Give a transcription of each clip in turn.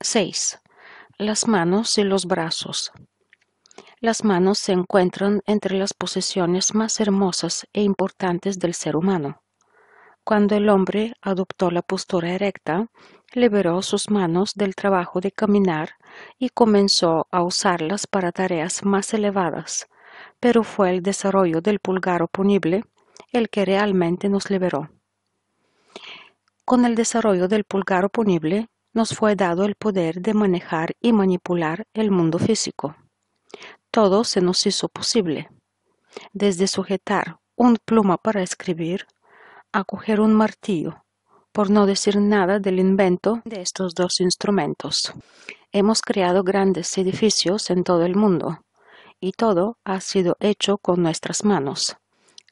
6. Las manos y los brazos. Las manos se encuentran entre las posesiones más hermosas e importantes del ser humano. Cuando el hombre adoptó la postura erecta, liberó sus manos del trabajo de caminar y comenzó a usarlas para tareas más elevadas, pero fue el desarrollo del pulgar oponible el que realmente nos liberó. Con el desarrollo del pulgar oponible, nos fue dado el poder de manejar y manipular el mundo físico. Todo se nos hizo posible, desde sujetar un pluma para escribir a coger un martillo, por no decir nada del invento de estos dos instrumentos. Hemos creado grandes edificios en todo el mundo, y todo ha sido hecho con nuestras manos.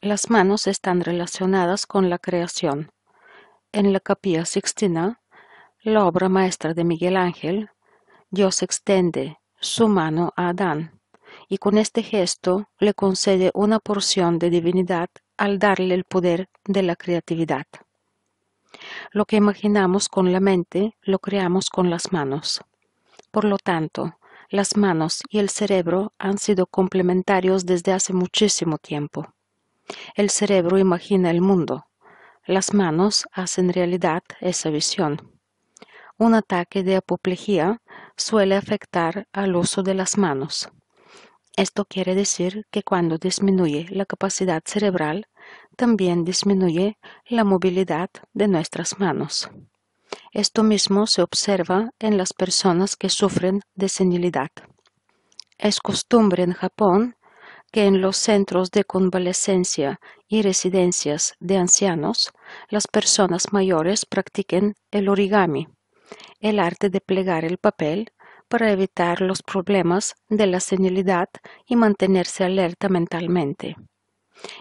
Las manos están relacionadas con la creación. En la capilla sixtina la obra maestra de Miguel Ángel, Dios extiende su mano a Adán y con este gesto le concede una porción de divinidad al darle el poder de la creatividad. Lo que imaginamos con la mente lo creamos con las manos. Por lo tanto, las manos y el cerebro han sido complementarios desde hace muchísimo tiempo. El cerebro imagina el mundo. Las manos hacen realidad esa visión un ataque de apoplejía suele afectar al uso de las manos. Esto quiere decir que cuando disminuye la capacidad cerebral, también disminuye la movilidad de nuestras manos. Esto mismo se observa en las personas que sufren de senilidad. Es costumbre en Japón que en los centros de convalecencia y residencias de ancianos las personas mayores practiquen el origami, el arte de plegar el papel para evitar los problemas de la senilidad y mantenerse alerta mentalmente.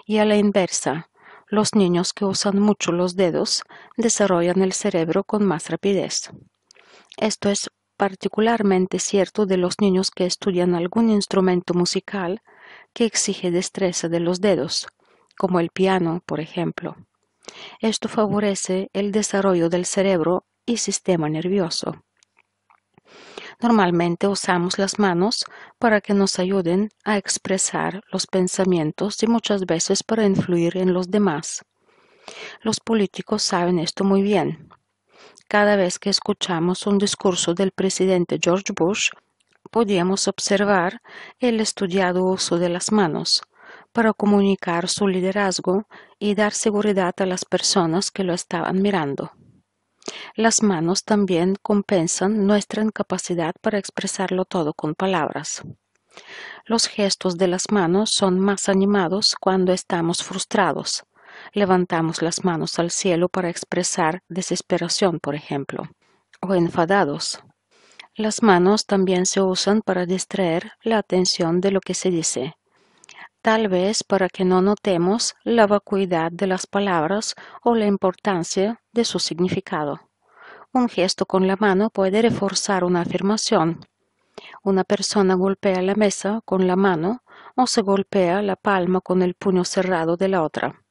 Y a la inversa, los niños que usan mucho los dedos desarrollan el cerebro con más rapidez. Esto es particularmente cierto de los niños que estudian algún instrumento musical que exige destreza de los dedos, como el piano, por ejemplo. Esto favorece el desarrollo del cerebro y sistema nervioso. Normalmente usamos las manos para que nos ayuden a expresar los pensamientos y muchas veces para influir en los demás. Los políticos saben esto muy bien. Cada vez que escuchamos un discurso del presidente George Bush, podíamos observar el estudiado uso de las manos para comunicar su liderazgo y dar seguridad a las personas que lo estaban mirando. Las manos también compensan nuestra incapacidad para expresarlo todo con palabras. Los gestos de las manos son más animados cuando estamos frustrados. Levantamos las manos al cielo para expresar desesperación, por ejemplo, o enfadados. Las manos también se usan para distraer la atención de lo que se dice, tal vez para que no notemos la vacuidad de las palabras o la importancia de su significado. Un gesto con la mano puede reforzar una afirmación. Una persona golpea la mesa con la mano o se golpea la palma con el puño cerrado de la otra.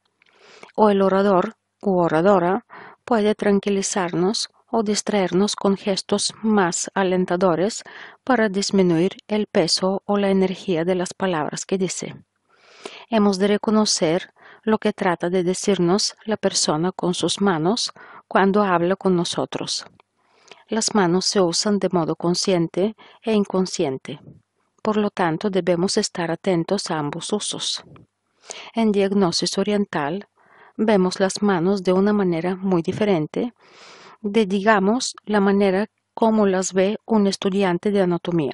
O el orador u oradora puede tranquilizarnos o distraernos con gestos más alentadores para disminuir el peso o la energía de las palabras que dice. Hemos de reconocer lo que trata de decirnos la persona con sus manos cuando habla con nosotros. Las manos se usan de modo consciente e inconsciente. Por lo tanto, debemos estar atentos a ambos usos. En diagnosis oriental, vemos las manos de una manera muy diferente de, digamos, la manera como las ve un estudiante de anatomía.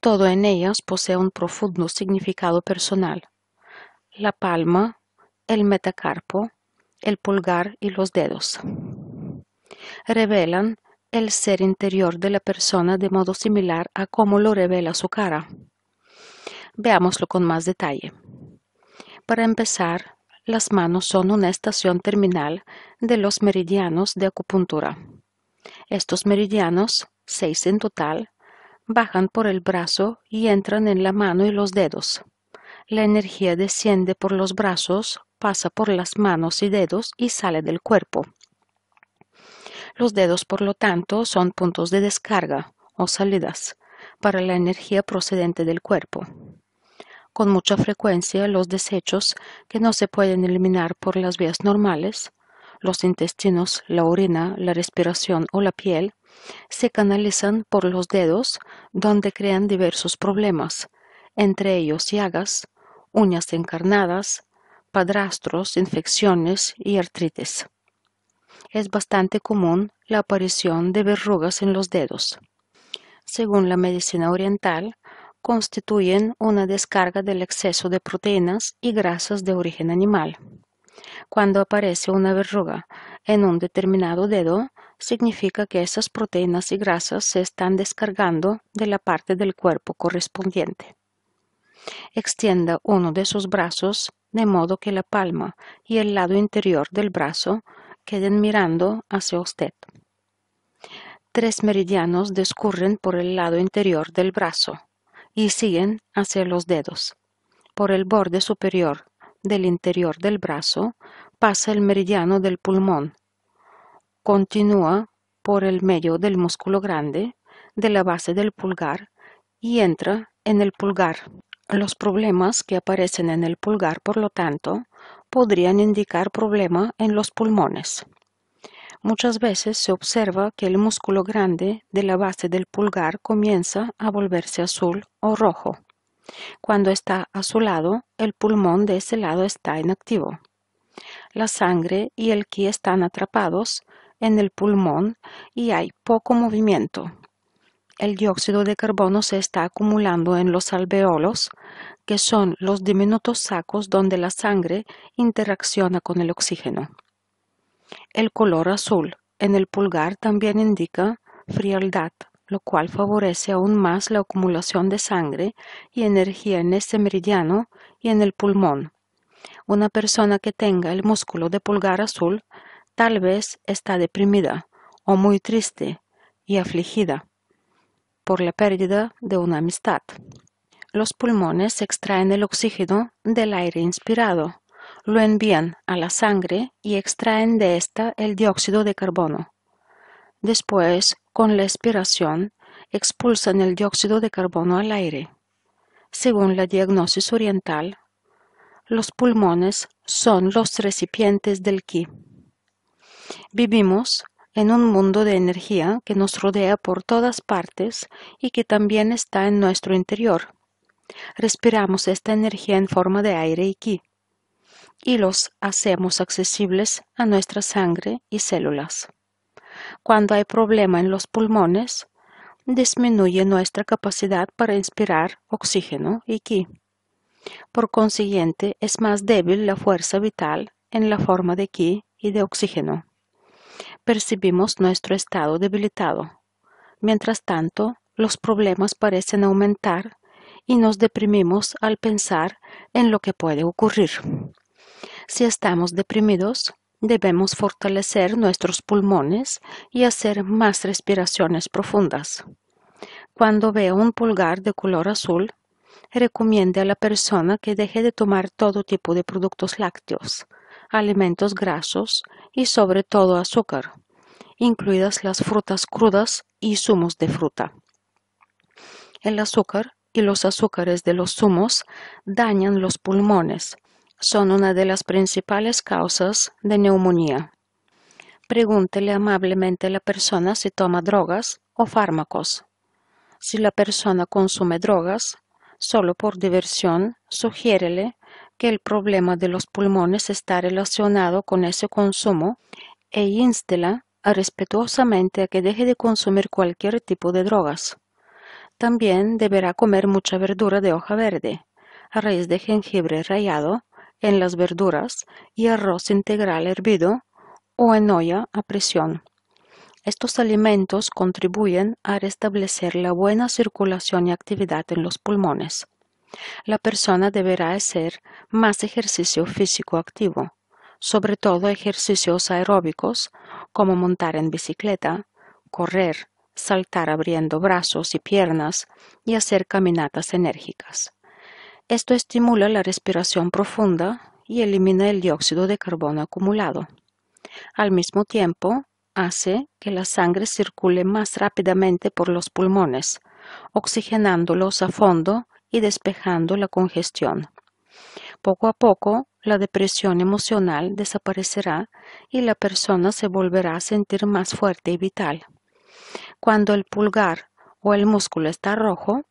Todo en ellas posee un profundo significado personal, la palma, el metacarpo, el pulgar y los dedos. Revelan el ser interior de la persona de modo similar a cómo lo revela su cara. Veámoslo con más detalle. Para empezar, las manos son una estación terminal de los meridianos de acupuntura. Estos meridianos, seis en total, bajan por el brazo y entran en la mano y los dedos. La energía desciende por los brazos, pasa por las manos y dedos y sale del cuerpo. Los dedos, por lo tanto, son puntos de descarga o salidas para la energía procedente del cuerpo. Con mucha frecuencia, los desechos que no se pueden eliminar por las vías normales, los intestinos, la orina, la respiración o la piel, se canalizan por los dedos, donde crean diversos problemas, entre ellos llagas, uñas encarnadas, padrastros, infecciones y artritis. Es bastante común la aparición de verrugas en los dedos. Según la medicina oriental, constituyen una descarga del exceso de proteínas y grasas de origen animal. Cuando aparece una verruga en un determinado dedo, significa que esas proteínas y grasas se están descargando de la parte del cuerpo correspondiente. Extienda uno de sus brazos de modo que la palma y el lado interior del brazo queden mirando hacia usted. Tres meridianos discurren por el lado interior del brazo y siguen hacia los dedos. Por el borde superior del interior del brazo pasa el meridiano del pulmón. Continúa por el medio del músculo grande de la base del pulgar y entra en el pulgar. Los problemas que aparecen en el pulgar, por lo tanto, podrían indicar problema en los pulmones. Muchas veces se observa que el músculo grande de la base del pulgar comienza a volverse azul o rojo. Cuando está azulado, el pulmón de ese lado está inactivo. La sangre y el ki están atrapados en el pulmón y hay poco movimiento el dióxido de carbono se está acumulando en los alveolos, que son los diminutos sacos donde la sangre interacciona con el oxígeno. El color azul en el pulgar también indica frialdad, lo cual favorece aún más la acumulación de sangre y energía en este meridiano y en el pulmón. Una persona que tenga el músculo de pulgar azul tal vez está deprimida o muy triste y afligida por la pérdida de una amistad. Los pulmones extraen el oxígeno del aire inspirado, lo envían a la sangre y extraen de ésta el dióxido de carbono. Después, con la expiración, expulsan el dióxido de carbono al aire. Según la diagnosis oriental, los pulmones son los recipientes del ki. Vivimos en un mundo de energía que nos rodea por todas partes y que también está en nuestro interior. Respiramos esta energía en forma de aire y ki, y los hacemos accesibles a nuestra sangre y células. Cuando hay problema en los pulmones, disminuye nuestra capacidad para inspirar oxígeno y ki. Por consiguiente, es más débil la fuerza vital en la forma de ki y de oxígeno percibimos nuestro estado debilitado. Mientras tanto, los problemas parecen aumentar y nos deprimimos al pensar en lo que puede ocurrir. Si estamos deprimidos, debemos fortalecer nuestros pulmones y hacer más respiraciones profundas. Cuando veo un pulgar de color azul, recomiende a la persona que deje de tomar todo tipo de productos lácteos, alimentos grasos y sobre todo azúcar, incluidas las frutas crudas y zumos de fruta. El azúcar y los azúcares de los zumos dañan los pulmones. Son una de las principales causas de neumonía. Pregúntele amablemente a la persona si toma drogas o fármacos. Si la persona consume drogas, solo por diversión, sugiérele que el problema de los pulmones está relacionado con ese consumo e instela respetuosamente a que deje de consumir cualquier tipo de drogas. También deberá comer mucha verdura de hoja verde, a raíz de jengibre rallado en las verduras y arroz integral hervido o en olla a presión. Estos alimentos contribuyen a restablecer la buena circulación y actividad en los pulmones. La persona deberá hacer más ejercicio físico activo, sobre todo ejercicios aeróbicos como montar en bicicleta, correr, saltar abriendo brazos y piernas y hacer caminatas enérgicas. Esto estimula la respiración profunda y elimina el dióxido de carbono acumulado. Al mismo tiempo, hace que la sangre circule más rápidamente por los pulmones, oxigenándolos a fondo y despejando la congestión. Poco a poco, la depresión emocional desaparecerá y la persona se volverá a sentir más fuerte y vital. Cuando el pulgar o el músculo está rojo,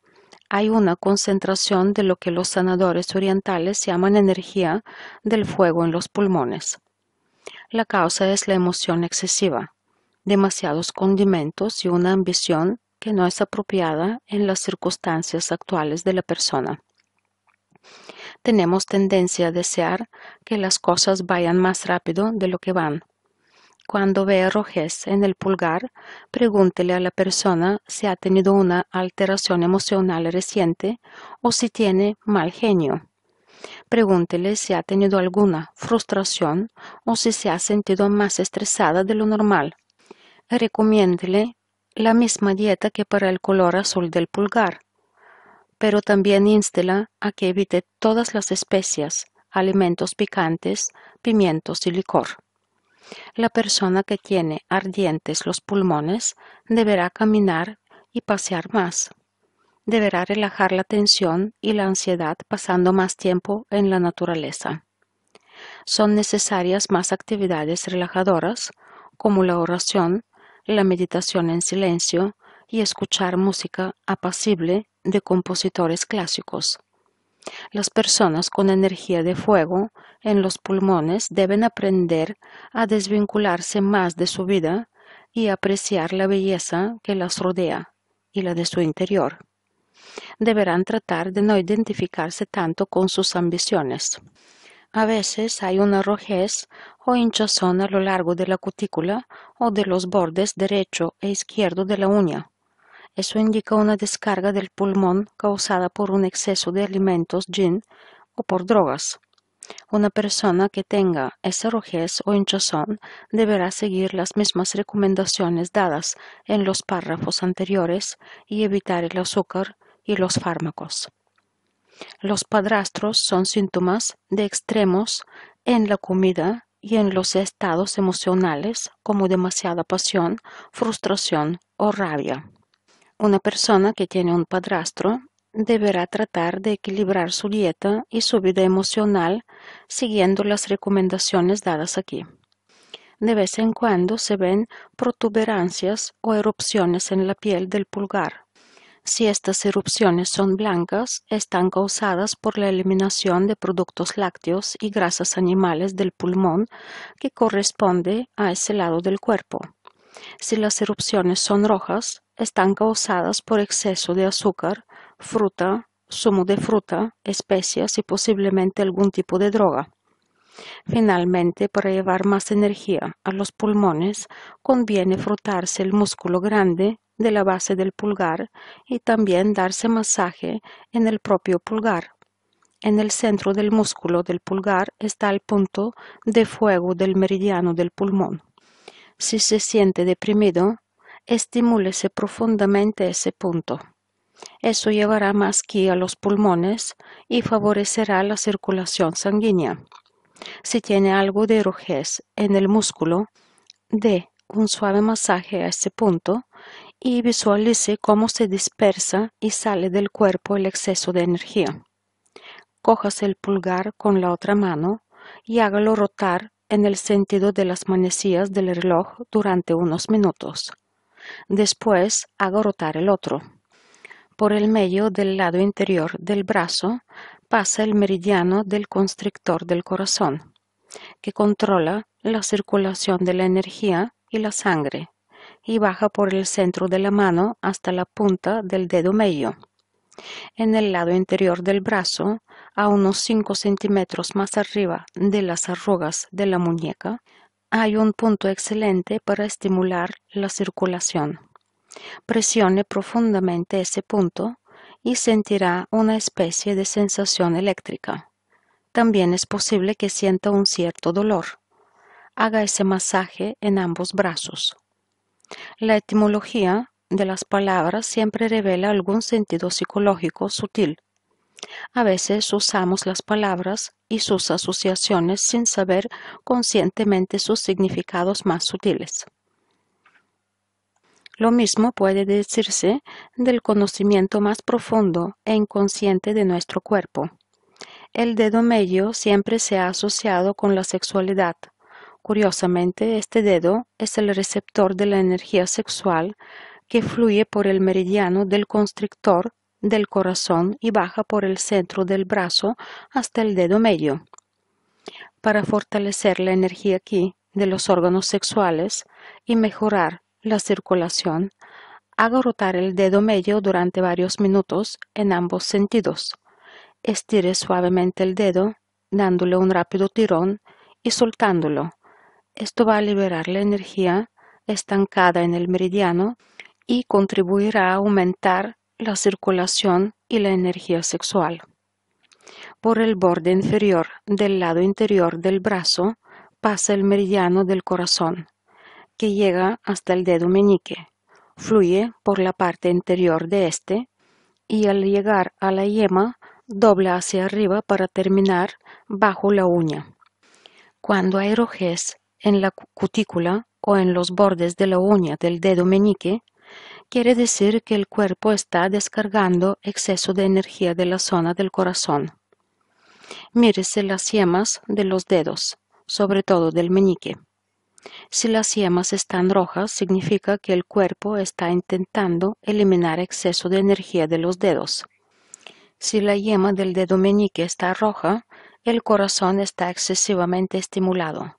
hay una concentración de lo que los sanadores orientales llaman energía del fuego en los pulmones. La causa es la emoción excesiva, demasiados condimentos y una ambición que no es apropiada en las circunstancias actuales de la persona. Tenemos tendencia a desear que las cosas vayan más rápido de lo que van. Cuando vea rojez en el pulgar, pregúntele a la persona si ha tenido una alteración emocional reciente o si tiene mal genio. Pregúntele si ha tenido alguna frustración o si se ha sentido más estresada de lo normal. Recomiéndele la misma dieta que para el color azul del pulgar, pero también instela a que evite todas las especias, alimentos picantes, pimientos y licor. La persona que tiene ardientes los pulmones deberá caminar y pasear más. Deberá relajar la tensión y la ansiedad pasando más tiempo en la naturaleza. Son necesarias más actividades relajadoras, como la oración, la meditación en silencio y escuchar música apacible de compositores clásicos. Las personas con energía de fuego en los pulmones deben aprender a desvincularse más de su vida y apreciar la belleza que las rodea y la de su interior. Deberán tratar de no identificarse tanto con sus ambiciones. A veces hay una rojez o hinchazón a lo largo de la cutícula o de los bordes derecho e izquierdo de la uña. Eso indica una descarga del pulmón causada por un exceso de alimentos gin o por drogas. Una persona que tenga esa rojez o hinchazón deberá seguir las mismas recomendaciones dadas en los párrafos anteriores y evitar el azúcar y los fármacos. Los padrastros son síntomas de extremos en la comida y en los estados emocionales como demasiada pasión, frustración o rabia. Una persona que tiene un padrastro deberá tratar de equilibrar su dieta y su vida emocional siguiendo las recomendaciones dadas aquí. De vez en cuando se ven protuberancias o erupciones en la piel del pulgar, si estas erupciones son blancas, están causadas por la eliminación de productos lácteos y grasas animales del pulmón que corresponde a ese lado del cuerpo. Si las erupciones son rojas, están causadas por exceso de azúcar, fruta, zumo de fruta, especias y posiblemente algún tipo de droga. Finalmente, para llevar más energía a los pulmones, conviene frotarse el músculo grande de la base del pulgar y también darse masaje en el propio pulgar. En el centro del músculo del pulgar está el punto de fuego del meridiano del pulmón. Si se siente deprimido, estimúlese profundamente ese punto. Eso llevará más ki a los pulmones y favorecerá la circulación sanguínea. Si tiene algo de rojez en el músculo, dé un suave masaje a ese punto y visualice cómo se dispersa y sale del cuerpo el exceso de energía. Cójase el pulgar con la otra mano y hágalo rotar en el sentido de las manecillas del reloj durante unos minutos. Después haga rotar el otro. Por el medio del lado interior del brazo pasa el meridiano del constrictor del corazón, que controla la circulación de la energía y la sangre y baja por el centro de la mano hasta la punta del dedo medio. En el lado interior del brazo, a unos 5 centímetros más arriba de las arrugas de la muñeca, hay un punto excelente para estimular la circulación. Presione profundamente ese punto y sentirá una especie de sensación eléctrica. También es posible que sienta un cierto dolor. Haga ese masaje en ambos brazos. La etimología de las palabras siempre revela algún sentido psicológico sutil. A veces usamos las palabras y sus asociaciones sin saber conscientemente sus significados más sutiles. Lo mismo puede decirse del conocimiento más profundo e inconsciente de nuestro cuerpo. El dedo medio siempre se ha asociado con la sexualidad, Curiosamente, este dedo es el receptor de la energía sexual que fluye por el meridiano del constrictor del corazón y baja por el centro del brazo hasta el dedo medio. Para fortalecer la energía aquí de los órganos sexuales y mejorar la circulación, haga rotar el dedo medio durante varios minutos en ambos sentidos. Estire suavemente el dedo, dándole un rápido tirón y soltándolo esto va a liberar la energía estancada en el meridiano y contribuirá a aumentar la circulación y la energía sexual. Por el borde inferior del lado interior del brazo pasa el meridiano del corazón, que llega hasta el dedo meñique, fluye por la parte interior de este y al llegar a la yema dobla hacia arriba para terminar bajo la uña. Cuando hay en la cutícula o en los bordes de la uña del dedo meñique, quiere decir que el cuerpo está descargando exceso de energía de la zona del corazón. Mírese las yemas de los dedos, sobre todo del meñique. Si las yemas están rojas, significa que el cuerpo está intentando eliminar exceso de energía de los dedos. Si la yema del dedo meñique está roja, el corazón está excesivamente estimulado.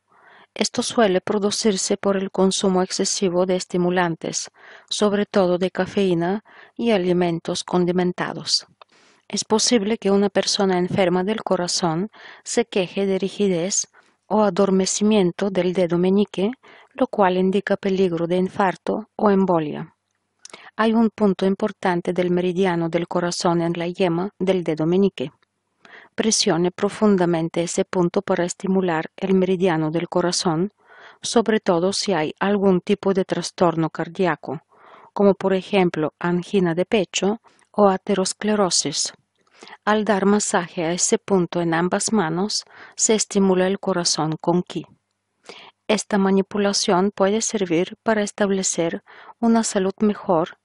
Esto suele producirse por el consumo excesivo de estimulantes, sobre todo de cafeína y alimentos condimentados. Es posible que una persona enferma del corazón se queje de rigidez o adormecimiento del dedo meñique, lo cual indica peligro de infarto o embolia. Hay un punto importante del meridiano del corazón en la yema del dedo meñique presione profundamente ese punto para estimular el meridiano del corazón, sobre todo si hay algún tipo de trastorno cardíaco, como por ejemplo angina de pecho o aterosclerosis. Al dar masaje a ese punto en ambas manos, se estimula el corazón con ki. Esta manipulación puede servir para establecer una salud mejor,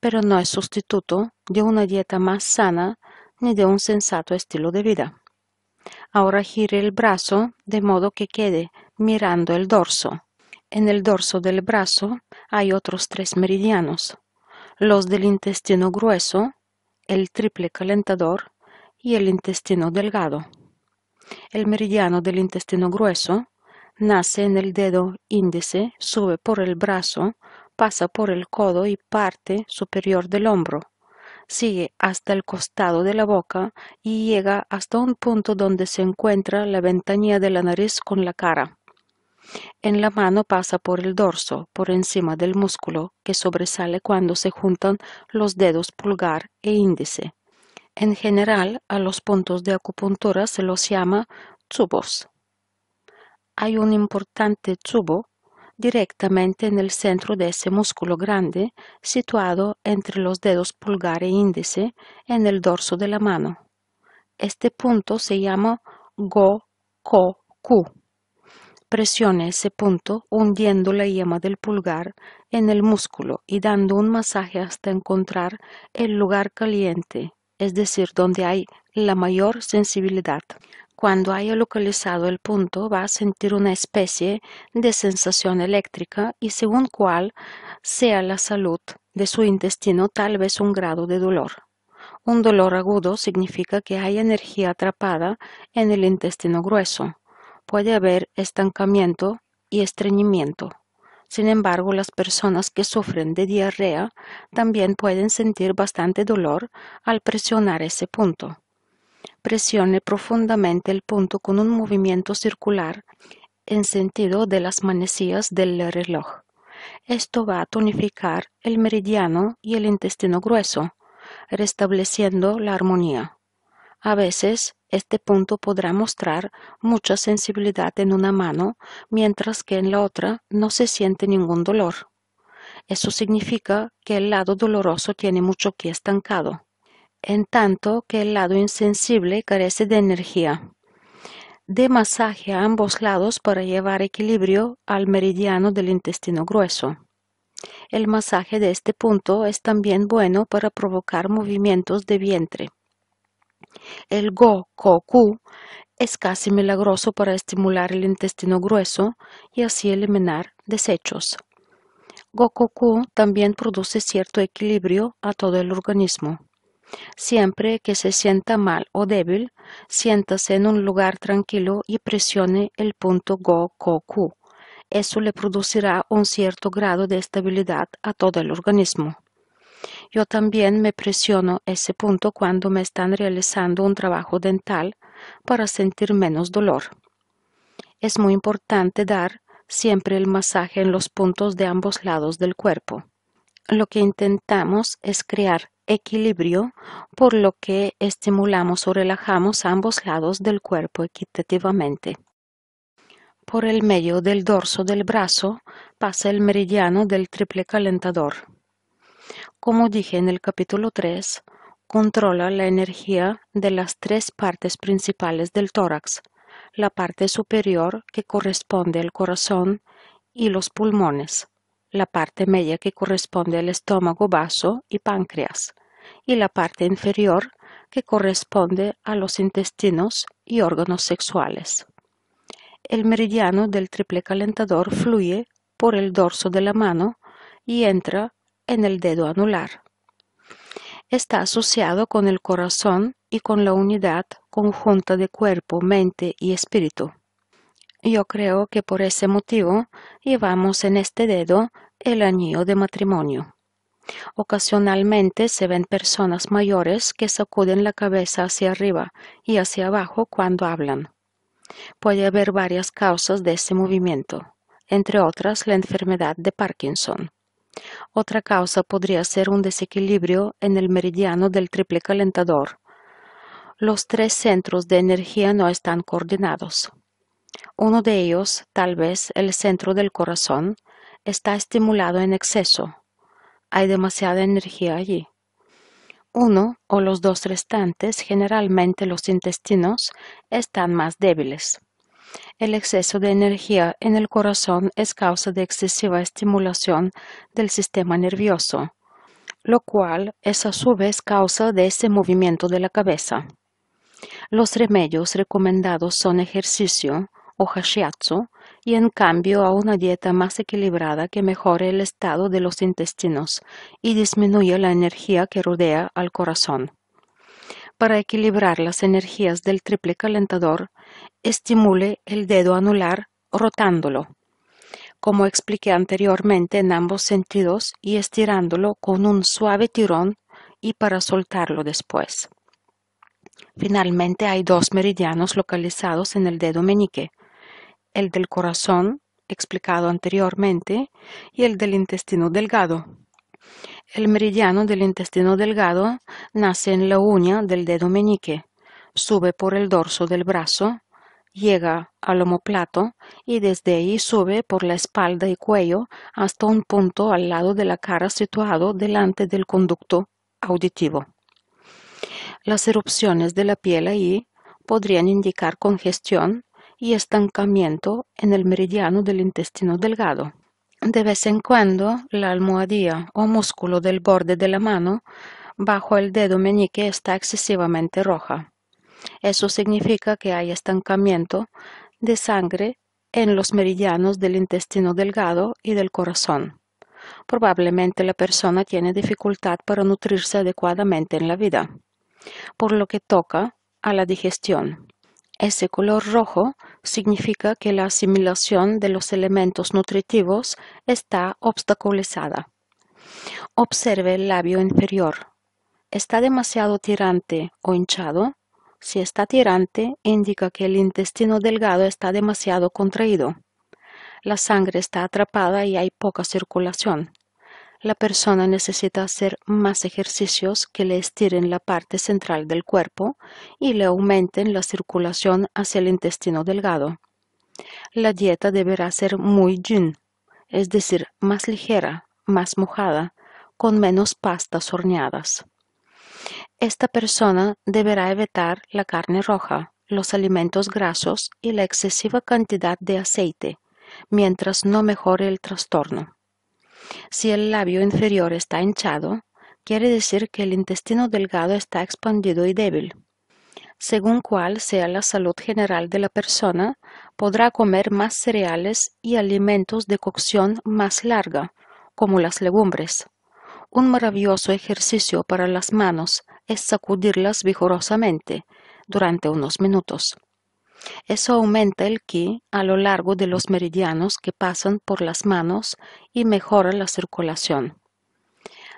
pero no es sustituto de una dieta más sana ni de un sensato estilo de vida. Ahora gire el brazo de modo que quede mirando el dorso. En el dorso del brazo hay otros tres meridianos, los del intestino grueso, el triple calentador y el intestino delgado. El meridiano del intestino grueso nace en el dedo índice, sube por el brazo, pasa por el codo y parte superior del hombro sigue hasta el costado de la boca y llega hasta un punto donde se encuentra la ventanilla de la nariz con la cara. En la mano pasa por el dorso, por encima del músculo, que sobresale cuando se juntan los dedos pulgar e índice. En general, a los puntos de acupuntura se los llama chubos. Hay un importante chubo directamente en el centro de ese músculo grande, situado entre los dedos pulgar e índice, en el dorso de la mano. Este punto se llama go ko ku. Presione ese punto hundiendo la yema del pulgar en el músculo y dando un masaje hasta encontrar el lugar caliente, es decir, donde hay la mayor sensibilidad. Cuando haya localizado el punto, va a sentir una especie de sensación eléctrica y según cual sea la salud de su intestino, tal vez un grado de dolor. Un dolor agudo significa que hay energía atrapada en el intestino grueso. Puede haber estancamiento y estreñimiento. Sin embargo, las personas que sufren de diarrea también pueden sentir bastante dolor al presionar ese punto. Presione profundamente el punto con un movimiento circular en sentido de las manecillas del reloj. Esto va a tonificar el meridiano y el intestino grueso, restableciendo la armonía. A veces, este punto podrá mostrar mucha sensibilidad en una mano, mientras que en la otra no se siente ningún dolor. Eso significa que el lado doloroso tiene mucho que estancado en tanto que el lado insensible carece de energía. De masaje a ambos lados para llevar equilibrio al meridiano del intestino grueso. El masaje de este punto es también bueno para provocar movimientos de vientre. El go es casi milagroso para estimular el intestino grueso y así eliminar desechos. Gokoku también produce cierto equilibrio a todo el organismo. Siempre que se sienta mal o débil, siéntase en un lugar tranquilo y presione el punto Go ku Eso le producirá un cierto grado de estabilidad a todo el organismo. Yo también me presiono ese punto cuando me están realizando un trabajo dental para sentir menos dolor. Es muy importante dar siempre el masaje en los puntos de ambos lados del cuerpo. Lo que intentamos es crear equilibrio, por lo que estimulamos o relajamos ambos lados del cuerpo equitativamente. Por el medio del dorso del brazo pasa el meridiano del triple calentador. Como dije en el capítulo 3, controla la energía de las tres partes principales del tórax, la parte superior que corresponde al corazón y los pulmones, la parte media que corresponde al estómago, vaso y páncreas, y la parte inferior, que corresponde a los intestinos y órganos sexuales. El meridiano del triple calentador fluye por el dorso de la mano y entra en el dedo anular. Está asociado con el corazón y con la unidad conjunta de cuerpo, mente y espíritu. Yo creo que por ese motivo llevamos en este dedo el anillo de matrimonio. Ocasionalmente se ven personas mayores que sacuden la cabeza hacia arriba y hacia abajo cuando hablan. Puede haber varias causas de ese movimiento, entre otras la enfermedad de Parkinson. Otra causa podría ser un desequilibrio en el meridiano del triple calentador. Los tres centros de energía no están coordinados. Uno de ellos, tal vez el centro del corazón, está estimulado en exceso, hay demasiada energía allí. Uno o los dos restantes, generalmente los intestinos, están más débiles. El exceso de energía en el corazón es causa de excesiva estimulación del sistema nervioso, lo cual es a su vez causa de ese movimiento de la cabeza. Los remedios recomendados son ejercicio o hashiatsu, y en cambio a una dieta más equilibrada que mejore el estado de los intestinos y disminuya la energía que rodea al corazón. Para equilibrar las energías del triple calentador, estimule el dedo anular rotándolo, como expliqué anteriormente en ambos sentidos y estirándolo con un suave tirón y para soltarlo después. Finalmente hay dos meridianos localizados en el dedo meñique, el del corazón, explicado anteriormente, y el del intestino delgado. El meridiano del intestino delgado nace en la uña del dedo meñique, sube por el dorso del brazo, llega al omoplato y desde ahí sube por la espalda y cuello hasta un punto al lado de la cara situado delante del conducto auditivo. Las erupciones de la piel ahí podrían indicar congestión y estancamiento en el meridiano del intestino delgado. De vez en cuando, la almohadilla o músculo del borde de la mano bajo el dedo meñique está excesivamente roja. Eso significa que hay estancamiento de sangre en los meridianos del intestino delgado y del corazón. Probablemente la persona tiene dificultad para nutrirse adecuadamente en la vida, por lo que toca a la digestión. Ese color rojo significa que la asimilación de los elementos nutritivos está obstaculizada. Observe el labio inferior. ¿Está demasiado tirante o hinchado? Si está tirante, indica que el intestino delgado está demasiado contraído. La sangre está atrapada y hay poca circulación la persona necesita hacer más ejercicios que le estiren la parte central del cuerpo y le aumenten la circulación hacia el intestino delgado. La dieta deberá ser muy yin, es decir, más ligera, más mojada, con menos pastas horneadas. Esta persona deberá evitar la carne roja, los alimentos grasos y la excesiva cantidad de aceite, mientras no mejore el trastorno. Si el labio inferior está hinchado, quiere decir que el intestino delgado está expandido y débil. Según cual sea la salud general de la persona, podrá comer más cereales y alimentos de cocción más larga, como las legumbres. Un maravilloso ejercicio para las manos es sacudirlas vigorosamente durante unos minutos. Eso aumenta el ki a lo largo de los meridianos que pasan por las manos y mejora la circulación.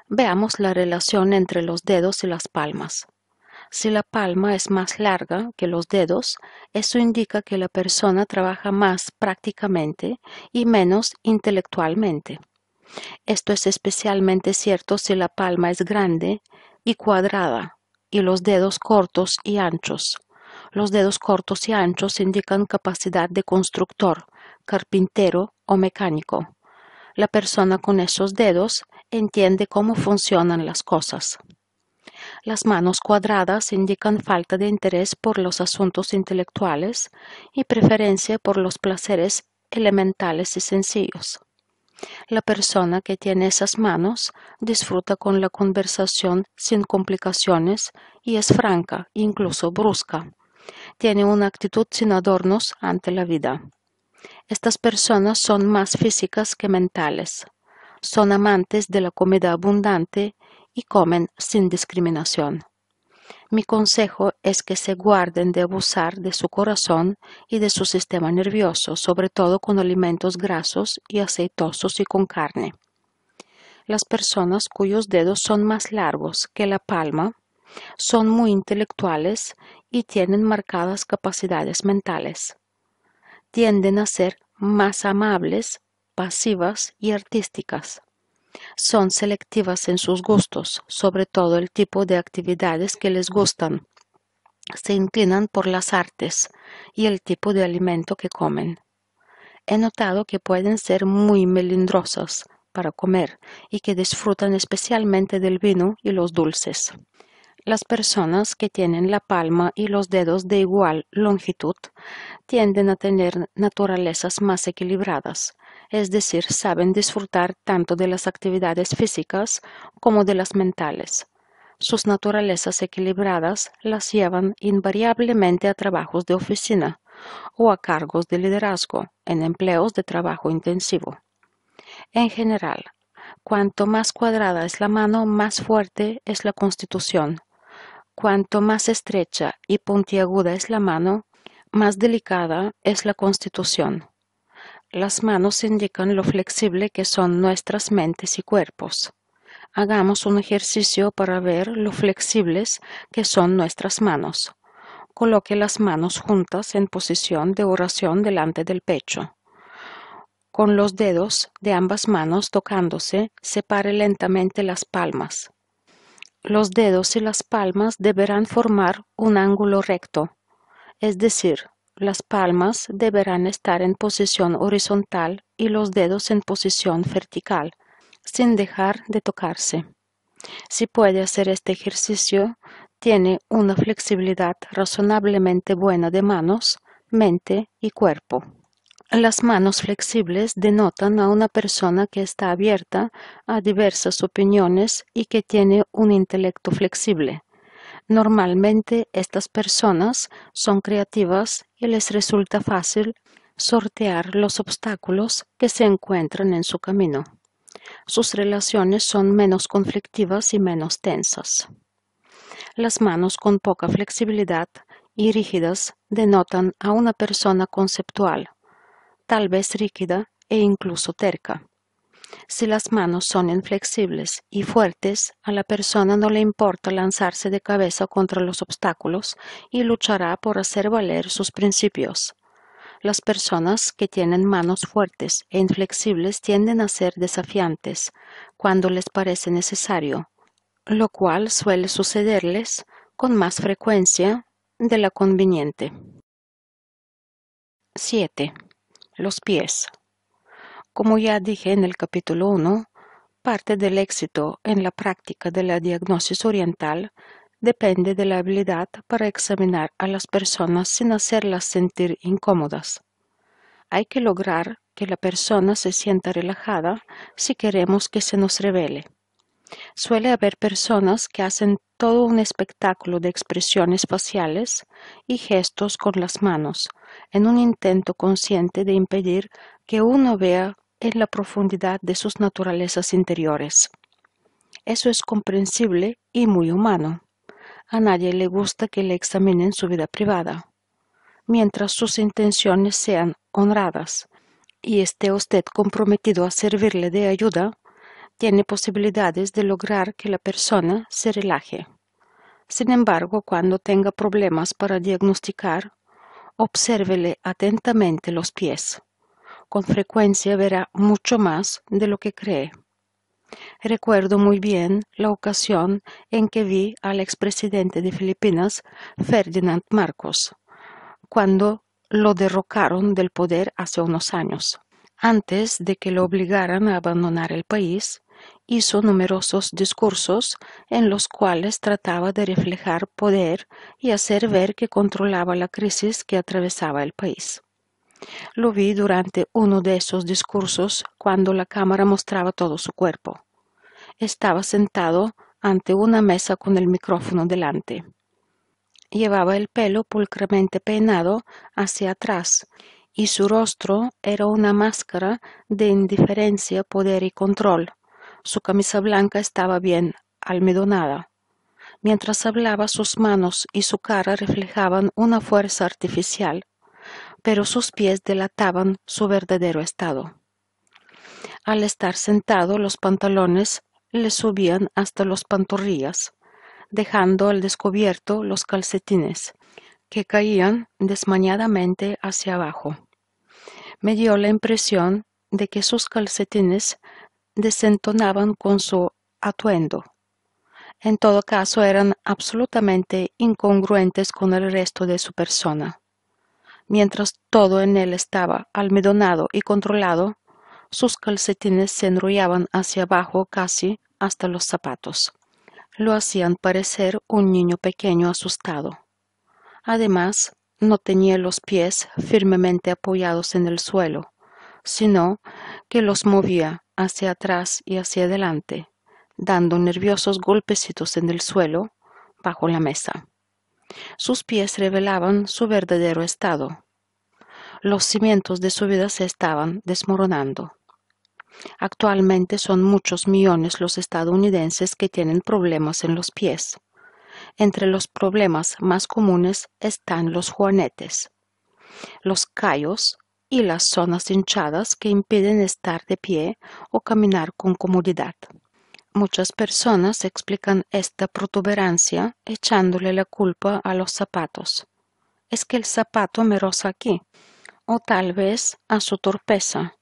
Veamos la relación entre los dedos y las palmas. Si la palma es más larga que los dedos, eso indica que la persona trabaja más prácticamente y menos intelectualmente. Esto es especialmente cierto si la palma es grande y cuadrada y los dedos cortos y anchos. Los dedos cortos y anchos indican capacidad de constructor, carpintero o mecánico. La persona con esos dedos entiende cómo funcionan las cosas. Las manos cuadradas indican falta de interés por los asuntos intelectuales y preferencia por los placeres elementales y sencillos. La persona que tiene esas manos disfruta con la conversación sin complicaciones y es franca, incluso brusca, tiene una actitud sin adornos ante la vida. Estas personas son más físicas que mentales. Son amantes de la comida abundante y comen sin discriminación. Mi consejo es que se guarden de abusar de su corazón y de su sistema nervioso, sobre todo con alimentos grasos y aceitosos y con carne. Las personas cuyos dedos son más largos que la palma son muy intelectuales y tienen marcadas capacidades mentales. Tienden a ser más amables, pasivas y artísticas. Son selectivas en sus gustos, sobre todo el tipo de actividades que les gustan. Se inclinan por las artes y el tipo de alimento que comen. He notado que pueden ser muy melindrosas para comer y que disfrutan especialmente del vino y los dulces. Las personas que tienen la palma y los dedos de igual longitud tienden a tener naturalezas más equilibradas, es decir, saben disfrutar tanto de las actividades físicas como de las mentales. Sus naturalezas equilibradas las llevan invariablemente a trabajos de oficina o a cargos de liderazgo en empleos de trabajo intensivo. En general, cuanto más cuadrada es la mano, más fuerte es la constitución, Cuanto más estrecha y puntiaguda es la mano, más delicada es la constitución. Las manos indican lo flexible que son nuestras mentes y cuerpos. Hagamos un ejercicio para ver lo flexibles que son nuestras manos. Coloque las manos juntas en posición de oración delante del pecho. Con los dedos de ambas manos tocándose, separe lentamente las palmas. Los dedos y las palmas deberán formar un ángulo recto, es decir, las palmas deberán estar en posición horizontal y los dedos en posición vertical, sin dejar de tocarse. Si puede hacer este ejercicio, tiene una flexibilidad razonablemente buena de manos, mente y cuerpo. Las manos flexibles denotan a una persona que está abierta a diversas opiniones y que tiene un intelecto flexible. Normalmente estas personas son creativas y les resulta fácil sortear los obstáculos que se encuentran en su camino. Sus relaciones son menos conflictivas y menos tensas. Las manos con poca flexibilidad y rígidas denotan a una persona conceptual tal vez rígida e incluso terca. Si las manos son inflexibles y fuertes, a la persona no le importa lanzarse de cabeza contra los obstáculos y luchará por hacer valer sus principios. Las personas que tienen manos fuertes e inflexibles tienden a ser desafiantes cuando les parece necesario, lo cual suele sucederles con más frecuencia de la conveniente. 7 los pies. Como ya dije en el capítulo 1, parte del éxito en la práctica de la diagnosis oriental depende de la habilidad para examinar a las personas sin hacerlas sentir incómodas. Hay que lograr que la persona se sienta relajada si queremos que se nos revele. Suele haber personas que hacen todo un espectáculo de expresiones faciales y gestos con las manos, en un intento consciente de impedir que uno vea en la profundidad de sus naturalezas interiores. Eso es comprensible y muy humano. A nadie le gusta que le examinen su vida privada, mientras sus intenciones sean honradas y esté usted comprometido a servirle de ayuda, tiene posibilidades de lograr que la persona se relaje. Sin embargo, cuando tenga problemas para diagnosticar, obsérvele atentamente los pies. Con frecuencia verá mucho más de lo que cree. Recuerdo muy bien la ocasión en que vi al expresidente de Filipinas, Ferdinand Marcos, cuando lo derrocaron del poder hace unos años. Antes de que lo obligaran a abandonar el país, hizo numerosos discursos en los cuales trataba de reflejar poder y hacer ver que controlaba la crisis que atravesaba el país. Lo vi durante uno de esos discursos cuando la cámara mostraba todo su cuerpo. Estaba sentado ante una mesa con el micrófono delante. Llevaba el pelo pulcramente peinado hacia atrás y su rostro era una máscara de indiferencia, poder y control, su camisa blanca estaba bien almedonada, Mientras hablaba, sus manos y su cara reflejaban una fuerza artificial, pero sus pies delataban su verdadero estado. Al estar sentado, los pantalones le subían hasta los pantorrillas, dejando al descubierto los calcetines, que caían desmañadamente hacia abajo. Me dio la impresión de que sus calcetines desentonaban con su atuendo. En todo caso, eran absolutamente incongruentes con el resto de su persona. Mientras todo en él estaba almidonado y controlado, sus calcetines se enrollaban hacia abajo casi hasta los zapatos. Lo hacían parecer un niño pequeño asustado. Además, no tenía los pies firmemente apoyados en el suelo, sino que los movía hacia atrás y hacia adelante, dando nerviosos golpecitos en el suelo bajo la mesa. Sus pies revelaban su verdadero estado. Los cimientos de su vida se estaban desmoronando. Actualmente son muchos millones los estadounidenses que tienen problemas en los pies. Entre los problemas más comunes están los juanetes, los callos y las zonas hinchadas que impiden estar de pie o caminar con comodidad. Muchas personas explican esta protuberancia echándole la culpa a los zapatos. Es que el zapato me roza aquí. O tal vez a su torpeza.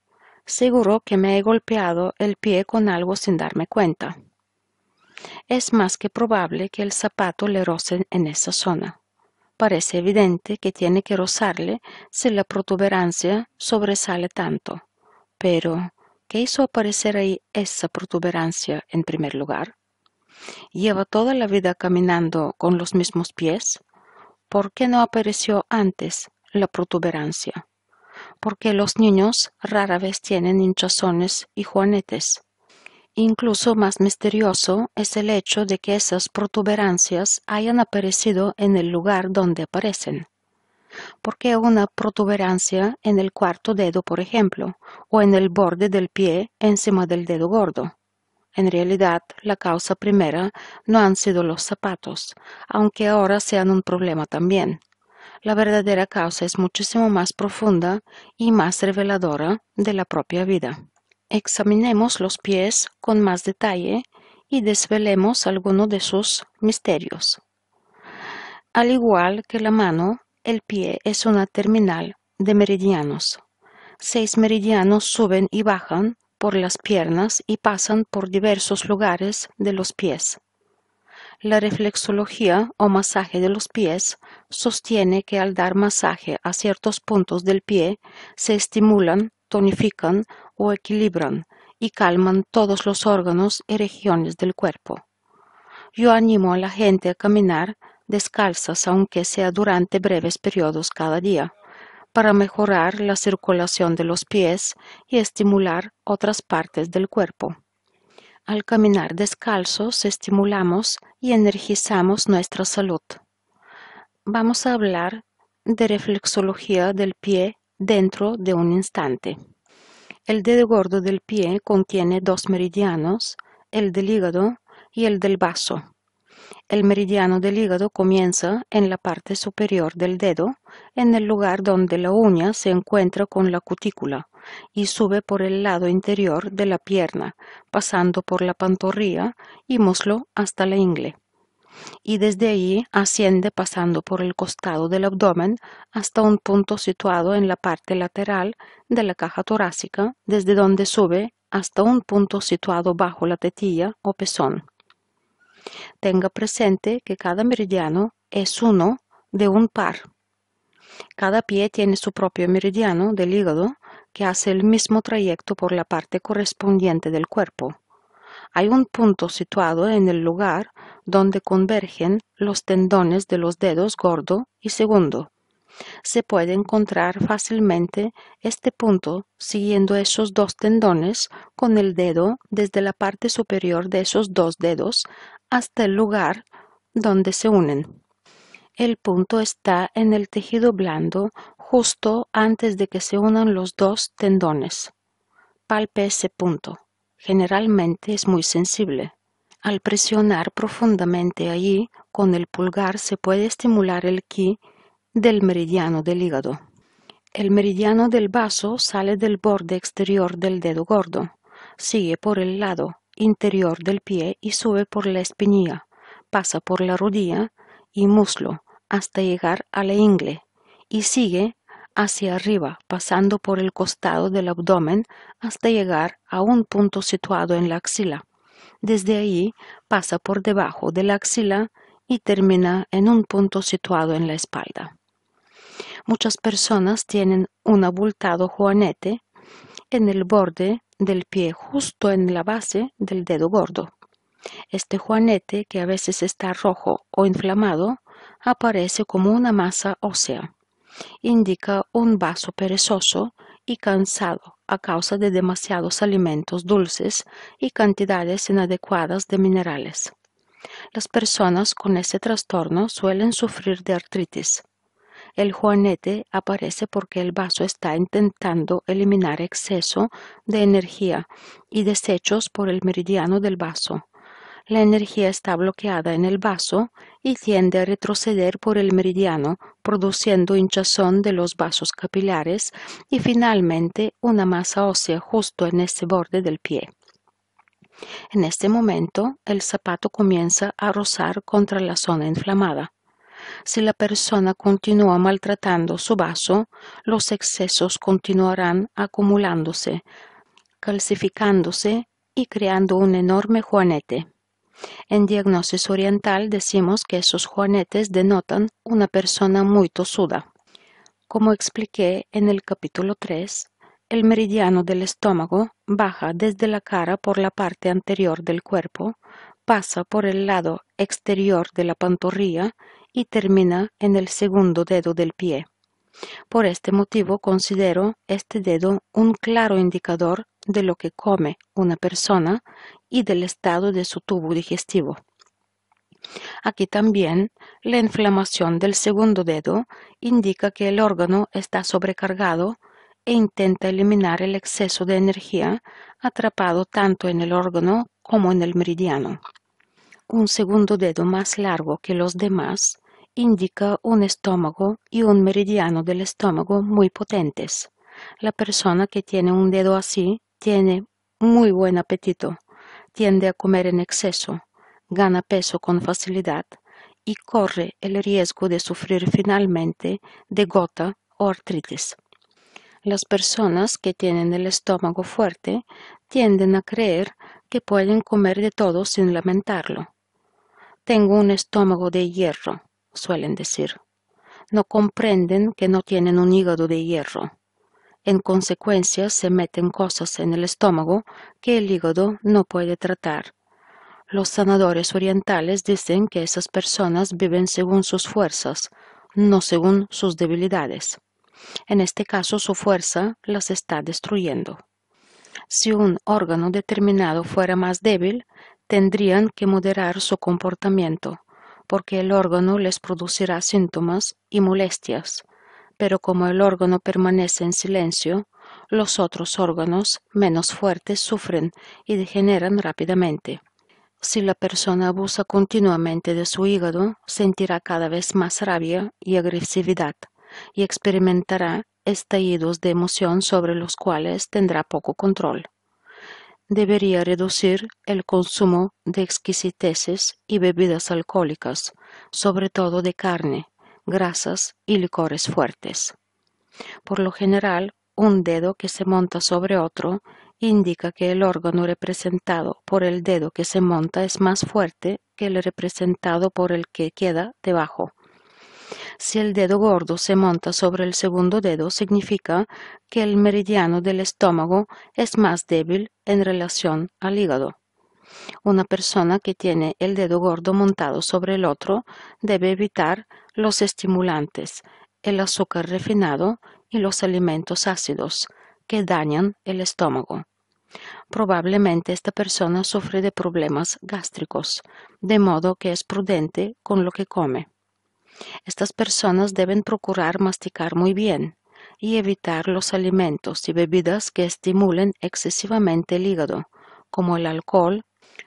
Seguro que me he golpeado el pie con algo sin darme cuenta. Es más que probable que el zapato le roce en esa zona parece evidente que tiene que rozarle si la protuberancia sobresale tanto. Pero, ¿qué hizo aparecer ahí esa protuberancia en primer lugar? ¿Lleva toda la vida caminando con los mismos pies? ¿Por qué no apareció antes la protuberancia? Porque los niños rara vez tienen hinchazones y juanetes? Incluso más misterioso es el hecho de que esas protuberancias hayan aparecido en el lugar donde aparecen. ¿Por qué una protuberancia en el cuarto dedo, por ejemplo, o en el borde del pie encima del dedo gordo? En realidad, la causa primera no han sido los zapatos, aunque ahora sean un problema también. La verdadera causa es muchísimo más profunda y más reveladora de la propia vida. Examinemos los pies con más detalle y desvelemos algunos de sus misterios. Al igual que la mano, el pie es una terminal de meridianos. Seis meridianos suben y bajan por las piernas y pasan por diversos lugares de los pies. La reflexología o masaje de los pies sostiene que al dar masaje a ciertos puntos del pie se estimulan, tonifican o equilibran y calman todos los órganos y regiones del cuerpo. Yo animo a la gente a caminar descalzas, aunque sea durante breves periodos cada día, para mejorar la circulación de los pies y estimular otras partes del cuerpo. Al caminar descalzos estimulamos y energizamos nuestra salud. Vamos a hablar de reflexología del pie dentro de un instante. El dedo gordo del pie contiene dos meridianos, el del hígado y el del vaso. El meridiano del hígado comienza en la parte superior del dedo, en el lugar donde la uña se encuentra con la cutícula, y sube por el lado interior de la pierna, pasando por la pantorrilla y muslo hasta la ingle y desde allí asciende pasando por el costado del abdomen hasta un punto situado en la parte lateral de la caja torácica, desde donde sube hasta un punto situado bajo la tetilla o pezón. Tenga presente que cada meridiano es uno de un par. Cada pie tiene su propio meridiano del hígado que hace el mismo trayecto por la parte correspondiente del cuerpo. Hay un punto situado en el lugar donde convergen los tendones de los dedos gordo y segundo. Se puede encontrar fácilmente este punto siguiendo esos dos tendones con el dedo desde la parte superior de esos dos dedos hasta el lugar donde se unen. El punto está en el tejido blando justo antes de que se unan los dos tendones. Palpe ese punto. Generalmente es muy sensible. Al presionar profundamente allí con el pulgar se puede estimular el ki del meridiano del hígado. El meridiano del vaso sale del borde exterior del dedo gordo, sigue por el lado interior del pie y sube por la espinilla, pasa por la rodilla y muslo hasta llegar a la ingle y sigue hacia arriba, pasando por el costado del abdomen hasta llegar a un punto situado en la axila. Desde ahí pasa por debajo de la axila y termina en un punto situado en la espalda. Muchas personas tienen un abultado juanete en el borde del pie justo en la base del dedo gordo. Este juanete, que a veces está rojo o inflamado, aparece como una masa ósea. Indica un vaso perezoso y cansado a causa de demasiados alimentos dulces y cantidades inadecuadas de minerales. Las personas con este trastorno suelen sufrir de artritis. El juanete aparece porque el vaso está intentando eliminar exceso de energía y desechos por el meridiano del vaso, la energía está bloqueada en el vaso y tiende a retroceder por el meridiano, produciendo hinchazón de los vasos capilares y finalmente una masa ósea justo en ese borde del pie. En este momento, el zapato comienza a rozar contra la zona inflamada. Si la persona continúa maltratando su vaso, los excesos continuarán acumulándose, calcificándose y creando un enorme juanete. En diagnosis oriental decimos que esos juanetes denotan una persona muy tosuda. Como expliqué en el capítulo 3, el meridiano del estómago baja desde la cara por la parte anterior del cuerpo, pasa por el lado exterior de la pantorrilla y termina en el segundo dedo del pie. Por este motivo considero este dedo un claro indicador de lo que come una persona y del estado de su tubo digestivo. Aquí también la inflamación del segundo dedo indica que el órgano está sobrecargado e intenta eliminar el exceso de energía atrapado tanto en el órgano como en el meridiano. Un segundo dedo más largo que los demás indica un estómago y un meridiano del estómago muy potentes. La persona que tiene un dedo así tiene muy buen apetito tiende a comer en exceso, gana peso con facilidad y corre el riesgo de sufrir finalmente de gota o artritis. Las personas que tienen el estómago fuerte tienden a creer que pueden comer de todo sin lamentarlo. Tengo un estómago de hierro, suelen decir. No comprenden que no tienen un hígado de hierro. En consecuencia, se meten cosas en el estómago que el hígado no puede tratar. Los sanadores orientales dicen que esas personas viven según sus fuerzas, no según sus debilidades. En este caso, su fuerza las está destruyendo. Si un órgano determinado fuera más débil, tendrían que moderar su comportamiento, porque el órgano les producirá síntomas y molestias, pero como el órgano permanece en silencio, los otros órganos menos fuertes sufren y degeneran rápidamente. Si la persona abusa continuamente de su hígado, sentirá cada vez más rabia y agresividad y experimentará estallidos de emoción sobre los cuales tendrá poco control. Debería reducir el consumo de exquisiteces y bebidas alcohólicas, sobre todo de carne, grasas y licores fuertes. Por lo general, un dedo que se monta sobre otro indica que el órgano representado por el dedo que se monta es más fuerte que el representado por el que queda debajo. Si el dedo gordo se monta sobre el segundo dedo, significa que el meridiano del estómago es más débil en relación al hígado. Una persona que tiene el dedo gordo montado sobre el otro debe evitar los estimulantes, el azúcar refinado y los alimentos ácidos que dañan el estómago. Probablemente esta persona sufre de problemas gástricos, de modo que es prudente con lo que come. Estas personas deben procurar masticar muy bien y evitar los alimentos y bebidas que estimulen excesivamente el hígado, como el alcohol,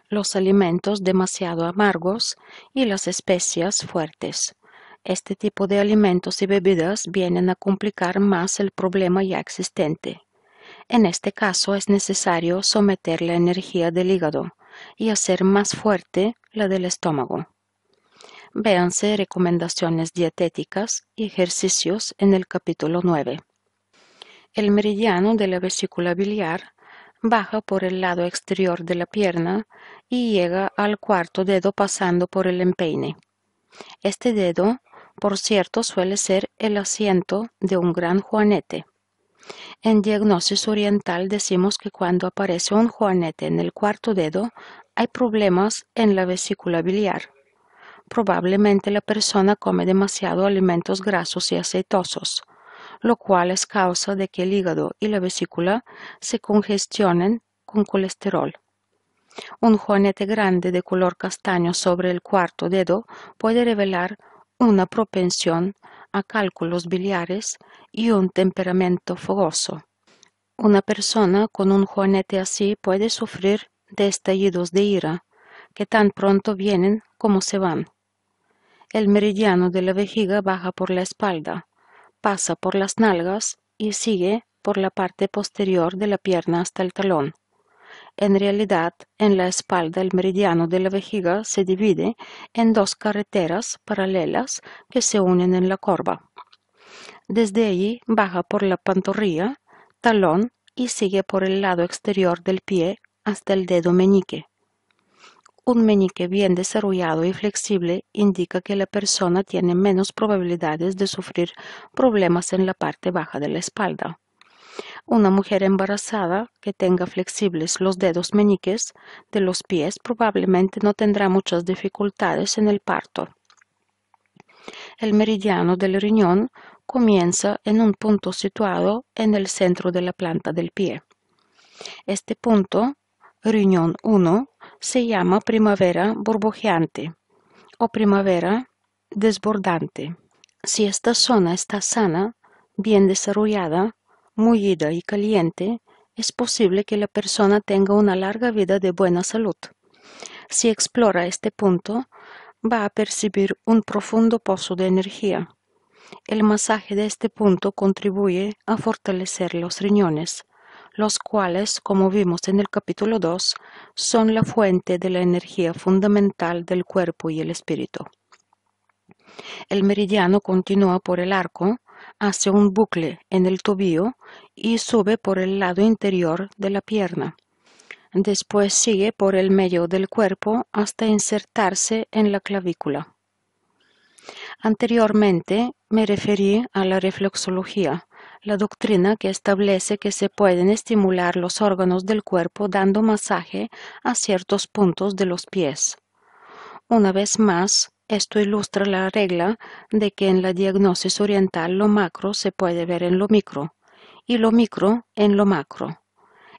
los alimentos demasiado amargos y las especias fuertes este tipo de alimentos y bebidas vienen a complicar más el problema ya existente. En este caso es necesario someter la energía del hígado y hacer más fuerte la del estómago. Véanse recomendaciones dietéticas y ejercicios en el capítulo 9. El meridiano de la vesícula biliar baja por el lado exterior de la pierna y llega al cuarto dedo pasando por el empeine. Este dedo por cierto, suele ser el asiento de un gran juanete. En diagnosis oriental decimos que cuando aparece un juanete en el cuarto dedo, hay problemas en la vesícula biliar. Probablemente la persona come demasiado alimentos grasos y aceitosos, lo cual es causa de que el hígado y la vesícula se congestionen con colesterol. Un juanete grande de color castaño sobre el cuarto dedo puede revelar una propensión a cálculos biliares y un temperamento fogoso. Una persona con un juanete así puede sufrir de estallidos de ira, que tan pronto vienen como se van. El meridiano de la vejiga baja por la espalda, pasa por las nalgas y sigue por la parte posterior de la pierna hasta el talón. En realidad, en la espalda el meridiano de la vejiga se divide en dos carreteras paralelas que se unen en la corva. Desde allí baja por la pantorrilla, talón y sigue por el lado exterior del pie hasta el dedo meñique. Un meñique bien desarrollado y flexible indica que la persona tiene menos probabilidades de sufrir problemas en la parte baja de la espalda. Una mujer embarazada que tenga flexibles los dedos meñiques de los pies probablemente no tendrá muchas dificultades en el parto. El meridiano del riñón comienza en un punto situado en el centro de la planta del pie. Este punto, riñón 1, se llama primavera burbujeante o primavera desbordante. Si esta zona está sana, bien desarrollada, mullida y caliente, es posible que la persona tenga una larga vida de buena salud. Si explora este punto, va a percibir un profundo pozo de energía. El masaje de este punto contribuye a fortalecer los riñones, los cuales, como vimos en el capítulo 2, son la fuente de la energía fundamental del cuerpo y el espíritu. El meridiano continúa por el arco hace un bucle en el tobillo y sube por el lado interior de la pierna. Después sigue por el medio del cuerpo hasta insertarse en la clavícula. Anteriormente me referí a la reflexología, la doctrina que establece que se pueden estimular los órganos del cuerpo dando masaje a ciertos puntos de los pies. Una vez más, esto ilustra la regla de que en la diagnosis oriental lo macro se puede ver en lo micro y lo micro en lo macro.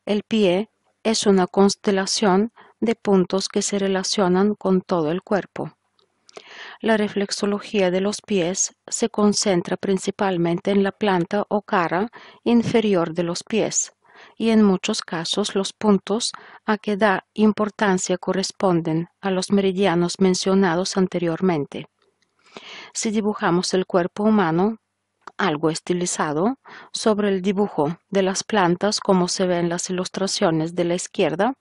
El pie es una constelación de puntos que se relacionan con todo el cuerpo. La reflexología de los pies se concentra principalmente en la planta o cara inferior de los pies, y en muchos casos los puntos a que da importancia corresponden a los meridianos mencionados anteriormente. Si dibujamos el cuerpo humano, algo estilizado, sobre el dibujo de las plantas como se ve en las ilustraciones de la izquierda,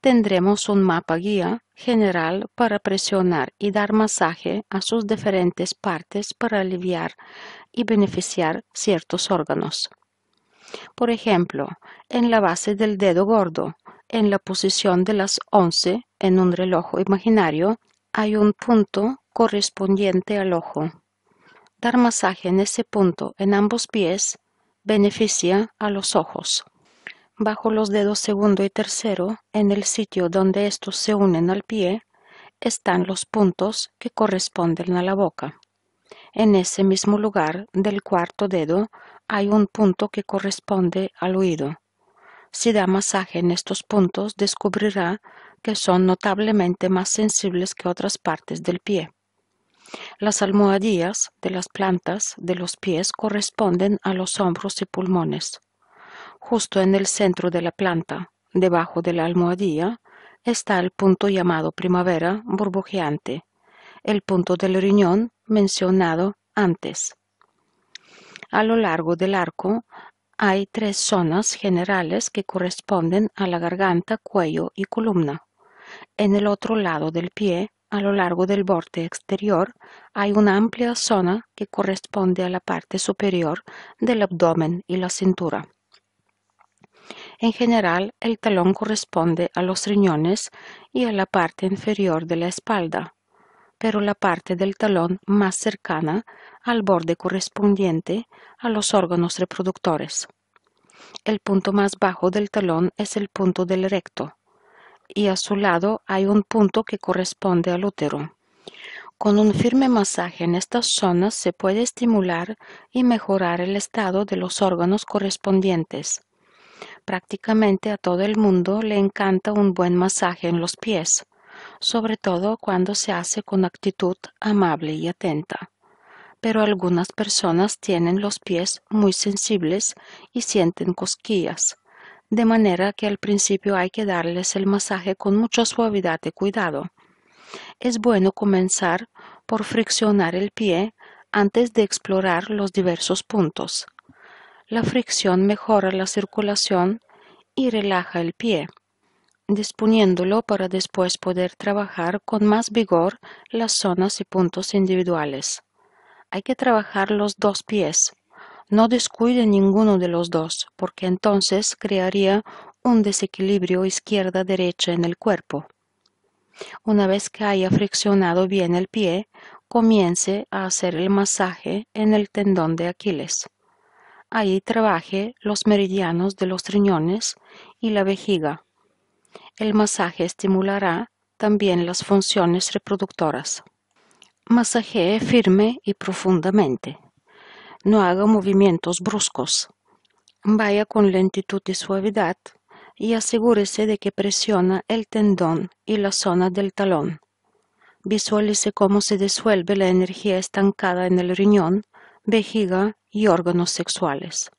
tendremos un mapa guía general para presionar y dar masaje a sus diferentes partes para aliviar y beneficiar ciertos órganos. Por ejemplo, en la base del dedo gordo, en la posición de las once en un reloj imaginario, hay un punto correspondiente al ojo. Dar masaje en ese punto en ambos pies beneficia a los ojos. Bajo los dedos segundo y tercero, en el sitio donde estos se unen al pie, están los puntos que corresponden a la boca. En ese mismo lugar del cuarto dedo hay un punto que corresponde al oído. Si da masaje en estos puntos, descubrirá que son notablemente más sensibles que otras partes del pie. Las almohadillas de las plantas de los pies corresponden a los hombros y pulmones. Justo en el centro de la planta, debajo de la almohadilla, está el punto llamado primavera burbujeante, el punto del riñón mencionado antes. A lo largo del arco hay tres zonas generales que corresponden a la garganta, cuello y columna. En el otro lado del pie, a lo largo del borde exterior, hay una amplia zona que corresponde a la parte superior del abdomen y la cintura. En general, el talón corresponde a los riñones y a la parte inferior de la espalda, pero la parte del talón más cercana al borde correspondiente a los órganos reproductores. El punto más bajo del talón es el punto del recto, y a su lado hay un punto que corresponde al útero. Con un firme masaje en estas zonas se puede estimular y mejorar el estado de los órganos correspondientes. Prácticamente a todo el mundo le encanta un buen masaje en los pies sobre todo cuando se hace con actitud amable y atenta. Pero algunas personas tienen los pies muy sensibles y sienten cosquillas, de manera que al principio hay que darles el masaje con mucha suavidad y cuidado. Es bueno comenzar por friccionar el pie antes de explorar los diversos puntos. La fricción mejora la circulación y relaja el pie disponiéndolo para después poder trabajar con más vigor las zonas y puntos individuales. Hay que trabajar los dos pies. No descuide ninguno de los dos, porque entonces crearía un desequilibrio izquierda-derecha en el cuerpo. Una vez que haya friccionado bien el pie, comience a hacer el masaje en el tendón de Aquiles. Ahí trabaje los meridianos de los riñones y la vejiga el masaje estimulará también las funciones reproductoras. Masajee firme y profundamente. No haga movimientos bruscos. Vaya con lentitud y suavidad y asegúrese de que presiona el tendón y la zona del talón. Visualice cómo se disuelve la energía estancada en el riñón, vejiga y órganos sexuales.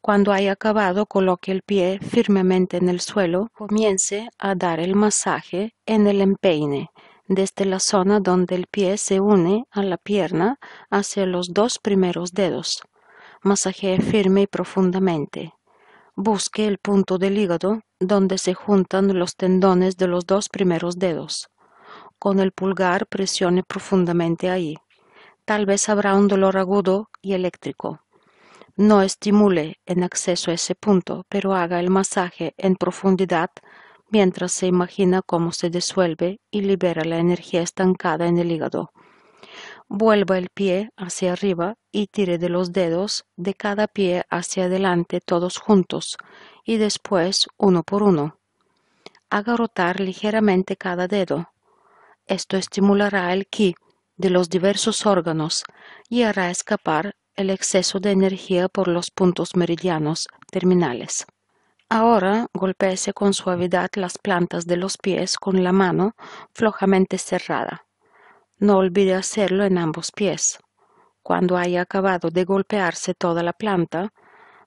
Cuando haya acabado, coloque el pie firmemente en el suelo, comience a dar el masaje en el empeine, desde la zona donde el pie se une a la pierna hacia los dos primeros dedos. Masajee firme y profundamente. Busque el punto del hígado donde se juntan los tendones de los dos primeros dedos. Con el pulgar presione profundamente ahí. Tal vez habrá un dolor agudo y eléctrico. No estimule en a ese punto, pero haga el masaje en profundidad mientras se imagina cómo se disuelve y libera la energía estancada en el hígado. Vuelva el pie hacia arriba y tire de los dedos de cada pie hacia adelante todos juntos y después uno por uno. Haga rotar ligeramente cada dedo. Esto estimulará el ki de los diversos órganos y hará escapar el exceso de energía por los puntos meridianos terminales. Ahora golpese con suavidad las plantas de los pies con la mano flojamente cerrada. No olvide hacerlo en ambos pies. Cuando haya acabado de golpearse toda la planta,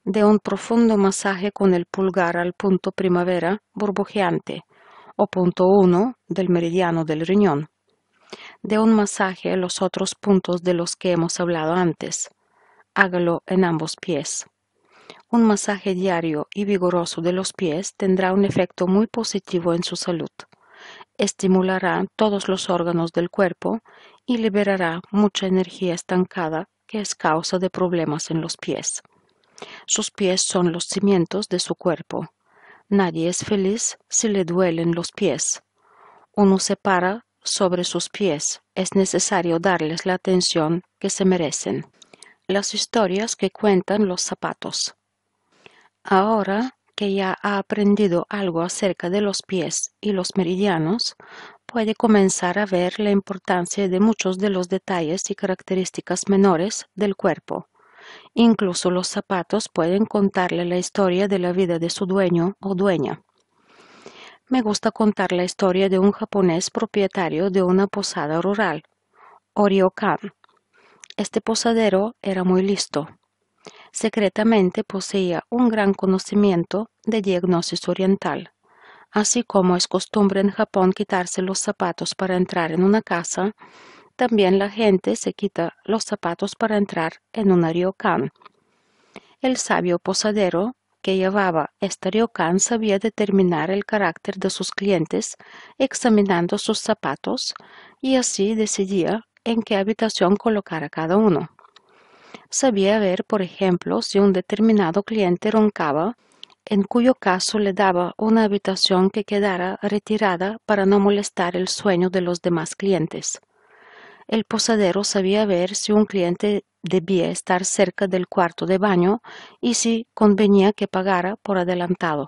dé un profundo masaje con el pulgar al punto primavera burbujeante o punto 1 del meridiano del riñón. Dé un masaje a los otros puntos de los que hemos hablado antes hágalo en ambos pies. Un masaje diario y vigoroso de los pies tendrá un efecto muy positivo en su salud. Estimulará todos los órganos del cuerpo y liberará mucha energía estancada que es causa de problemas en los pies. Sus pies son los cimientos de su cuerpo. Nadie es feliz si le duelen los pies. Uno se para sobre sus pies. Es necesario darles la atención que se merecen las historias que cuentan los zapatos. Ahora que ya ha aprendido algo acerca de los pies y los meridianos, puede comenzar a ver la importancia de muchos de los detalles y características menores del cuerpo. Incluso los zapatos pueden contarle la historia de la vida de su dueño o dueña. Me gusta contar la historia de un japonés propietario de una posada rural, Oriokan, este posadero era muy listo. Secretamente poseía un gran conocimiento de diagnosis oriental. Así como es costumbre en Japón quitarse los zapatos para entrar en una casa, también la gente se quita los zapatos para entrar en un ryokan. El sabio posadero que llevaba este ryokan sabía determinar el carácter de sus clientes examinando sus zapatos y así decidía en qué habitación colocara cada uno. Sabía ver, por ejemplo, si un determinado cliente roncaba, en cuyo caso le daba una habitación que quedara retirada para no molestar el sueño de los demás clientes. El posadero sabía ver si un cliente debía estar cerca del cuarto de baño y si convenía que pagara por adelantado.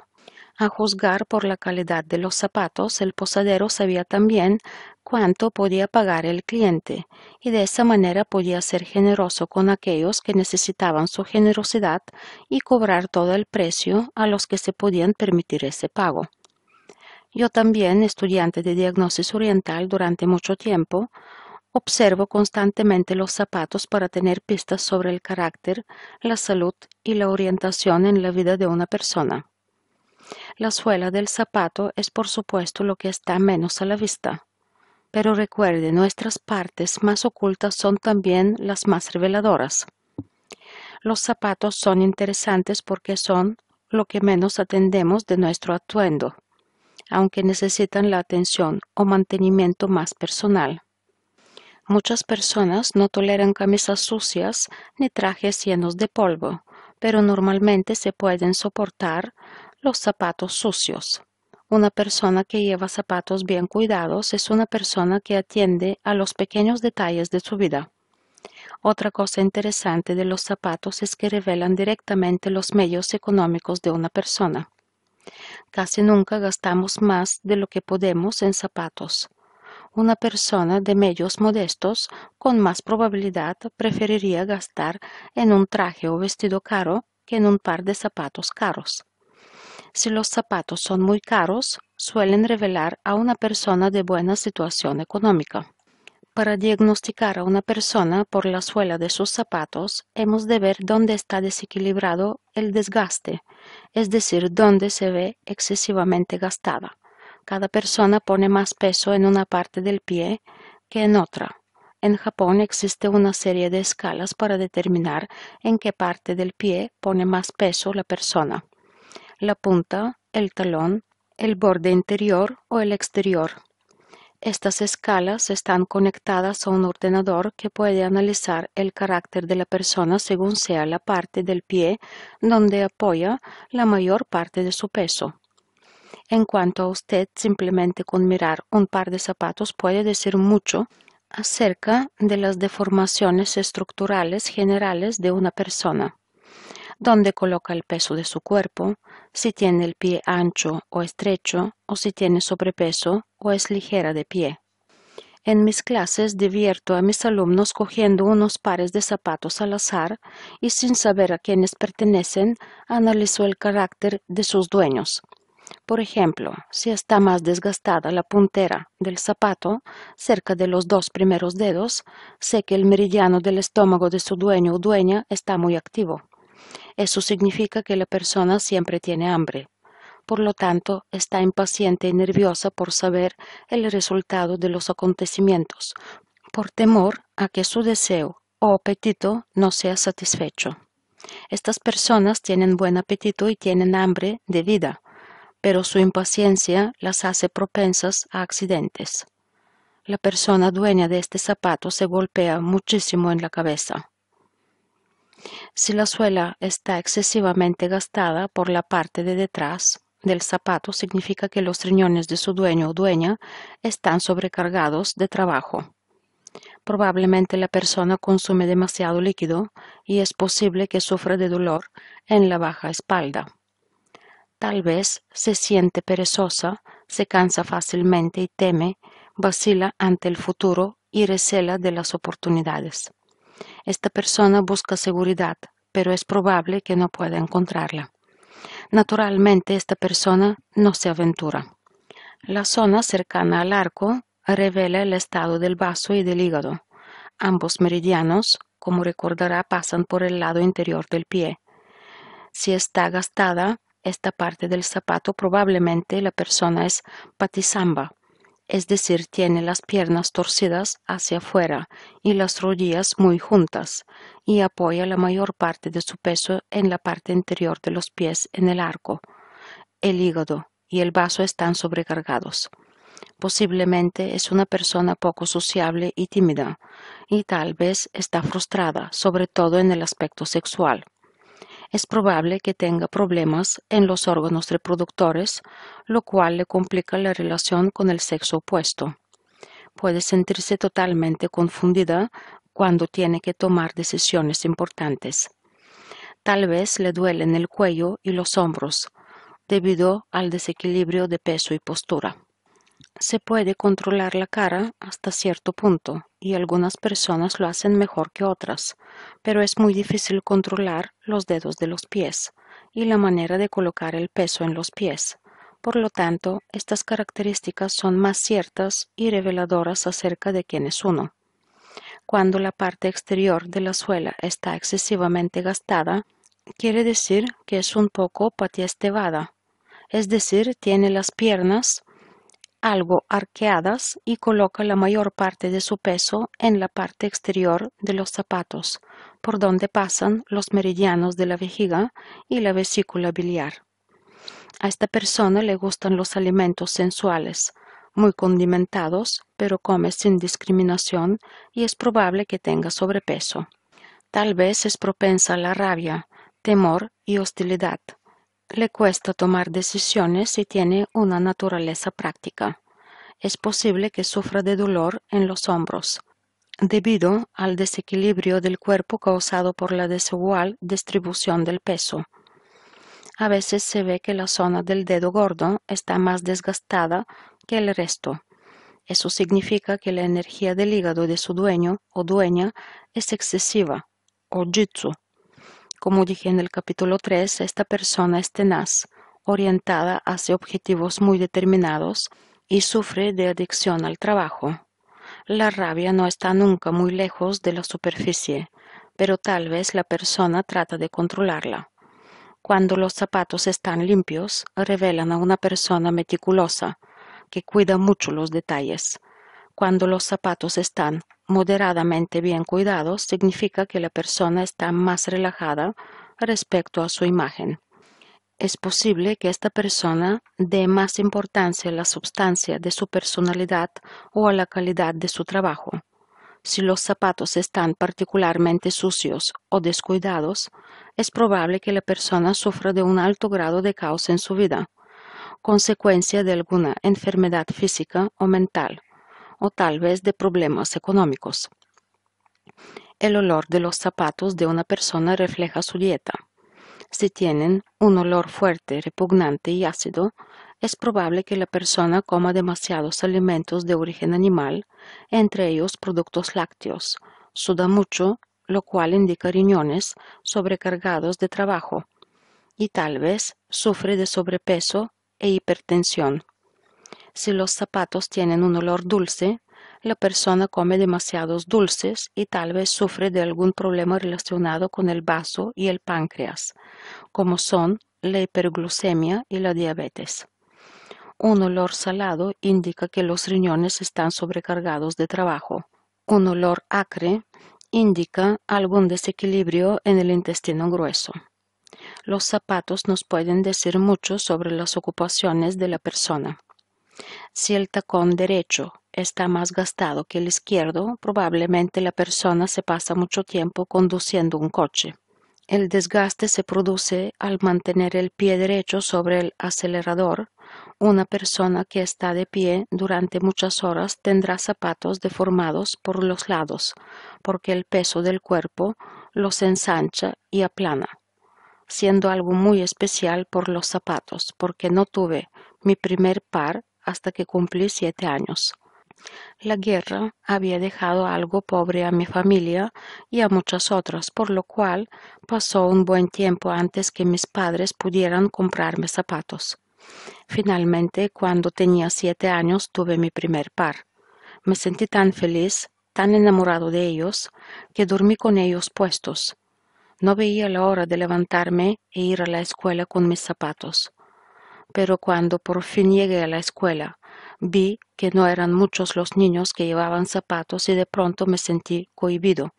A juzgar por la calidad de los zapatos, el posadero sabía también cuánto podía pagar el cliente, y de esa manera podía ser generoso con aquellos que necesitaban su generosidad y cobrar todo el precio a los que se podían permitir ese pago. Yo también, estudiante de diagnosis oriental durante mucho tiempo, observo constantemente los zapatos para tener pistas sobre el carácter, la salud y la orientación en la vida de una persona. La suela del zapato es por supuesto lo que está menos a la vista. Pero recuerde, nuestras partes más ocultas son también las más reveladoras. Los zapatos son interesantes porque son lo que menos atendemos de nuestro atuendo, aunque necesitan la atención o mantenimiento más personal. Muchas personas no toleran camisas sucias ni trajes llenos de polvo, pero normalmente se pueden soportar los zapatos sucios. Una persona que lleva zapatos bien cuidados es una persona que atiende a los pequeños detalles de su vida. Otra cosa interesante de los zapatos es que revelan directamente los medios económicos de una persona. Casi nunca gastamos más de lo que podemos en zapatos. Una persona de medios modestos con más probabilidad preferiría gastar en un traje o vestido caro que en un par de zapatos caros. Si los zapatos son muy caros, suelen revelar a una persona de buena situación económica. Para diagnosticar a una persona por la suela de sus zapatos, hemos de ver dónde está desequilibrado el desgaste, es decir, dónde se ve excesivamente gastada. Cada persona pone más peso en una parte del pie que en otra. En Japón existe una serie de escalas para determinar en qué parte del pie pone más peso la persona la punta, el talón, el borde interior o el exterior. Estas escalas están conectadas a un ordenador que puede analizar el carácter de la persona según sea la parte del pie donde apoya la mayor parte de su peso. En cuanto a usted, simplemente con mirar un par de zapatos puede decir mucho acerca de las deformaciones estructurales generales de una persona, dónde coloca el peso de su cuerpo, si tiene el pie ancho o estrecho, o si tiene sobrepeso o es ligera de pie. En mis clases divierto a mis alumnos cogiendo unos pares de zapatos al azar y sin saber a quiénes pertenecen, analizo el carácter de sus dueños. Por ejemplo, si está más desgastada la puntera del zapato, cerca de los dos primeros dedos, sé que el meridiano del estómago de su dueño o dueña está muy activo. Eso significa que la persona siempre tiene hambre. Por lo tanto, está impaciente y nerviosa por saber el resultado de los acontecimientos, por temor a que su deseo o apetito no sea satisfecho. Estas personas tienen buen apetito y tienen hambre de vida, pero su impaciencia las hace propensas a accidentes. La persona dueña de este zapato se golpea muchísimo en la cabeza. Si la suela está excesivamente gastada por la parte de detrás del zapato, significa que los riñones de su dueño o dueña están sobrecargados de trabajo. Probablemente la persona consume demasiado líquido y es posible que sufra de dolor en la baja espalda. Tal vez se siente perezosa, se cansa fácilmente y teme, vacila ante el futuro y recela de las oportunidades. Esta persona busca seguridad, pero es probable que no pueda encontrarla. Naturalmente, esta persona no se aventura. La zona cercana al arco revela el estado del vaso y del hígado. Ambos meridianos, como recordará, pasan por el lado interior del pie. Si está gastada esta parte del zapato, probablemente la persona es patisamba, es decir, tiene las piernas torcidas hacia afuera y las rodillas muy juntas, y apoya la mayor parte de su peso en la parte interior de los pies en el arco. El hígado y el vaso están sobrecargados. Posiblemente es una persona poco sociable y tímida, y tal vez está frustrada, sobre todo en el aspecto sexual es probable que tenga problemas en los órganos reproductores, lo cual le complica la relación con el sexo opuesto. Puede sentirse totalmente confundida cuando tiene que tomar decisiones importantes. Tal vez le duelen el cuello y los hombros, debido al desequilibrio de peso y postura. Se puede controlar la cara hasta cierto punto, y algunas personas lo hacen mejor que otras, pero es muy difícil controlar los dedos de los pies y la manera de colocar el peso en los pies. Por lo tanto, estas características son más ciertas y reveladoras acerca de quién es uno. Cuando la parte exterior de la suela está excesivamente gastada, quiere decir que es un poco patiestevada, es decir, tiene las piernas algo arqueadas y coloca la mayor parte de su peso en la parte exterior de los zapatos, por donde pasan los meridianos de la vejiga y la vesícula biliar. A esta persona le gustan los alimentos sensuales, muy condimentados, pero come sin discriminación y es probable que tenga sobrepeso. Tal vez es propensa a la rabia, temor y hostilidad le cuesta tomar decisiones y tiene una naturaleza práctica. Es posible que sufra de dolor en los hombros, debido al desequilibrio del cuerpo causado por la desigual distribución del peso. A veces se ve que la zona del dedo gordo está más desgastada que el resto. Eso significa que la energía del hígado de su dueño o dueña es excesiva, o jitsu, como dije en el capítulo 3, esta persona es tenaz, orientada hacia objetivos muy determinados y sufre de adicción al trabajo. La rabia no está nunca muy lejos de la superficie, pero tal vez la persona trata de controlarla. Cuando los zapatos están limpios, revelan a una persona meticulosa, que cuida mucho los detalles, cuando los zapatos están moderadamente bien cuidados, significa que la persona está más relajada respecto a su imagen. Es posible que esta persona dé más importancia a la sustancia de su personalidad o a la calidad de su trabajo. Si los zapatos están particularmente sucios o descuidados, es probable que la persona sufra de un alto grado de caos en su vida, consecuencia de alguna enfermedad física o mental o tal vez de problemas económicos. El olor de los zapatos de una persona refleja su dieta. Si tienen un olor fuerte, repugnante y ácido, es probable que la persona coma demasiados alimentos de origen animal, entre ellos productos lácteos, suda mucho, lo cual indica riñones sobrecargados de trabajo, y tal vez sufre de sobrepeso e hipertensión. Si los zapatos tienen un olor dulce, la persona come demasiados dulces y tal vez sufre de algún problema relacionado con el vaso y el páncreas, como son la hiperglucemia y la diabetes. Un olor salado indica que los riñones están sobrecargados de trabajo. Un olor acre indica algún desequilibrio en el intestino grueso. Los zapatos nos pueden decir mucho sobre las ocupaciones de la persona. Si el tacón derecho está más gastado que el izquierdo, probablemente la persona se pasa mucho tiempo conduciendo un coche. El desgaste se produce al mantener el pie derecho sobre el acelerador. Una persona que está de pie durante muchas horas tendrá zapatos deformados por los lados, porque el peso del cuerpo los ensancha y aplana, siendo algo muy especial por los zapatos, porque no tuve mi primer par hasta que cumplí siete años. La guerra había dejado algo pobre a mi familia y a muchas otras, por lo cual pasó un buen tiempo antes que mis padres pudieran comprarme zapatos. Finalmente, cuando tenía siete años, tuve mi primer par. Me sentí tan feliz, tan enamorado de ellos, que dormí con ellos puestos. No veía la hora de levantarme e ir a la escuela con mis zapatos pero cuando por fin llegué a la escuela, vi que no eran muchos los niños que llevaban zapatos y de pronto me sentí cohibido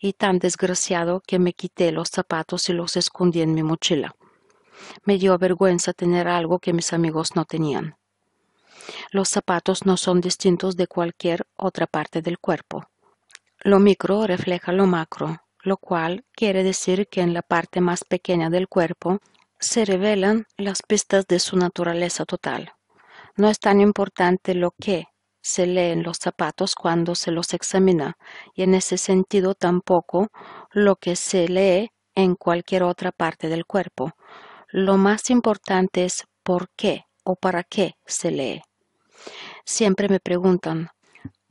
y tan desgraciado que me quité los zapatos y los escondí en mi mochila. Me dio vergüenza tener algo que mis amigos no tenían. Los zapatos no son distintos de cualquier otra parte del cuerpo. Lo micro refleja lo macro, lo cual quiere decir que en la parte más pequeña del cuerpo se revelan las pistas de su naturaleza total. No es tan importante lo que se lee en los zapatos cuando se los examina, y en ese sentido tampoco lo que se lee en cualquier otra parte del cuerpo. Lo más importante es por qué o para qué se lee. Siempre me preguntan,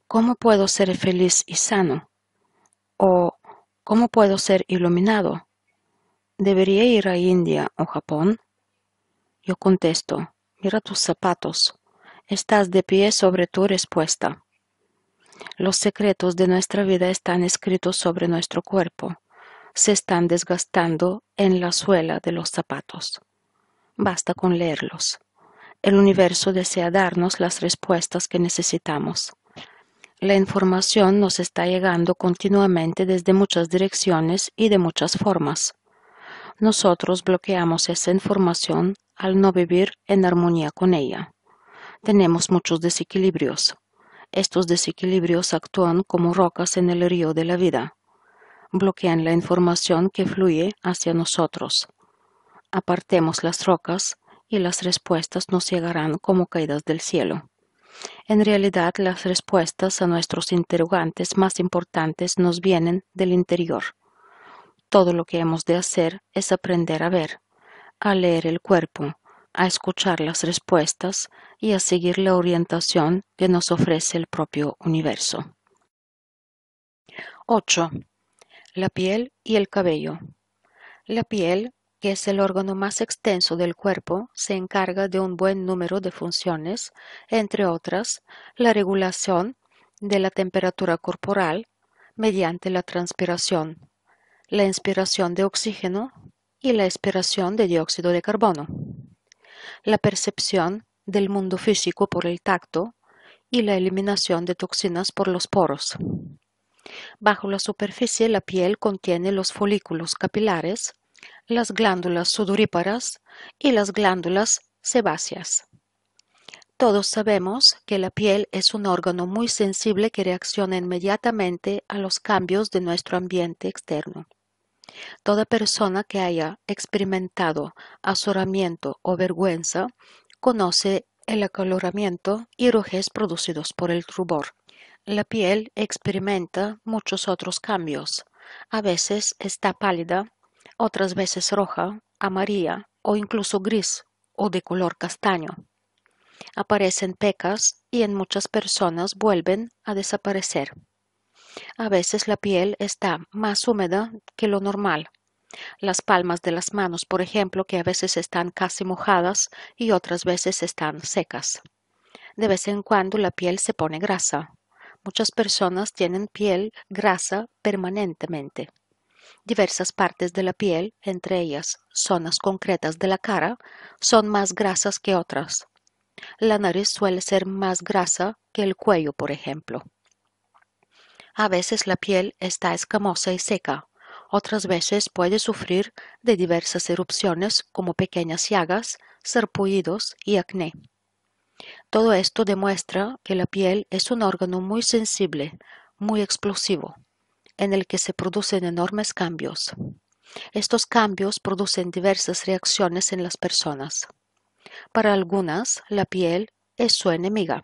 ¿cómo puedo ser feliz y sano? ¿O cómo puedo ser iluminado? ¿Debería ir a India o Japón? Yo contesto, mira tus zapatos, estás de pie sobre tu respuesta. Los secretos de nuestra vida están escritos sobre nuestro cuerpo, se están desgastando en la suela de los zapatos. Basta con leerlos. El universo desea darnos las respuestas que necesitamos. La información nos está llegando continuamente desde muchas direcciones y de muchas formas. Nosotros bloqueamos esa información al no vivir en armonía con ella. Tenemos muchos desequilibrios. Estos desequilibrios actúan como rocas en el río de la vida. Bloquean la información que fluye hacia nosotros. Apartemos las rocas y las respuestas nos llegarán como caídas del cielo. En realidad, las respuestas a nuestros interrogantes más importantes nos vienen del interior, todo lo que hemos de hacer es aprender a ver, a leer el cuerpo, a escuchar las respuestas y a seguir la orientación que nos ofrece el propio universo. 8. La piel y el cabello. La piel, que es el órgano más extenso del cuerpo, se encarga de un buen número de funciones, entre otras, la regulación de la temperatura corporal mediante la transpiración, la inspiración de oxígeno y la expiración de dióxido de carbono, la percepción del mundo físico por el tacto y la eliminación de toxinas por los poros. Bajo la superficie la piel contiene los folículos capilares, las glándulas sudoríparas y las glándulas sebáceas. Todos sabemos que la piel es un órgano muy sensible que reacciona inmediatamente a los cambios de nuestro ambiente externo. Toda persona que haya experimentado azoramiento o vergüenza conoce el acaloramiento y rojez producidos por el rubor. La piel experimenta muchos otros cambios. A veces está pálida, otras veces roja, amarilla o incluso gris o de color castaño. Aparecen pecas y en muchas personas vuelven a desaparecer. A veces la piel está más húmeda que lo normal. Las palmas de las manos, por ejemplo, que a veces están casi mojadas y otras veces están secas. De vez en cuando la piel se pone grasa. Muchas personas tienen piel grasa permanentemente. Diversas partes de la piel, entre ellas zonas concretas de la cara, son más grasas que otras. La nariz suele ser más grasa que el cuello, por ejemplo. A veces la piel está escamosa y seca, otras veces puede sufrir de diversas erupciones como pequeñas llagas, serpullidos y acné. Todo esto demuestra que la piel es un órgano muy sensible, muy explosivo, en el que se producen enormes cambios. Estos cambios producen diversas reacciones en las personas. Para algunas, la piel es su enemiga,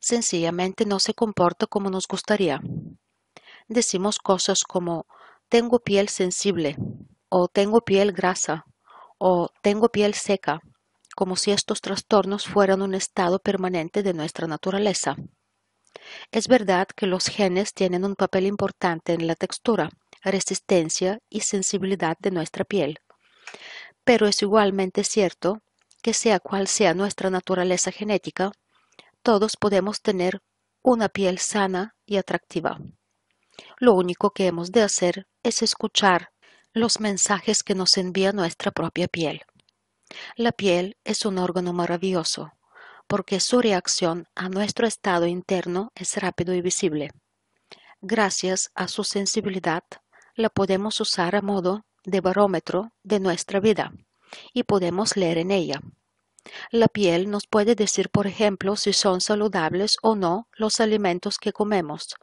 sencillamente no se comporta como nos gustaría. Decimos cosas como tengo piel sensible o tengo piel grasa o tengo piel seca, como si estos trastornos fueran un estado permanente de nuestra naturaleza. Es verdad que los genes tienen un papel importante en la textura, resistencia y sensibilidad de nuestra piel, pero es igualmente cierto que sea cual sea nuestra naturaleza genética, todos podemos tener una piel sana y atractiva. Lo único que hemos de hacer es escuchar los mensajes que nos envía nuestra propia piel. La piel es un órgano maravilloso, porque su reacción a nuestro estado interno es rápido y visible. Gracias a su sensibilidad, la podemos usar a modo de barómetro de nuestra vida y podemos leer en ella la piel nos puede decir por ejemplo si son saludables o no los alimentos que comemos,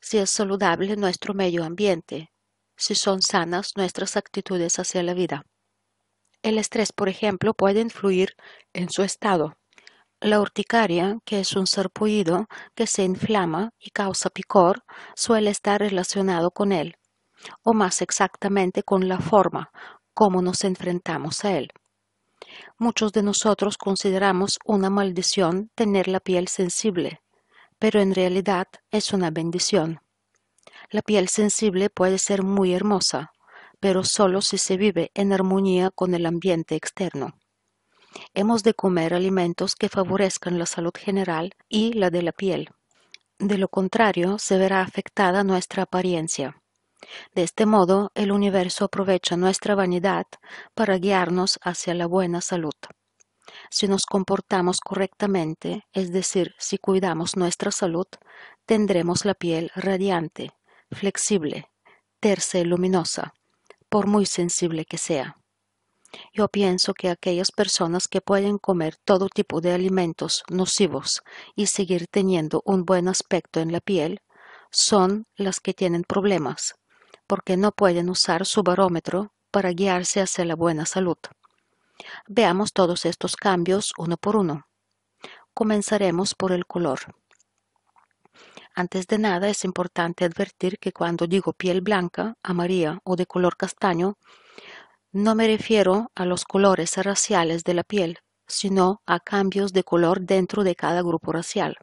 si es saludable nuestro medio ambiente, si son sanas nuestras actitudes hacia la vida. El estrés, por ejemplo, puede influir en su estado. La urticaria, que es un sarpullido que se inflama y causa picor, suele estar relacionado con él, o más exactamente con la forma como nos enfrentamos a él. Muchos de nosotros consideramos una maldición tener la piel sensible, pero en realidad es una bendición. La piel sensible puede ser muy hermosa, pero solo si se vive en armonía con el ambiente externo. Hemos de comer alimentos que favorezcan la salud general y la de la piel. De lo contrario, se verá afectada nuestra apariencia. De este modo, el universo aprovecha nuestra vanidad para guiarnos hacia la buena salud. Si nos comportamos correctamente, es decir, si cuidamos nuestra salud, tendremos la piel radiante, flexible, tersa y luminosa, por muy sensible que sea. Yo pienso que aquellas personas que pueden comer todo tipo de alimentos nocivos y seguir teniendo un buen aspecto en la piel son las que tienen problemas, porque no pueden usar su barómetro para guiarse hacia la buena salud. Veamos todos estos cambios uno por uno. Comenzaremos por el color. Antes de nada es importante advertir que cuando digo piel blanca, amarilla o de color castaño, no me refiero a los colores raciales de la piel, sino a cambios de color dentro de cada grupo racial.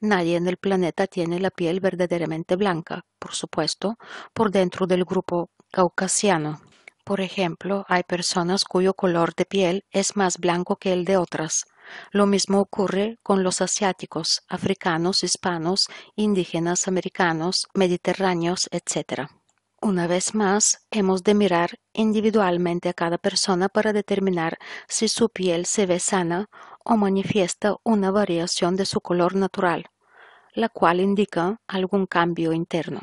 Nadie en el planeta tiene la piel verdaderamente blanca, por supuesto, por dentro del grupo caucasiano. Por ejemplo, hay personas cuyo color de piel es más blanco que el de otras. Lo mismo ocurre con los asiáticos, africanos, hispanos, indígenas americanos, mediterráneos, etc. Una vez más, hemos de mirar individualmente a cada persona para determinar si su piel se ve sana o manifiesta una variación de su color natural, la cual indica algún cambio interno.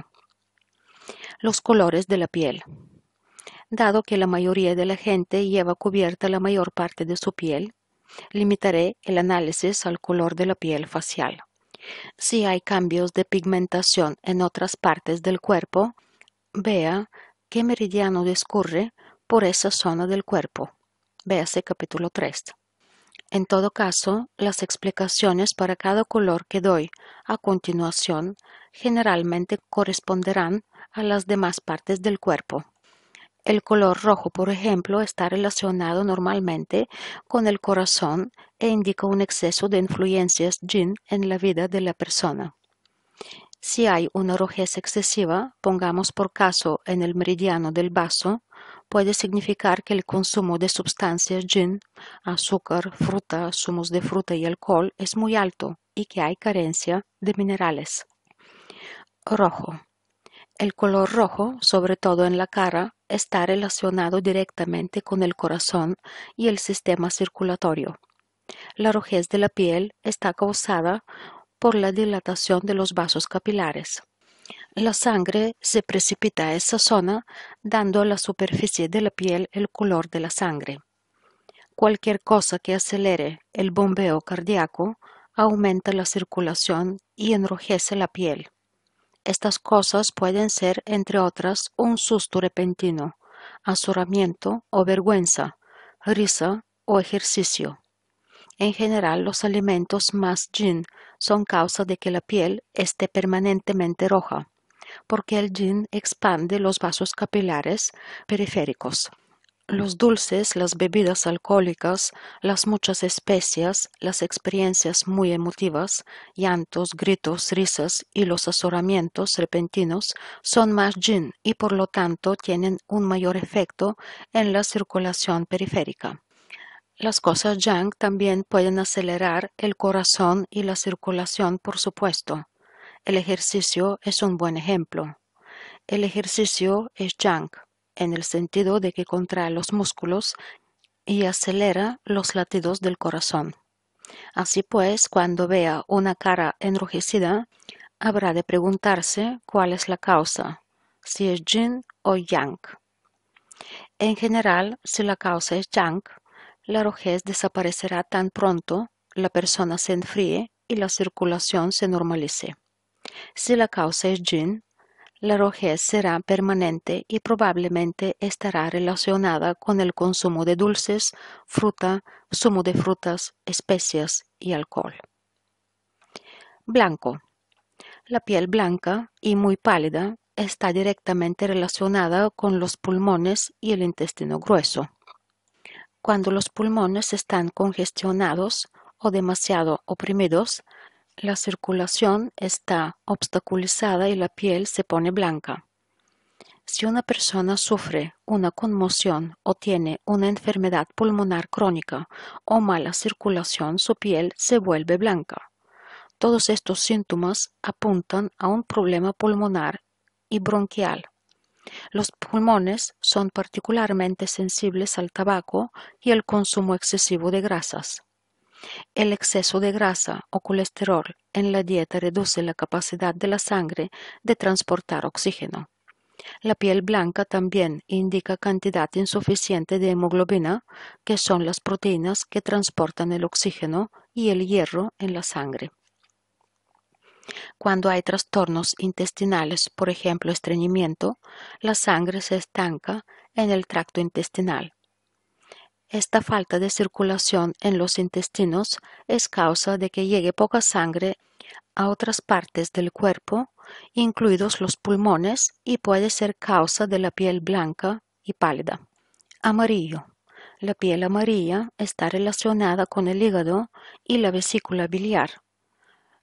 Los colores de la piel. Dado que la mayoría de la gente lleva cubierta la mayor parte de su piel, limitaré el análisis al color de la piel facial. Si hay cambios de pigmentación en otras partes del cuerpo, vea qué meridiano discurre por esa zona del cuerpo. Véase capítulo 3. En todo caso, las explicaciones para cada color que doy a continuación generalmente corresponderán a las demás partes del cuerpo. El color rojo, por ejemplo, está relacionado normalmente con el corazón e indica un exceso de influencias yin en la vida de la persona. Si hay una rojez excesiva, pongamos por caso en el meridiano del vaso, puede significar que el consumo de sustancias gin, azúcar, fruta, zumos de fruta y alcohol es muy alto y que hay carencia de minerales. Rojo. El color rojo, sobre todo en la cara, está relacionado directamente con el corazón y el sistema circulatorio. La rojez de la piel está causada por la dilatación de los vasos capilares. La sangre se precipita a esa zona, dando a la superficie de la piel el color de la sangre. Cualquier cosa que acelere el bombeo cardíaco aumenta la circulación y enrojece la piel. Estas cosas pueden ser, entre otras, un susto repentino, azoramiento o vergüenza, risa o ejercicio. En general, los alimentos más gin son causa de que la piel esté permanentemente roja porque el gin expande los vasos capilares periféricos. Los dulces, las bebidas alcohólicas, las muchas especias, las experiencias muy emotivas, llantos, gritos, risas y los azoramientos repentinos son más gin y por lo tanto tienen un mayor efecto en la circulación periférica. Las cosas yang también pueden acelerar el corazón y la circulación, por supuesto, el ejercicio es un buen ejemplo. El ejercicio es yang, en el sentido de que contrae los músculos y acelera los latidos del corazón. Así pues, cuando vea una cara enrojecida, habrá de preguntarse cuál es la causa, si es yin o yang. En general, si la causa es yang, la rojez desaparecerá tan pronto la persona se enfríe y la circulación se normalice. Si la causa es gin, la rojez será permanente y probablemente estará relacionada con el consumo de dulces, fruta, zumo de frutas, especias y alcohol. Blanco. La piel blanca y muy pálida está directamente relacionada con los pulmones y el intestino grueso. Cuando los pulmones están congestionados o demasiado oprimidos, la circulación está obstaculizada y la piel se pone blanca. Si una persona sufre una conmoción o tiene una enfermedad pulmonar crónica o mala circulación, su piel se vuelve blanca. Todos estos síntomas apuntan a un problema pulmonar y bronquial. Los pulmones son particularmente sensibles al tabaco y al consumo excesivo de grasas. El exceso de grasa o colesterol en la dieta reduce la capacidad de la sangre de transportar oxígeno. La piel blanca también indica cantidad insuficiente de hemoglobina, que son las proteínas que transportan el oxígeno y el hierro en la sangre. Cuando hay trastornos intestinales, por ejemplo estreñimiento, la sangre se estanca en el tracto intestinal, esta falta de circulación en los intestinos es causa de que llegue poca sangre a otras partes del cuerpo, incluidos los pulmones, y puede ser causa de la piel blanca y pálida. Amarillo. La piel amarilla está relacionada con el hígado y la vesícula biliar.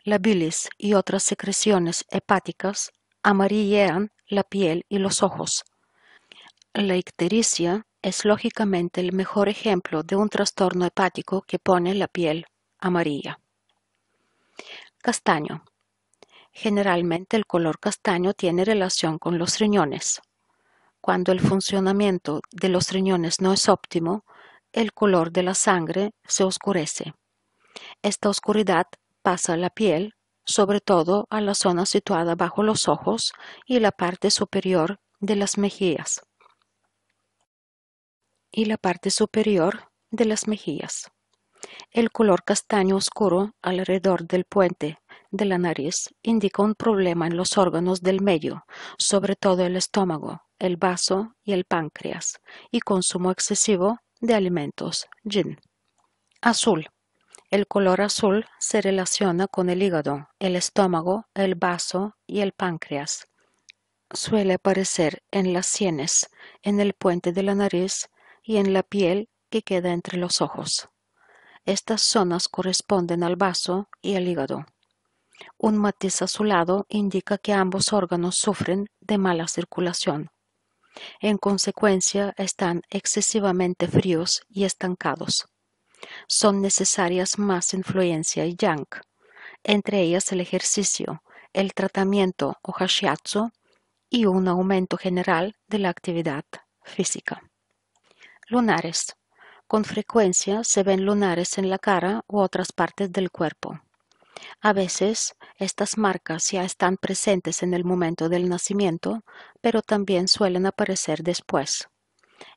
La bilis y otras secreciones hepáticas amarillean la piel y los ojos. La ictericia es lógicamente el mejor ejemplo de un trastorno hepático que pone la piel amarilla. Castaño. Generalmente el color castaño tiene relación con los riñones. Cuando el funcionamiento de los riñones no es óptimo, el color de la sangre se oscurece. Esta oscuridad pasa a la piel, sobre todo a la zona situada bajo los ojos y la parte superior de las mejillas y la parte superior de las mejillas. El color castaño oscuro alrededor del puente de la nariz indica un problema en los órganos del medio, sobre todo el estómago, el vaso y el páncreas, y consumo excesivo de alimentos, gin. Azul. El color azul se relaciona con el hígado, el estómago, el vaso y el páncreas. Suele aparecer en las sienes, en el puente de la nariz y en la piel que queda entre los ojos. Estas zonas corresponden al vaso y al hígado. Un matiz azulado indica que ambos órganos sufren de mala circulación. En consecuencia, están excesivamente fríos y estancados. Son necesarias más influencia y yang, entre ellas el ejercicio, el tratamiento o hashiatsu y un aumento general de la actividad física. Lunares. Con frecuencia se ven lunares en la cara u otras partes del cuerpo. A veces, estas marcas ya están presentes en el momento del nacimiento, pero también suelen aparecer después.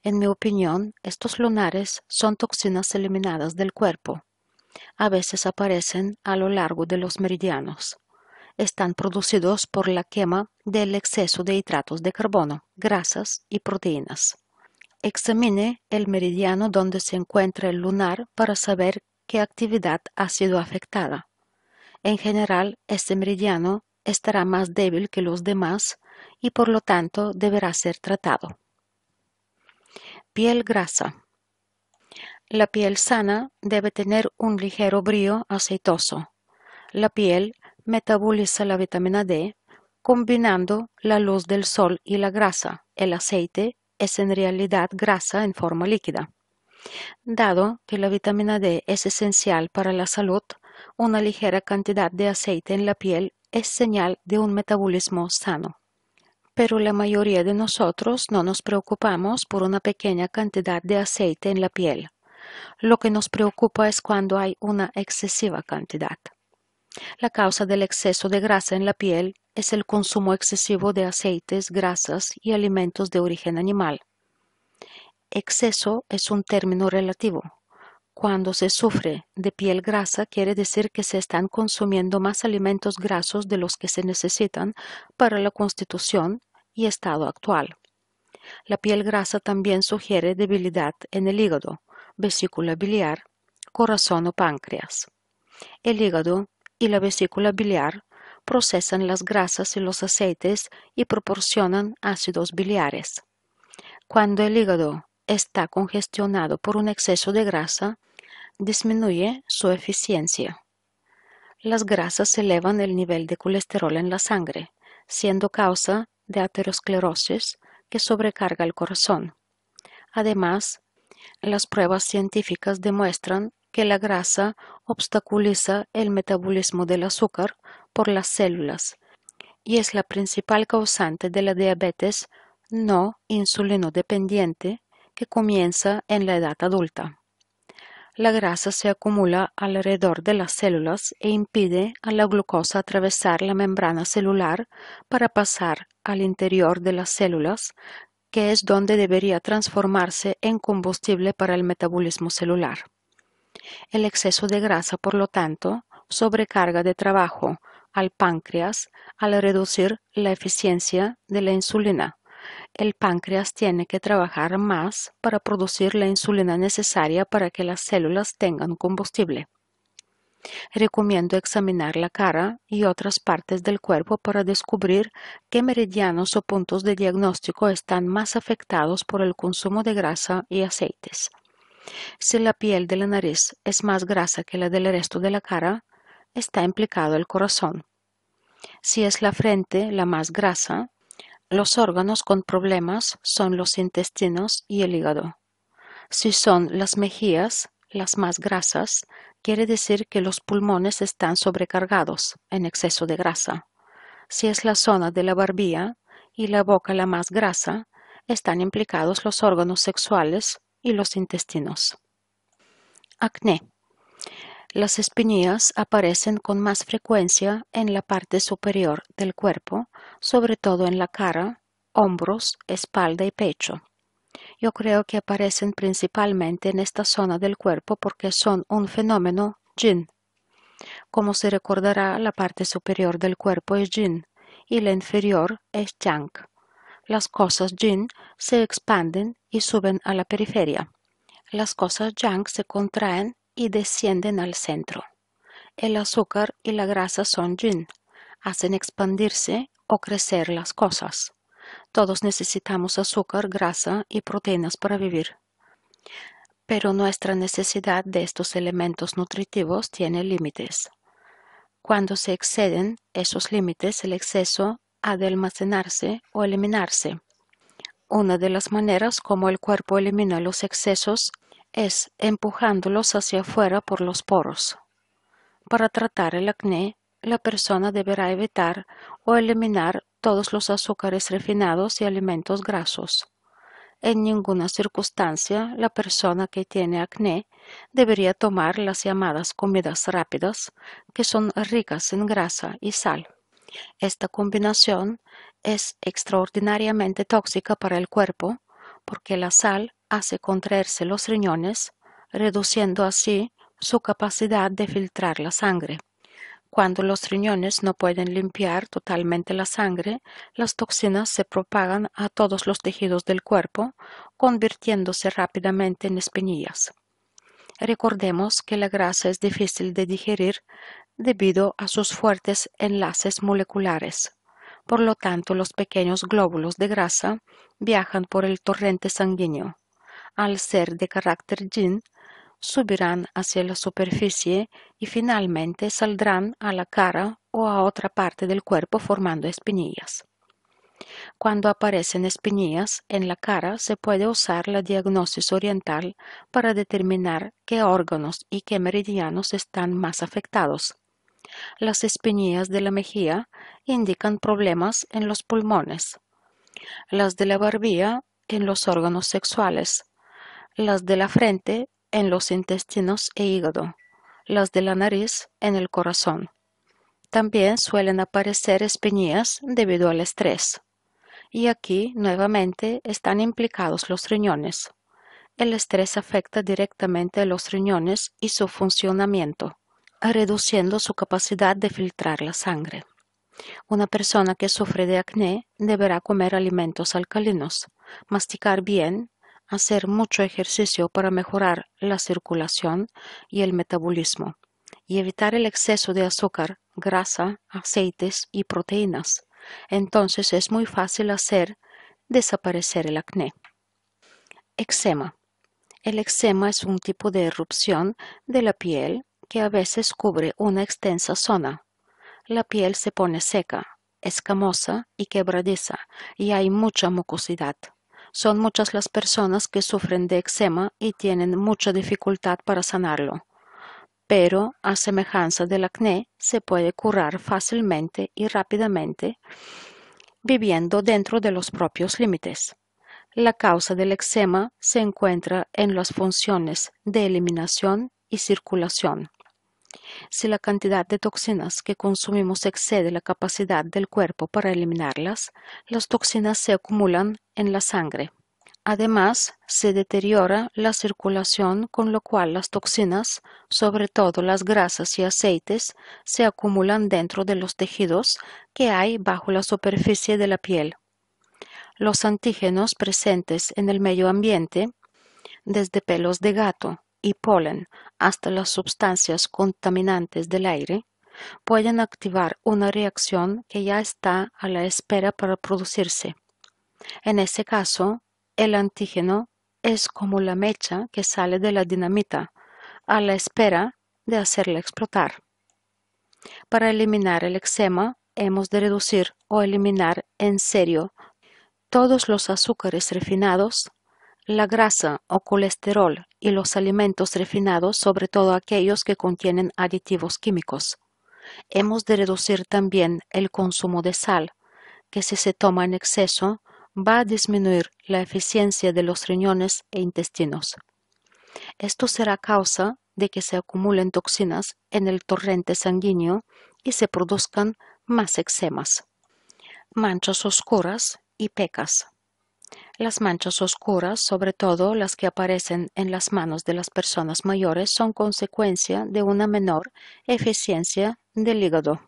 En mi opinión, estos lunares son toxinas eliminadas del cuerpo. A veces aparecen a lo largo de los meridianos. Están producidos por la quema del exceso de hidratos de carbono, grasas y proteínas. Examine el meridiano donde se encuentra el lunar para saber qué actividad ha sido afectada. En general, este meridiano estará más débil que los demás y por lo tanto deberá ser tratado. Piel grasa. La piel sana debe tener un ligero brillo aceitoso. La piel metaboliza la vitamina D combinando la luz del sol y la grasa, el aceite es en realidad grasa en forma líquida. Dado que la vitamina D es esencial para la salud, una ligera cantidad de aceite en la piel es señal de un metabolismo sano. Pero la mayoría de nosotros no nos preocupamos por una pequeña cantidad de aceite en la piel. Lo que nos preocupa es cuando hay una excesiva cantidad. La causa del exceso de grasa en la piel es el consumo excesivo de aceites, grasas y alimentos de origen animal. Exceso es un término relativo. Cuando se sufre de piel grasa quiere decir que se están consumiendo más alimentos grasos de los que se necesitan para la constitución y estado actual. La piel grasa también sugiere debilidad en el hígado, vesícula biliar, corazón o páncreas. El hígado y la vesícula biliar procesan las grasas y los aceites y proporcionan ácidos biliares. Cuando el hígado está congestionado por un exceso de grasa, disminuye su eficiencia. Las grasas elevan el nivel de colesterol en la sangre, siendo causa de aterosclerosis que sobrecarga el corazón. Además, las pruebas científicas demuestran que la grasa obstaculiza el metabolismo del azúcar, las células y es la principal causante de la diabetes no insulinodependiente que comienza en la edad adulta. La grasa se acumula alrededor de las células e impide a la glucosa atravesar la membrana celular para pasar al interior de las células, que es donde debería transformarse en combustible para el metabolismo celular. El exceso de grasa, por lo tanto, sobrecarga de trabajo, al páncreas al reducir la eficiencia de la insulina. El páncreas tiene que trabajar más para producir la insulina necesaria para que las células tengan combustible. Recomiendo examinar la cara y otras partes del cuerpo para descubrir qué meridianos o puntos de diagnóstico están más afectados por el consumo de grasa y aceites. Si la piel de la nariz es más grasa que la del resto de la cara, está implicado el corazón. Si es la frente la más grasa, los órganos con problemas son los intestinos y el hígado. Si son las mejillas las más grasas, quiere decir que los pulmones están sobrecargados en exceso de grasa. Si es la zona de la barbilla y la boca la más grasa, están implicados los órganos sexuales y los intestinos. Acné las espinillas aparecen con más frecuencia en la parte superior del cuerpo, sobre todo en la cara, hombros, espalda y pecho. Yo creo que aparecen principalmente en esta zona del cuerpo porque son un fenómeno Jin. Como se recordará, la parte superior del cuerpo es Jin y la inferior es Yang. Las cosas Jin se expanden y suben a la periferia. Las cosas Yang se contraen y descienden al centro. El azúcar y la grasa son yin, hacen expandirse o crecer las cosas. Todos necesitamos azúcar, grasa y proteínas para vivir. Pero nuestra necesidad de estos elementos nutritivos tiene límites. Cuando se exceden esos límites, el exceso ha de almacenarse o eliminarse. Una de las maneras como el cuerpo elimina los excesos es empujándolos hacia afuera por los poros. Para tratar el acné, la persona deberá evitar o eliminar todos los azúcares refinados y alimentos grasos. En ninguna circunstancia la persona que tiene acné debería tomar las llamadas comidas rápidas, que son ricas en grasa y sal. Esta combinación es extraordinariamente tóxica para el cuerpo porque la sal hace contraerse los riñones, reduciendo así su capacidad de filtrar la sangre. Cuando los riñones no pueden limpiar totalmente la sangre, las toxinas se propagan a todos los tejidos del cuerpo, convirtiéndose rápidamente en espinillas. Recordemos que la grasa es difícil de digerir debido a sus fuertes enlaces moleculares. Por lo tanto, los pequeños glóbulos de grasa viajan por el torrente sanguíneo al ser de carácter yin, subirán hacia la superficie y finalmente saldrán a la cara o a otra parte del cuerpo formando espinillas. Cuando aparecen espinillas en la cara se puede usar la diagnosis oriental para determinar qué órganos y qué meridianos están más afectados. Las espinillas de la mejilla indican problemas en los pulmones, las de la barbilla en los órganos sexuales las de la frente en los intestinos e hígado, las de la nariz en el corazón. También suelen aparecer espinillas debido al estrés. Y aquí nuevamente están implicados los riñones. El estrés afecta directamente a los riñones y su funcionamiento, reduciendo su capacidad de filtrar la sangre. Una persona que sufre de acné deberá comer alimentos alcalinos, masticar bien hacer mucho ejercicio para mejorar la circulación y el metabolismo y evitar el exceso de azúcar, grasa, aceites y proteínas. Entonces es muy fácil hacer desaparecer el acné. Eczema. El eczema es un tipo de erupción de la piel que a veces cubre una extensa zona. La piel se pone seca, escamosa y quebradiza, y hay mucha mucosidad. Son muchas las personas que sufren de eczema y tienen mucha dificultad para sanarlo. Pero, a semejanza del acné, se puede curar fácilmente y rápidamente viviendo dentro de los propios límites. La causa del eczema se encuentra en las funciones de eliminación y circulación. Si la cantidad de toxinas que consumimos excede la capacidad del cuerpo para eliminarlas, las toxinas se acumulan en la sangre. Además, se deteriora la circulación, con lo cual las toxinas, sobre todo las grasas y aceites, se acumulan dentro de los tejidos que hay bajo la superficie de la piel. Los antígenos presentes en el medio ambiente, desde pelos de gato y polen hasta las sustancias contaminantes del aire, pueden activar una reacción que ya está a la espera para producirse. En ese caso, el antígeno es como la mecha que sale de la dinamita, a la espera de hacerla explotar. Para eliminar el eczema, hemos de reducir o eliminar en serio todos los azúcares refinados la grasa o colesterol y los alimentos refinados, sobre todo aquellos que contienen aditivos químicos. Hemos de reducir también el consumo de sal, que si se toma en exceso va a disminuir la eficiencia de los riñones e intestinos. Esto será causa de que se acumulen toxinas en el torrente sanguíneo y se produzcan más eczemas, manchas oscuras y pecas. Las manchas oscuras, sobre todo las que aparecen en las manos de las personas mayores, son consecuencia de una menor eficiencia del hígado.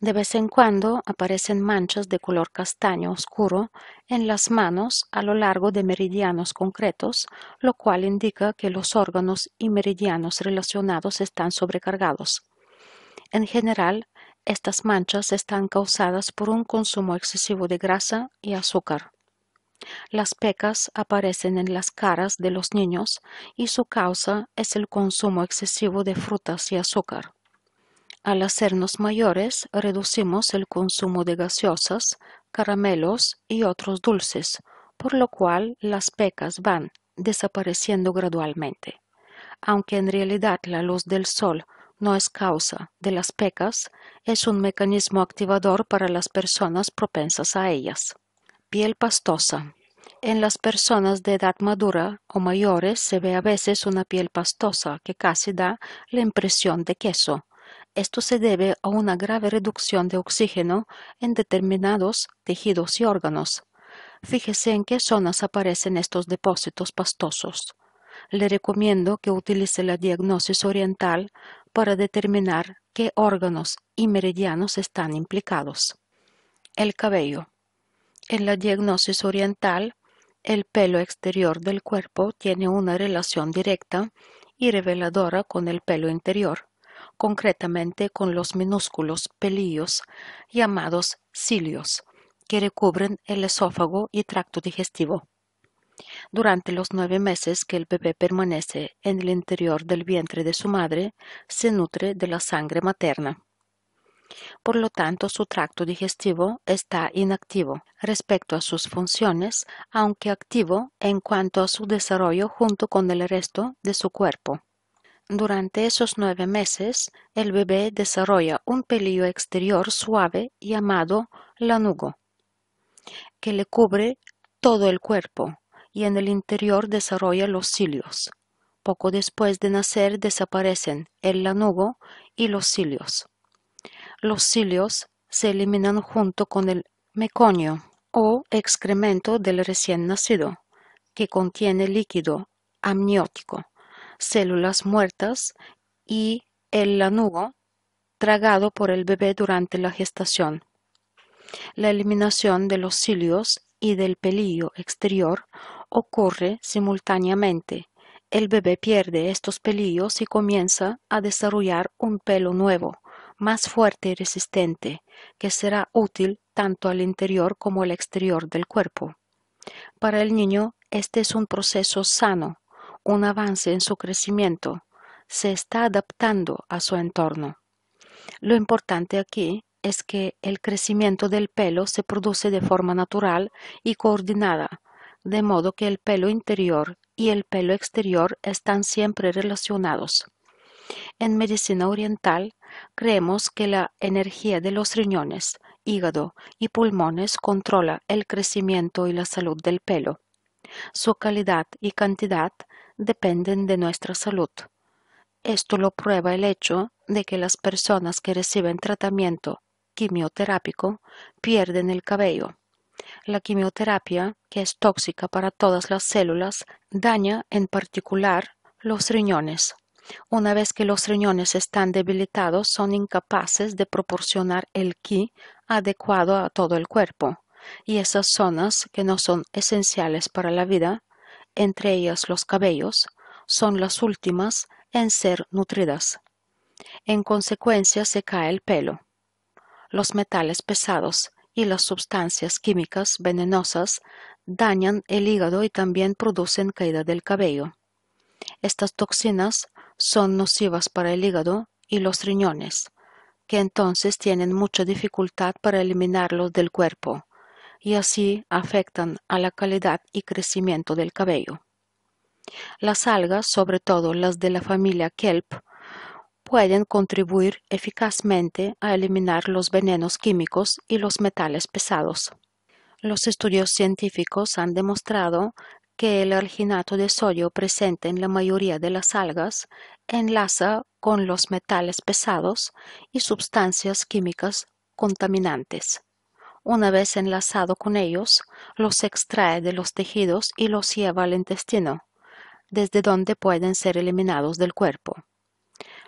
De vez en cuando aparecen manchas de color castaño oscuro en las manos a lo largo de meridianos concretos, lo cual indica que los órganos y meridianos relacionados están sobrecargados. En general, estas manchas están causadas por un consumo excesivo de grasa y azúcar. Las pecas aparecen en las caras de los niños y su causa es el consumo excesivo de frutas y azúcar. Al hacernos mayores, reducimos el consumo de gaseosas, caramelos y otros dulces, por lo cual las pecas van desapareciendo gradualmente. Aunque en realidad la luz del sol no es causa de las pecas, es un mecanismo activador para las personas propensas a ellas. Piel pastosa: En las personas de edad madura o mayores se ve a veces una piel pastosa que casi da la impresión de queso. Esto se debe a una grave reducción de oxígeno en determinados tejidos y órganos. Fíjese en qué zonas aparecen estos depósitos pastosos. Le recomiendo que utilice la diagnosis oriental para determinar qué órganos y meridianos están implicados. El cabello. En la diagnosis oriental, el pelo exterior del cuerpo tiene una relación directa y reveladora con el pelo interior, concretamente con los minúsculos pelillos llamados cilios, que recubren el esófago y tracto digestivo. Durante los nueve meses que el bebé permanece en el interior del vientre de su madre, se nutre de la sangre materna. Por lo tanto, su tracto digestivo está inactivo respecto a sus funciones, aunque activo en cuanto a su desarrollo junto con el resto de su cuerpo. Durante esos nueve meses, el bebé desarrolla un pelillo exterior suave llamado lanugo, que le cubre todo el cuerpo y en el interior desarrolla los cilios. Poco después de nacer desaparecen el lanugo y los cilios. Los cilios se eliminan junto con el meconio o excremento del recién nacido, que contiene líquido amniótico, células muertas y el lanugo tragado por el bebé durante la gestación. La eliminación de los cilios y del pelillo exterior ocurre simultáneamente. El bebé pierde estos pelillos y comienza a desarrollar un pelo nuevo, más fuerte y resistente, que será útil tanto al interior como al exterior del cuerpo. Para el niño, este es un proceso sano, un avance en su crecimiento, se está adaptando a su entorno. Lo importante aquí es que el crecimiento del pelo se produce de forma natural y coordinada, de modo que el pelo interior y el pelo exterior están siempre relacionados. En medicina oriental creemos que la energía de los riñones, hígado y pulmones controla el crecimiento y la salud del pelo. Su calidad y cantidad dependen de nuestra salud. Esto lo prueba el hecho de que las personas que reciben tratamiento quimioterápico pierden el cabello. La quimioterapia, que es tóxica para todas las células, daña en particular los riñones, una vez que los riñones están debilitados, son incapaces de proporcionar el ki adecuado a todo el cuerpo, y esas zonas que no son esenciales para la vida, entre ellas los cabellos, son las últimas en ser nutridas. En consecuencia se cae el pelo. Los metales pesados y las sustancias químicas venenosas dañan el hígado y también producen caída del cabello. Estas toxinas son nocivas para el hígado y los riñones, que entonces tienen mucha dificultad para eliminarlos del cuerpo, y así afectan a la calidad y crecimiento del cabello. Las algas, sobre todo las de la familia kelp, pueden contribuir eficazmente a eliminar los venenos químicos y los metales pesados. Los estudios científicos han demostrado que el arginato de sodio presente en la mayoría de las algas enlaza con los metales pesados y sustancias químicas contaminantes. Una vez enlazado con ellos, los extrae de los tejidos y los lleva al intestino, desde donde pueden ser eliminados del cuerpo.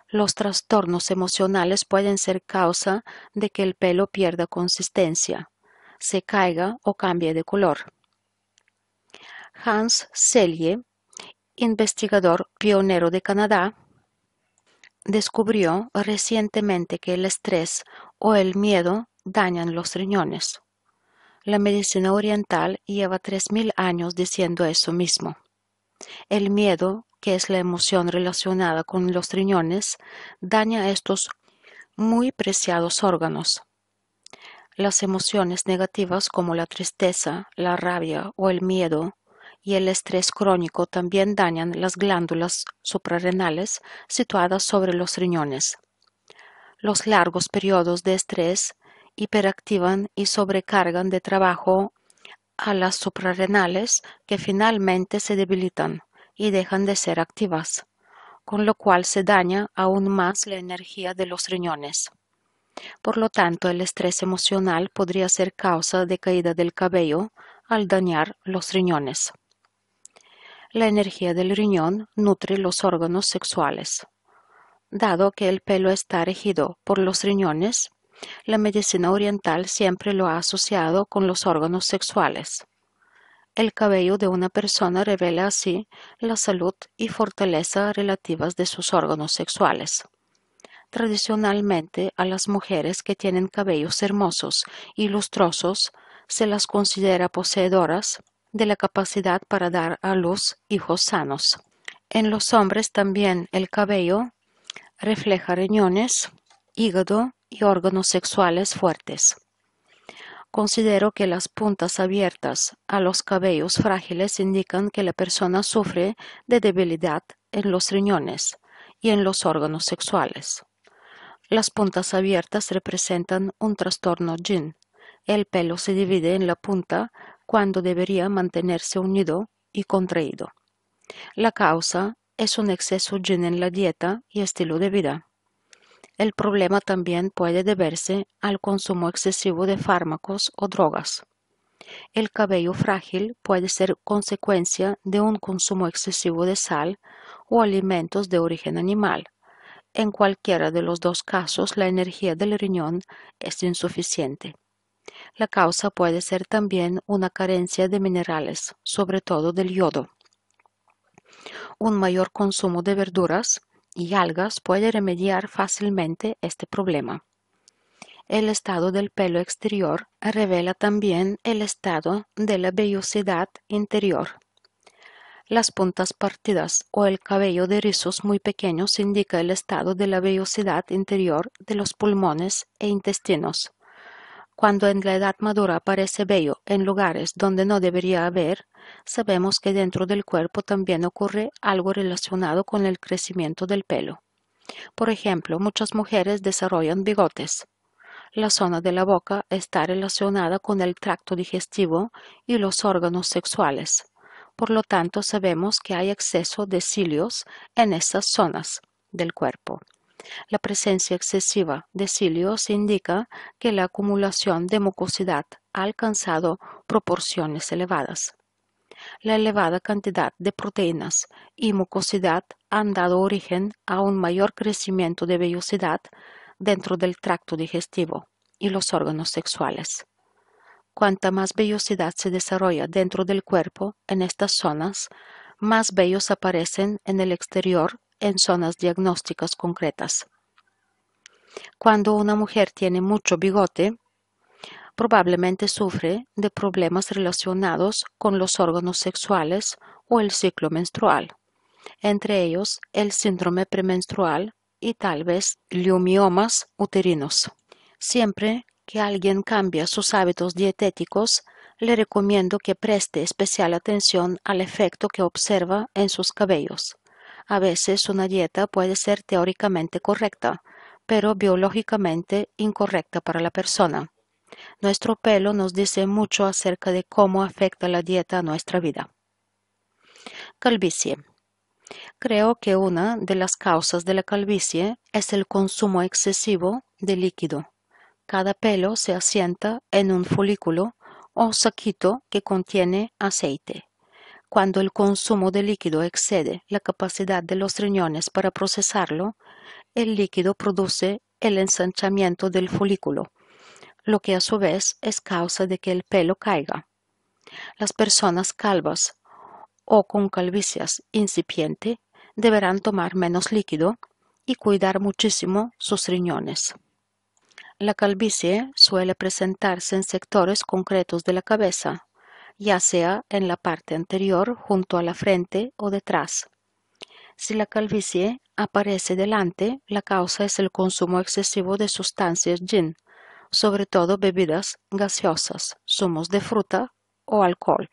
Los trastornos emocionales pueden ser causa de que el pelo pierda consistencia, se caiga o cambie de color Hans Selye, investigador pionero de Canadá, descubrió recientemente que el estrés o el miedo dañan los riñones. La medicina oriental lleva 3.000 años diciendo eso mismo. El miedo, que es la emoción relacionada con los riñones, daña estos muy preciados órganos. Las emociones negativas como la tristeza, la rabia o el miedo y el estrés crónico también dañan las glándulas suprarrenales situadas sobre los riñones. Los largos periodos de estrés hiperactivan y sobrecargan de trabajo a las suprarrenales que finalmente se debilitan y dejan de ser activas, con lo cual se daña aún más la energía de los riñones. Por lo tanto, el estrés emocional podría ser causa de caída del cabello al dañar los riñones. La energía del riñón nutre los órganos sexuales. Dado que el pelo está regido por los riñones, la medicina oriental siempre lo ha asociado con los órganos sexuales. El cabello de una persona revela así la salud y fortaleza relativas de sus órganos sexuales. Tradicionalmente, a las mujeres que tienen cabellos hermosos y lustrosos se las considera poseedoras de la capacidad para dar a luz hijos sanos. En los hombres también el cabello refleja riñones, hígado y órganos sexuales fuertes. Considero que las puntas abiertas a los cabellos frágiles indican que la persona sufre de debilidad en los riñones y en los órganos sexuales. Las puntas abiertas representan un trastorno yin. El pelo se divide en la punta cuando debería mantenerse unido y contraído. La causa es un exceso lleno en la dieta y estilo de vida. El problema también puede deberse al consumo excesivo de fármacos o drogas. El cabello frágil puede ser consecuencia de un consumo excesivo de sal o alimentos de origen animal. En cualquiera de los dos casos, la energía del riñón es insuficiente. La causa puede ser también una carencia de minerales, sobre todo del yodo. Un mayor consumo de verduras y algas puede remediar fácilmente este problema. El estado del pelo exterior revela también el estado de la vellosidad interior. Las puntas partidas o el cabello de rizos muy pequeños indica el estado de la vellosidad interior de los pulmones e intestinos. Cuando en la edad madura aparece bello en lugares donde no debería haber, sabemos que dentro del cuerpo también ocurre algo relacionado con el crecimiento del pelo. Por ejemplo, muchas mujeres desarrollan bigotes. La zona de la boca está relacionada con el tracto digestivo y los órganos sexuales. Por lo tanto, sabemos que hay exceso de cilios en esas zonas del cuerpo. La presencia excesiva de cilios indica que la acumulación de mucosidad ha alcanzado proporciones elevadas. La elevada cantidad de proteínas y mucosidad han dado origen a un mayor crecimiento de vellosidad dentro del tracto digestivo y los órganos sexuales. Cuanta más vellosidad se desarrolla dentro del cuerpo en estas zonas, más bellos aparecen en el exterior en zonas diagnósticas concretas. Cuando una mujer tiene mucho bigote, probablemente sufre de problemas relacionados con los órganos sexuales o el ciclo menstrual, entre ellos el síndrome premenstrual y tal vez liomiomas uterinos. Siempre que alguien cambia sus hábitos dietéticos, le recomiendo que preste especial atención al efecto que observa en sus cabellos. A veces una dieta puede ser teóricamente correcta, pero biológicamente incorrecta para la persona. Nuestro pelo nos dice mucho acerca de cómo afecta la dieta a nuestra vida. Calvicie. Creo que una de las causas de la calvicie es el consumo excesivo de líquido. Cada pelo se asienta en un folículo o saquito que contiene aceite. Cuando el consumo de líquido excede la capacidad de los riñones para procesarlo, el líquido produce el ensanchamiento del folículo, lo que a su vez es causa de que el pelo caiga. Las personas calvas o con calvicias incipiente deberán tomar menos líquido y cuidar muchísimo sus riñones. La calvicie suele presentarse en sectores concretos de la cabeza, ya sea en la parte anterior junto a la frente o detrás. Si la calvicie aparece delante, la causa es el consumo excesivo de sustancias gin, sobre todo bebidas gaseosas, zumos de fruta o alcohol.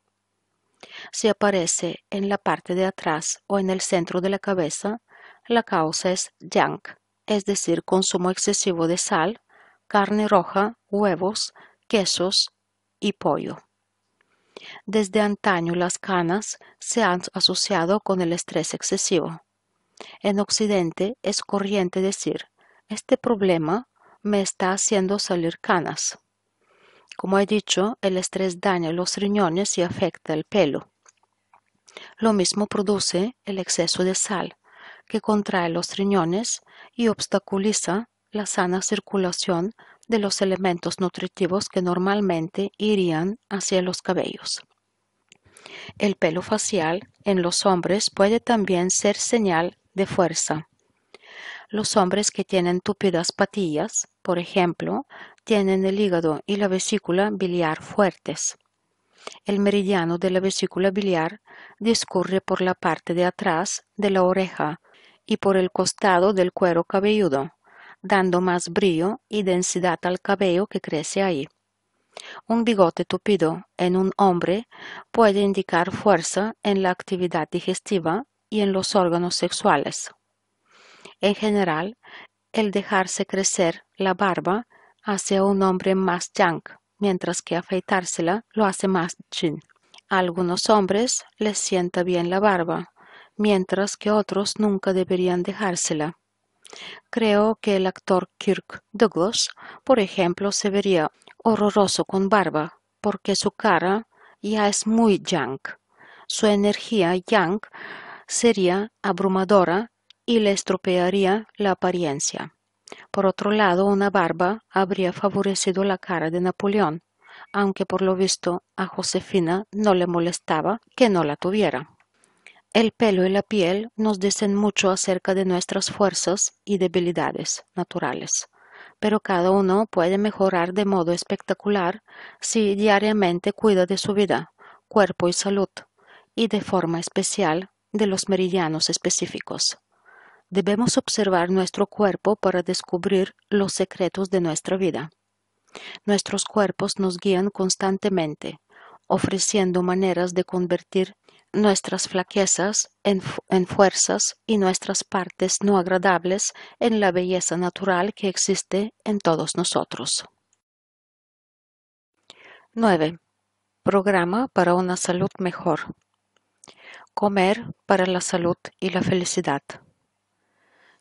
Si aparece en la parte de atrás o en el centro de la cabeza, la causa es junk, es decir, consumo excesivo de sal, carne roja, huevos, quesos y pollo. Desde antaño las canas se han asociado con el estrés excesivo. En Occidente es corriente decir, este problema me está haciendo salir canas. Como he dicho, el estrés daña los riñones y afecta el pelo. Lo mismo produce el exceso de sal, que contrae los riñones y obstaculiza la sana circulación de los elementos nutritivos que normalmente irían hacia los cabellos. El pelo facial en los hombres puede también ser señal de fuerza. Los hombres que tienen tupidas patillas, por ejemplo, tienen el hígado y la vesícula biliar fuertes. El meridiano de la vesícula biliar discurre por la parte de atrás de la oreja y por el costado del cuero cabelludo, dando más brillo y densidad al cabello que crece ahí. Un bigote tupido en un hombre puede indicar fuerza en la actividad digestiva y en los órganos sexuales. En general, el dejarse crecer la barba hace a un hombre más yang, mientras que afeitársela lo hace más chin. A algunos hombres les sienta bien la barba, mientras que otros nunca deberían dejársela. Creo que el actor Kirk Douglas, por ejemplo, se vería horroroso con barba, porque su cara ya es muy yang. Su energía yang sería abrumadora y le estropearía la apariencia. Por otro lado, una barba habría favorecido la cara de Napoleón, aunque por lo visto a Josefina no le molestaba que no la tuviera. El pelo y la piel nos dicen mucho acerca de nuestras fuerzas y debilidades naturales pero cada uno puede mejorar de modo espectacular si diariamente cuida de su vida, cuerpo y salud, y de forma especial de los meridianos específicos. Debemos observar nuestro cuerpo para descubrir los secretos de nuestra vida. Nuestros cuerpos nos guían constantemente, ofreciendo maneras de convertir nuestras flaquezas en, fuerzas y nuestras partes no agradables en la belleza natural que existe en todos nosotros. 9. Programa para una salud mejor. Comer para la salud y la felicidad.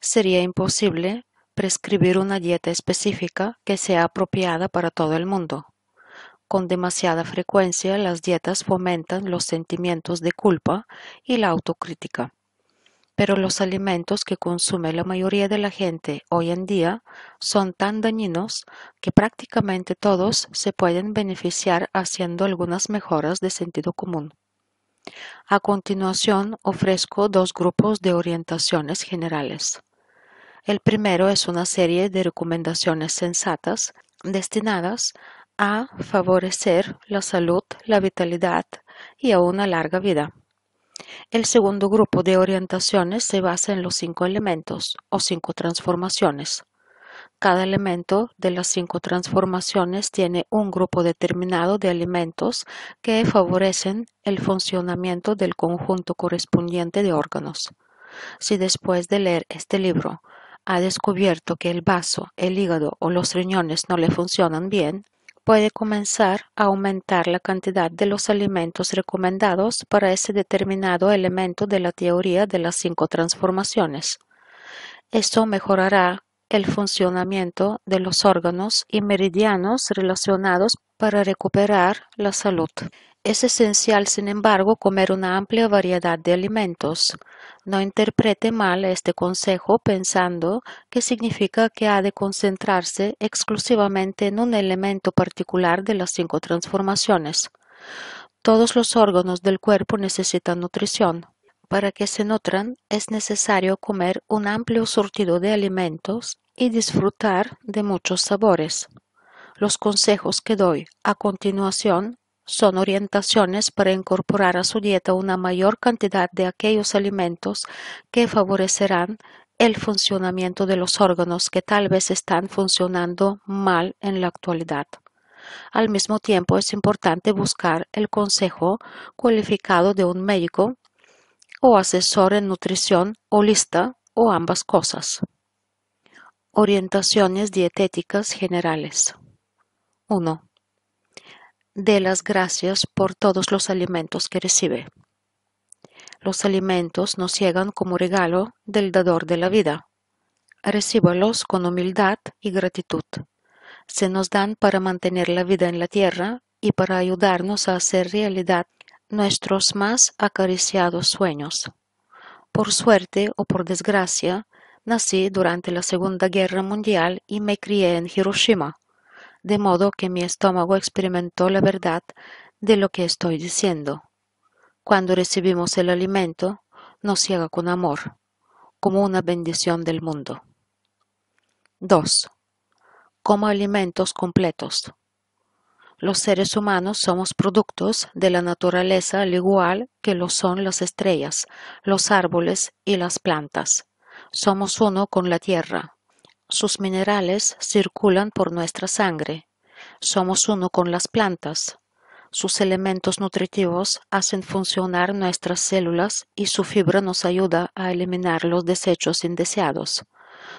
Sería imposible prescribir una dieta específica que sea apropiada para todo el mundo con demasiada frecuencia las dietas fomentan los sentimientos de culpa y la autocrítica. Pero los alimentos que consume la mayoría de la gente hoy en día son tan dañinos que prácticamente todos se pueden beneficiar haciendo algunas mejoras de sentido común. A continuación ofrezco dos grupos de orientaciones generales. El primero es una serie de recomendaciones sensatas destinadas a favorecer la salud, la vitalidad y a una larga vida. El segundo grupo de orientaciones se basa en los cinco elementos o cinco transformaciones. Cada elemento de las cinco transformaciones tiene un grupo determinado de alimentos que favorecen el funcionamiento del conjunto correspondiente de órganos. Si después de leer este libro ha descubierto que el vaso, el hígado o los riñones no le funcionan bien, puede comenzar a aumentar la cantidad de los alimentos recomendados para ese determinado elemento de la teoría de las cinco transformaciones. Esto mejorará el funcionamiento de los órganos y meridianos relacionados para recuperar la salud. Es esencial, sin embargo, comer una amplia variedad de alimentos. No interprete mal este consejo pensando que significa que ha de concentrarse exclusivamente en un elemento particular de las cinco transformaciones. Todos los órganos del cuerpo necesitan nutrición. Para que se nutran es necesario comer un amplio surtido de alimentos y disfrutar de muchos sabores. Los consejos que doy a continuación son orientaciones para incorporar a su dieta una mayor cantidad de aquellos alimentos que favorecerán el funcionamiento de los órganos que tal vez están funcionando mal en la actualidad. Al mismo tiempo, es importante buscar el consejo cualificado de un médico o asesor en nutrición o lista o ambas cosas. Orientaciones dietéticas generales. 1. De las gracias por todos los alimentos que recibe. Los alimentos nos llegan como regalo del dador de la vida. Recíbalos con humildad y gratitud. Se nos dan para mantener la vida en la tierra y para ayudarnos a hacer realidad nuestros más acariciados sueños. Por suerte o por desgracia, nací durante la Segunda Guerra Mundial y me crié en Hiroshima de modo que mi estómago experimentó la verdad de lo que estoy diciendo. Cuando recibimos el alimento, nos llega con amor, como una bendición del mundo. 2. Como alimentos completos. Los seres humanos somos productos de la naturaleza al igual que lo son las estrellas, los árboles y las plantas. Somos uno con la tierra, sus minerales circulan por nuestra sangre, somos uno con las plantas, sus elementos nutritivos hacen funcionar nuestras células y su fibra nos ayuda a eliminar los desechos indeseados.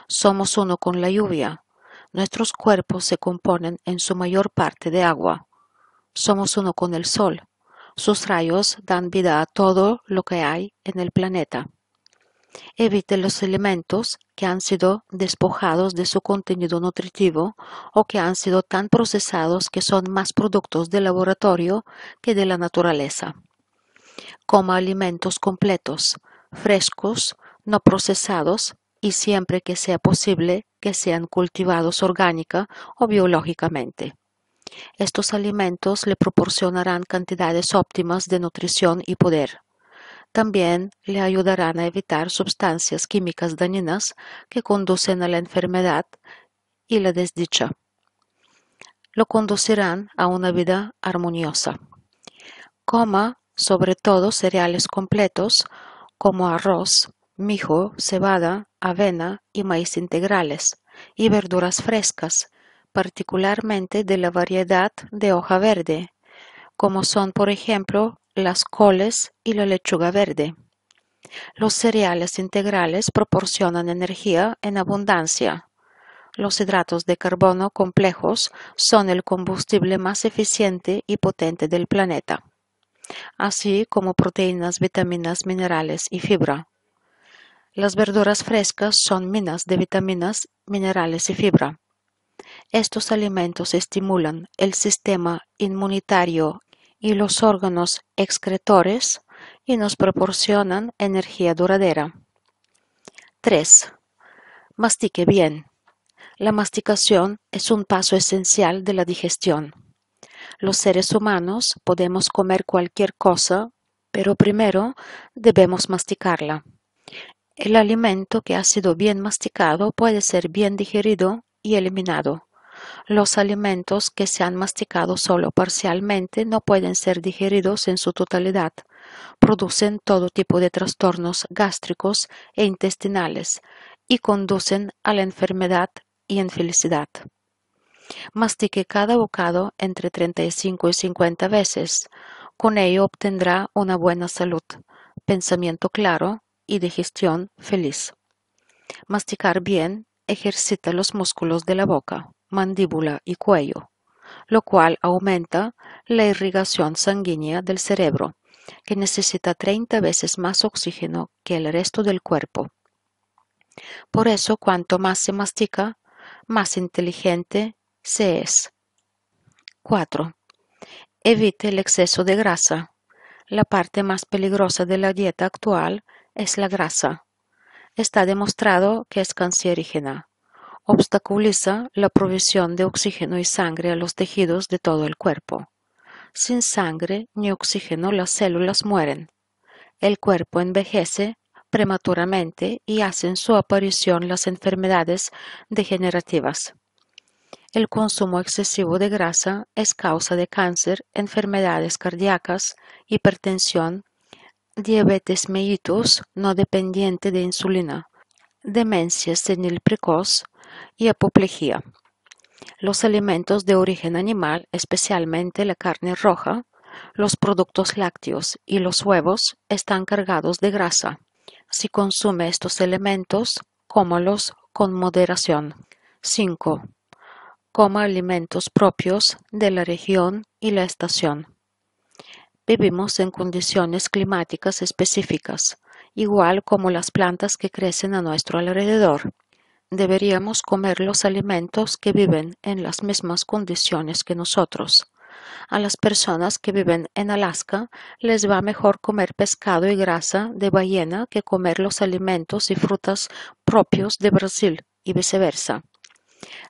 Somos uno con la lluvia. Nuestros cuerpos se componen en su mayor parte de agua. Somos uno con el sol. Sus rayos dan vida a todo lo que hay en el planeta. Evite los alimentos que han sido despojados de su contenido nutritivo o que han sido tan procesados que son más productos de laboratorio que de la naturaleza. Coma alimentos completos, frescos, no procesados y siempre que sea posible que sean cultivados orgánica o biológicamente. Estos alimentos le proporcionarán cantidades óptimas de nutrición y poder. También le ayudarán a evitar sustancias químicas dañinas que conducen a la enfermedad y la desdicha. Lo conducirán a una vida armoniosa. Coma sobre todo cereales completos como arroz, mijo, cebada, avena y maíz integrales, y verduras frescas, particularmente de la variedad de hoja verde, como son por ejemplo las coles y la lechuga verde. Los cereales integrales proporcionan energía en abundancia. Los hidratos de carbono complejos son el combustible más eficiente y potente del planeta, así como proteínas, vitaminas, minerales y fibra. Las verduras frescas son minas de vitaminas, minerales y fibra. Estos alimentos estimulan el sistema inmunitario y los órganos excretores y nos proporcionan energía duradera. 3. Mastique bien. La masticación es un paso esencial de la digestión. Los seres humanos podemos comer cualquier cosa, pero primero debemos masticarla. El alimento que ha sido bien masticado puede ser bien digerido y eliminado. Los alimentos que se han masticado solo parcialmente no pueden ser digeridos en su totalidad. Producen todo tipo de trastornos gástricos e intestinales y conducen a la enfermedad y infelicidad. Mastique cada bocado entre 35 y 50 veces. Con ello obtendrá una buena salud, pensamiento claro y digestión feliz. Masticar bien ejercita los músculos de la boca mandíbula y cuello, lo cual aumenta la irrigación sanguínea del cerebro, que necesita 30 veces más oxígeno que el resto del cuerpo. Por eso, cuanto más se mastica, más inteligente se es. 4. Evite el exceso de grasa. La parte más peligrosa de la dieta actual es la grasa. Está demostrado que es cancerígena obstaculiza la provisión de oxígeno y sangre a los tejidos de todo el cuerpo. Sin sangre ni oxígeno las células mueren. El cuerpo envejece prematuramente y hacen su aparición las enfermedades degenerativas. El consumo excesivo de grasa es causa de cáncer, enfermedades cardíacas, hipertensión, diabetes mellitus no dependiente de insulina, demencia senil precoz y apoplejía. Los alimentos de origen animal, especialmente la carne roja, los productos lácteos y los huevos están cargados de grasa. Si consume estos elementos, cómalos con moderación. 5. Coma alimentos propios de la región y la estación. Vivimos en condiciones climáticas específicas, igual como las plantas que crecen a nuestro alrededor. Deberíamos comer los alimentos que viven en las mismas condiciones que nosotros. A las personas que viven en Alaska les va mejor comer pescado y grasa de ballena que comer los alimentos y frutas propios de Brasil y viceversa.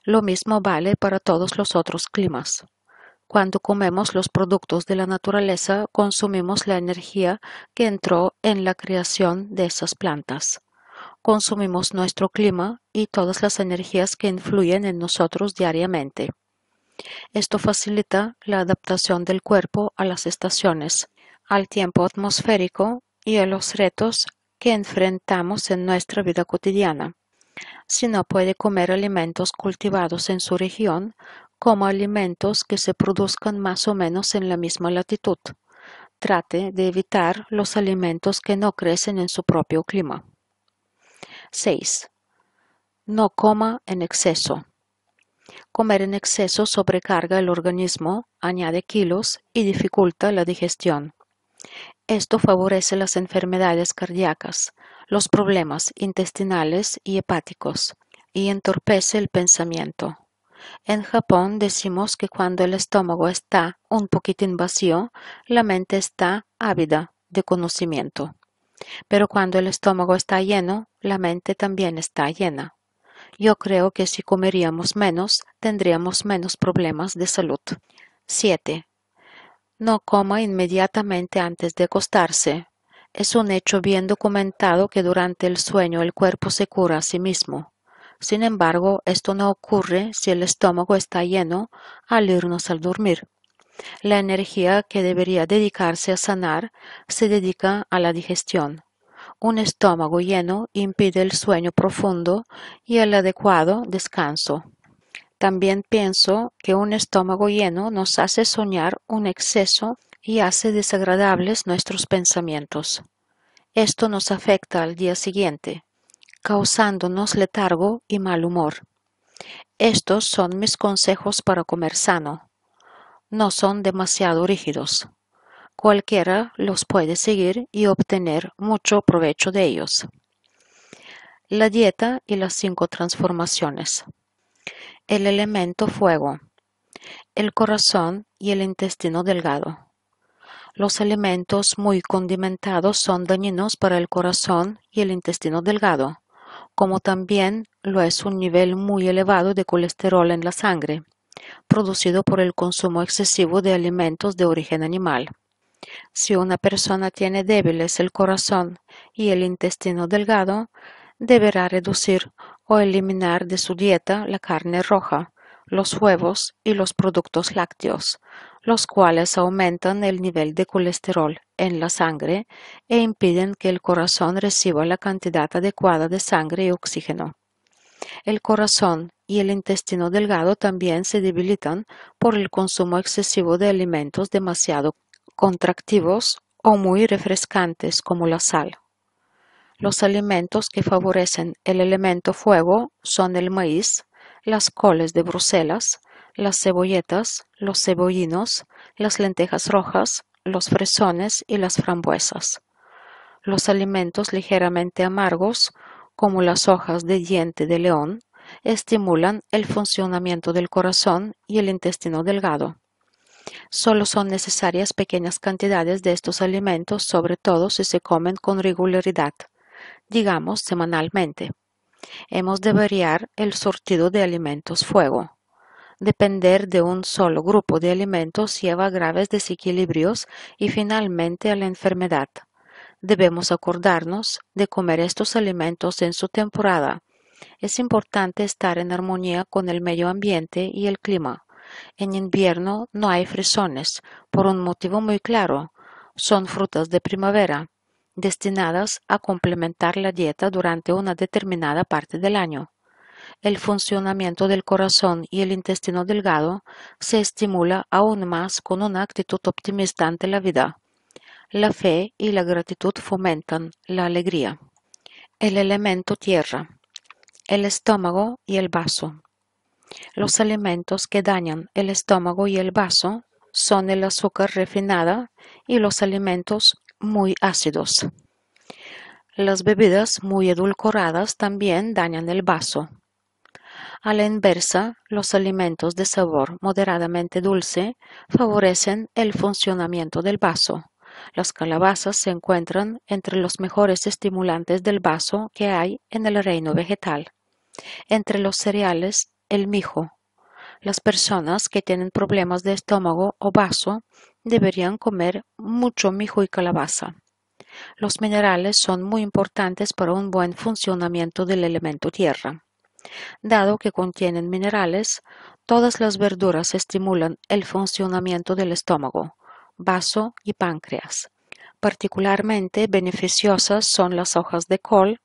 Lo mismo vale para todos los otros climas. Cuando comemos los productos de la naturaleza, consumimos la energía que entró en la creación de esas plantas. Consumimos nuestro clima y todas las energías que influyen en nosotros diariamente. Esto facilita la adaptación del cuerpo a las estaciones, al tiempo atmosférico y a los retos que enfrentamos en nuestra vida cotidiana. Si no puede comer alimentos cultivados en su región, Coma alimentos que se produzcan más o menos en la misma latitud. Trate de evitar los alimentos que no crecen en su propio clima. 6. No coma en exceso. Comer en exceso sobrecarga el organismo, añade kilos y dificulta la digestión. Esto favorece las enfermedades cardíacas, los problemas intestinales y hepáticos, y entorpece el pensamiento. En Japón decimos que cuando el estómago está un poquitín vacío, la mente está ávida de conocimiento. Pero cuando el estómago está lleno, la mente también está llena. Yo creo que si comeríamos menos, tendríamos menos problemas de salud. 7. No coma inmediatamente antes de acostarse. Es un hecho bien documentado que durante el sueño el cuerpo se cura a sí mismo. Sin embargo, esto no ocurre si el estómago está lleno al irnos al dormir. La energía que debería dedicarse a sanar se dedica a la digestión. Un estómago lleno impide el sueño profundo y el adecuado descanso. También pienso que un estómago lleno nos hace soñar un exceso y hace desagradables nuestros pensamientos. Esto nos afecta al día siguiente, causándonos letargo y mal humor. Estos son mis consejos para comer sano. No son demasiado rígidos. Cualquiera los puede seguir y obtener mucho provecho de ellos. La dieta y las cinco transformaciones. El elemento fuego. El corazón y el intestino delgado. Los elementos muy condimentados son dañinos para el corazón y el intestino delgado como también lo es un nivel muy elevado de colesterol en la sangre, producido por el consumo excesivo de alimentos de origen animal. Si una persona tiene débiles el corazón y el intestino delgado, deberá reducir o eliminar de su dieta la carne roja, los huevos y los productos lácteos, los cuales aumentan el nivel de colesterol en la sangre e impiden que el corazón reciba la cantidad adecuada de sangre y oxígeno. El corazón y el intestino delgado también se debilitan por el consumo excesivo de alimentos demasiado contractivos o muy refrescantes como la sal. Los alimentos que favorecen el elemento fuego son el maíz, las coles de Bruselas, las cebolletas, los cebollinos, las lentejas rojas, los fresones y las frambuesas. Los alimentos ligeramente amargos, como las hojas de diente de león, estimulan el funcionamiento del corazón y el intestino delgado. Solo son necesarias pequeñas cantidades de estos alimentos, sobre todo si se comen con regularidad, digamos semanalmente. Hemos de variar el surtido de alimentos fuego depender de un solo grupo de alimentos lleva a graves desequilibrios y finalmente a la enfermedad. Debemos acordarnos de comer estos alimentos en su temporada. Es importante estar en armonía con el medio ambiente y el clima. En invierno no hay frisones, por un motivo muy claro. Son frutas de primavera, destinadas a complementar la dieta durante una determinada parte del año el funcionamiento del corazón y el intestino delgado se estimula aún más con una actitud optimista ante la vida. La fe y la gratitud fomentan la alegría. El elemento tierra, el estómago y el vaso. Los alimentos que dañan el estómago y el vaso son el azúcar refinada y los alimentos muy ácidos. Las bebidas muy edulcoradas también dañan el vaso, a la inversa, los alimentos de sabor moderadamente dulce favorecen el funcionamiento del vaso. Las calabazas se encuentran entre los mejores estimulantes del vaso que hay en el reino vegetal. Entre los cereales, el mijo. Las personas que tienen problemas de estómago o vaso deberían comer mucho mijo y calabaza. Los minerales son muy importantes para un buen funcionamiento del elemento tierra. Dado que contienen minerales, todas las verduras estimulan el funcionamiento del estómago, vaso y páncreas. Particularmente beneficiosas son las hojas de col,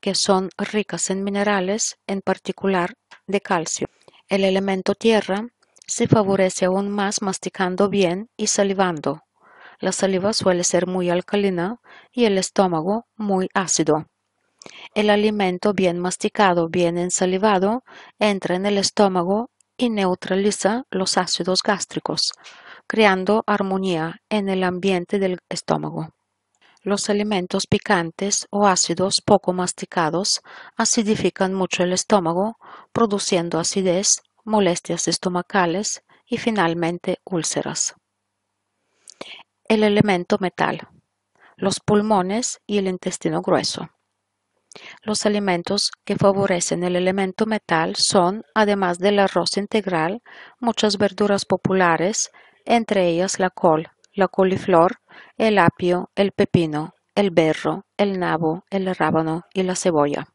que son ricas en minerales, en particular de calcio. El elemento tierra se favorece aún más masticando bien y salivando. La saliva suele ser muy alcalina y el estómago muy ácido. El alimento bien masticado, bien ensalivado, entra en el estómago y neutraliza los ácidos gástricos, creando armonía en el ambiente del estómago. Los alimentos picantes o ácidos poco masticados acidifican mucho el estómago, produciendo acidez, molestias estomacales y finalmente úlceras. El elemento metal, los pulmones y el intestino grueso. Los alimentos que favorecen el elemento metal son, además del arroz integral, muchas verduras populares, entre ellas la col, la coliflor, el apio, el pepino, el berro, el nabo, el rábano y la cebolla.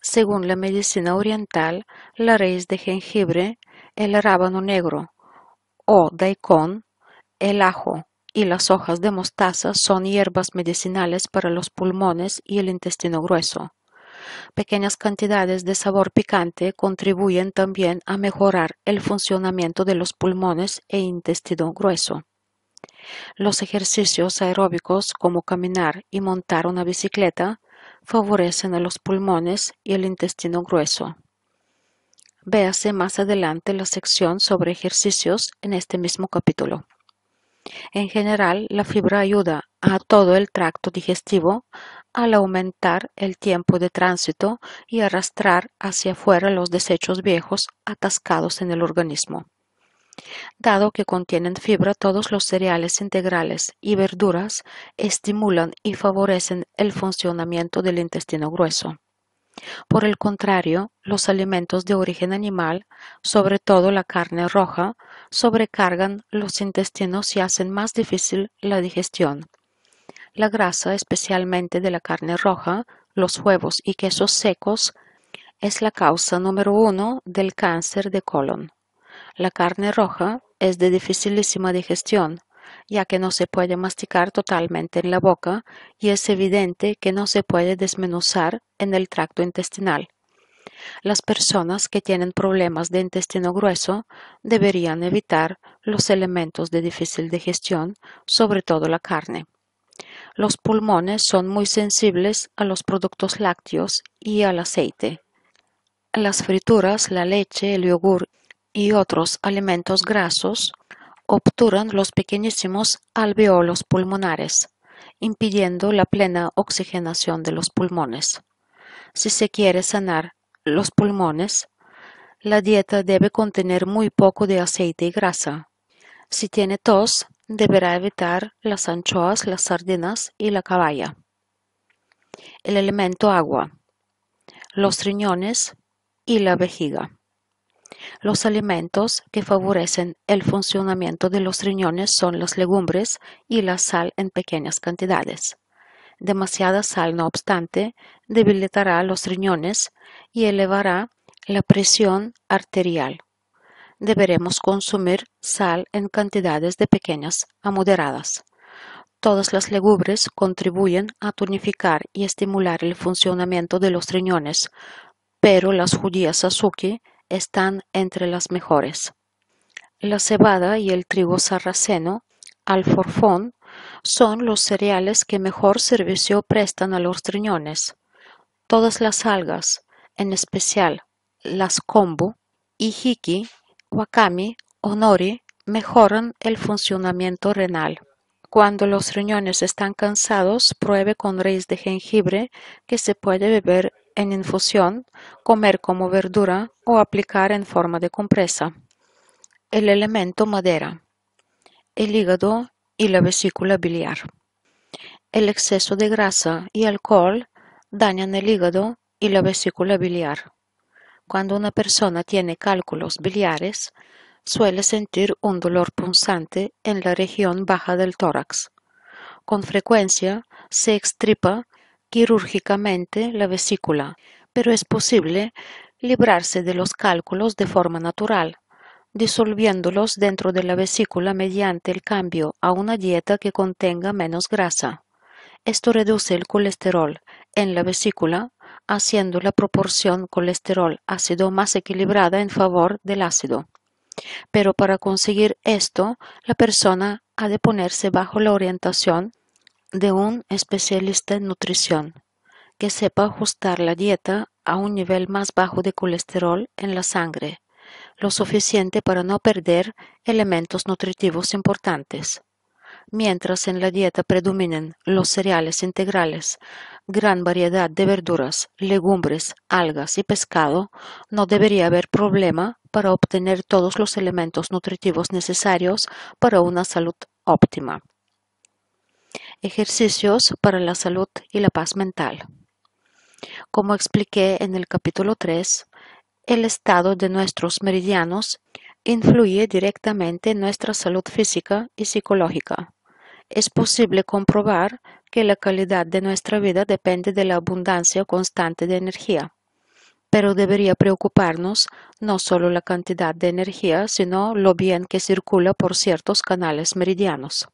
Según la medicina oriental, la raíz de jengibre, el rábano negro o daikon, el ajo y las hojas de mostaza son hierbas medicinales para los pulmones y el intestino grueso. Pequeñas cantidades de sabor picante contribuyen también a mejorar el funcionamiento de los pulmones e intestino grueso. Los ejercicios aeróbicos como caminar y montar una bicicleta favorecen a los pulmones y el intestino grueso. Véase más adelante la sección sobre ejercicios en este mismo capítulo. En general, la fibra ayuda a todo el tracto digestivo al aumentar el tiempo de tránsito y arrastrar hacia afuera los desechos viejos atascados en el organismo. Dado que contienen fibra, todos los cereales integrales y verduras estimulan y favorecen el funcionamiento del intestino grueso. Por el contrario, los alimentos de origen animal, sobre todo la carne roja, sobrecargan los intestinos y hacen más difícil la digestión la grasa, especialmente de la carne roja, los huevos y quesos secos, es la causa número uno del cáncer de colon. La carne roja es de dificilísima digestión, ya que no se puede masticar totalmente en la boca y es evidente que no se puede desmenuzar en el tracto intestinal. Las personas que tienen problemas de intestino grueso deberían evitar los elementos de difícil digestión, sobre todo la carne. Los pulmones son muy sensibles a los productos lácteos y al aceite. Las frituras, la leche, el yogur y otros alimentos grasos obturan los pequeñísimos alveolos pulmonares, impidiendo la plena oxigenación de los pulmones. Si se quiere sanar los pulmones, la dieta debe contener muy poco de aceite y grasa. Si tiene tos, Deberá evitar las anchoas, las sardinas y la caballa. El elemento agua, los riñones y la vejiga. Los alimentos que favorecen el funcionamiento de los riñones son las legumbres y la sal en pequeñas cantidades. Demasiada sal, no obstante, debilitará los riñones y elevará la presión arterial. Deberemos consumir sal en cantidades de pequeñas a moderadas. Todas las legumbres contribuyen a tonificar y estimular el funcionamiento de los riñones, pero las judías azuki están entre las mejores. La cebada y el trigo sarraceno, alforfón, son los cereales que mejor servicio prestan a los riñones. Todas las algas, en especial las kombu, y hiki, Wakami o nori mejoran el funcionamiento renal. Cuando los riñones están cansados, pruebe con raíz de jengibre que se puede beber en infusión, comer como verdura o aplicar en forma de compresa. El elemento madera, el hígado y la vesícula biliar. El exceso de grasa y alcohol dañan el hígado y la vesícula biliar. Cuando una persona tiene cálculos biliares, suele sentir un dolor punzante en la región baja del tórax. Con frecuencia se extripa quirúrgicamente la vesícula, pero es posible librarse de los cálculos de forma natural, disolviéndolos dentro de la vesícula mediante el cambio a una dieta que contenga menos grasa. Esto reduce el colesterol en la vesícula haciendo la proporción colesterol-ácido más equilibrada en favor del ácido. Pero para conseguir esto, la persona ha de ponerse bajo la orientación de un especialista en nutrición, que sepa ajustar la dieta a un nivel más bajo de colesterol en la sangre, lo suficiente para no perder elementos nutritivos importantes. Mientras en la dieta predominen los cereales integrales, gran variedad de verduras, legumbres, algas y pescado, no debería haber problema para obtener todos los elementos nutritivos necesarios para una salud óptima. Ejercicios para la salud y la paz mental. Como expliqué en el capítulo 3, el estado de nuestros meridianos influye directamente en nuestra salud física y psicológica es posible comprobar que la calidad de nuestra vida depende de la abundancia constante de energía. Pero debería preocuparnos no solo la cantidad de energía, sino lo bien que circula por ciertos canales meridianos.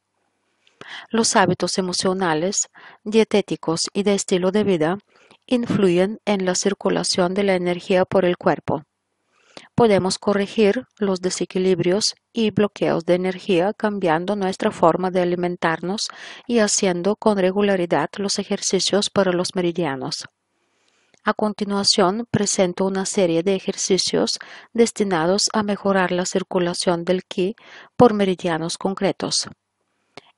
Los hábitos emocionales, dietéticos y de estilo de vida influyen en la circulación de la energía por el cuerpo. Podemos corregir los desequilibrios y bloqueos de energía cambiando nuestra forma de alimentarnos y haciendo con regularidad los ejercicios para los meridianos. A continuación, presento una serie de ejercicios destinados a mejorar la circulación del ki por meridianos concretos.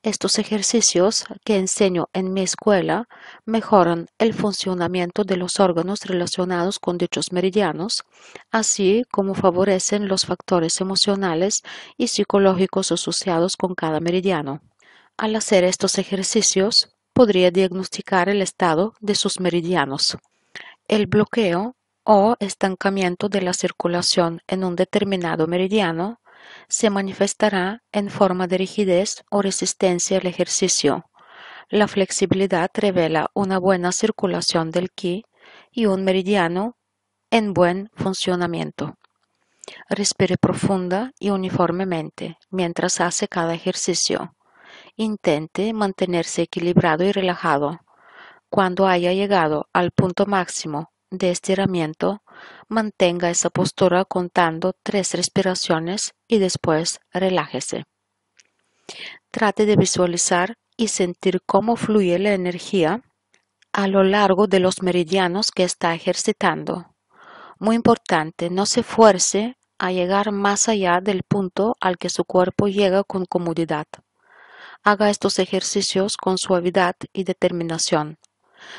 Estos ejercicios que enseño en mi escuela mejoran el funcionamiento de los órganos relacionados con dichos meridianos, así como favorecen los factores emocionales y psicológicos asociados con cada meridiano. Al hacer estos ejercicios, podría diagnosticar el estado de sus meridianos. El bloqueo o estancamiento de la circulación en un determinado meridiano se manifestará en forma de rigidez o resistencia al ejercicio. La flexibilidad revela una buena circulación del ki y un meridiano en buen funcionamiento. Respire profunda y uniformemente mientras hace cada ejercicio. Intente mantenerse equilibrado y relajado. Cuando haya llegado al punto máximo de estiramiento, mantenga esa postura contando tres respiraciones y después relájese. Trate de visualizar y sentir cómo fluye la energía a lo largo de los meridianos que está ejercitando. Muy importante, no se fuerce a llegar más allá del punto al que su cuerpo llega con comodidad. Haga estos ejercicios con suavidad y determinación.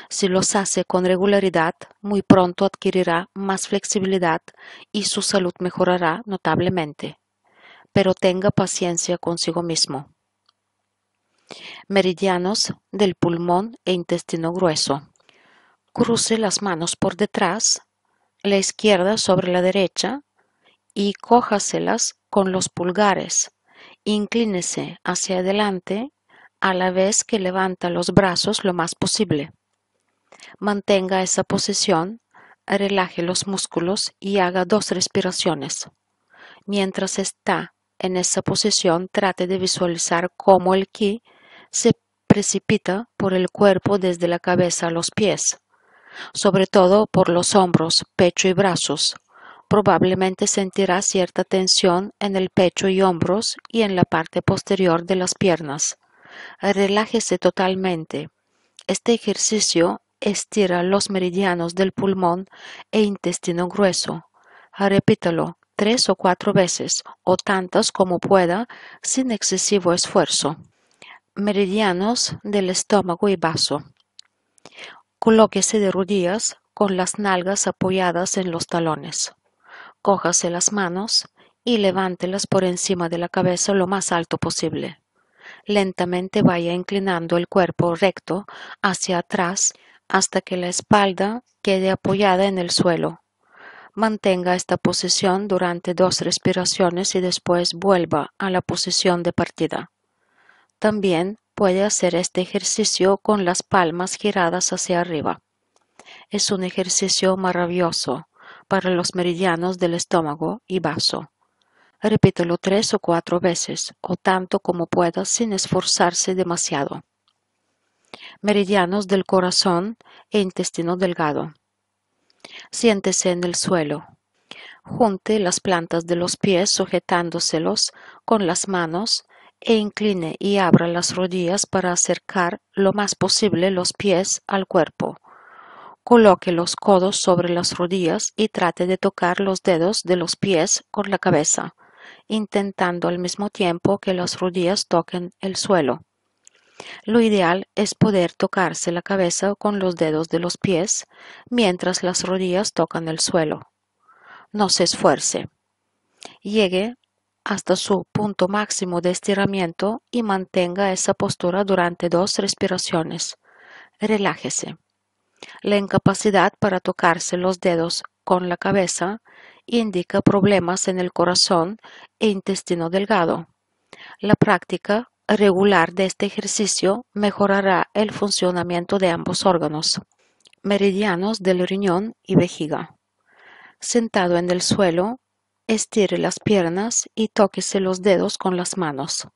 Si los hace con regularidad, muy pronto adquirirá más flexibilidad y su salud mejorará notablemente. Pero tenga paciencia consigo mismo. Meridianos del pulmón e intestino grueso. Cruce las manos por detrás, la izquierda sobre la derecha, y cójaselas con los pulgares. Inclínese hacia adelante a la vez que levanta los brazos lo más posible. Mantenga esa posición, relaje los músculos y haga dos respiraciones. Mientras está en esa posición, trate de visualizar cómo el ki se precipita por el cuerpo desde la cabeza a los pies, sobre todo por los hombros, pecho y brazos. Probablemente sentirá cierta tensión en el pecho y hombros y en la parte posterior de las piernas. Relájese totalmente. Este ejercicio estira los meridianos del pulmón e intestino grueso. Repítalo tres o cuatro veces o tantas como pueda sin excesivo esfuerzo. Meridianos del estómago y vaso. Colóquese de rodillas con las nalgas apoyadas en los talones. Cójase las manos y levántelas por encima de la cabeza lo más alto posible. Lentamente vaya inclinando el cuerpo recto hacia atrás hasta que la espalda quede apoyada en el suelo. Mantenga esta posición durante dos respiraciones y después vuelva a la posición de partida. También puede hacer este ejercicio con las palmas giradas hacia arriba. Es un ejercicio maravilloso para los meridianos del estómago y vaso. Repítelo tres o cuatro veces, o tanto como pueda sin esforzarse demasiado meridianos del corazón e intestino delgado. Siéntese en el suelo. Junte las plantas de los pies sujetándoselos con las manos e incline y abra las rodillas para acercar lo más posible los pies al cuerpo. Coloque los codos sobre las rodillas y trate de tocar los dedos de los pies con la cabeza, intentando al mismo tiempo que las rodillas toquen el suelo. Lo ideal es poder tocarse la cabeza con los dedos de los pies mientras las rodillas tocan el suelo. No se esfuerce. Llegue hasta su punto máximo de estiramiento y mantenga esa postura durante dos respiraciones. Relájese. La incapacidad para tocarse los dedos con la cabeza indica problemas en el corazón e intestino delgado. La práctica regular de este ejercicio mejorará el funcionamiento de ambos órganos, meridianos del riñón y vejiga. Sentado en el suelo, estire las piernas y tóquese los dedos con las manos.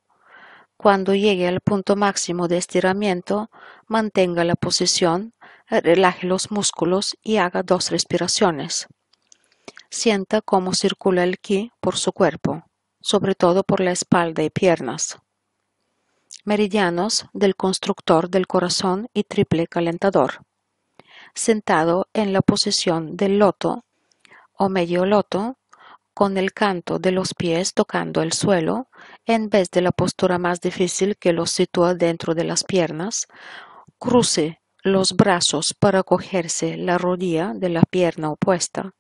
Cuando llegue al punto máximo de estiramiento, mantenga la posición, relaje los músculos y haga dos respiraciones. Sienta cómo circula el ki por su cuerpo, sobre todo por la espalda y piernas meridianos del constructor del corazón y triple calentador. Sentado en la posición del loto o medio loto, con el canto de los pies tocando el suelo, en vez de la postura más difícil que los sitúa dentro de las piernas, cruce los brazos para cogerse la rodilla de la pierna opuesta,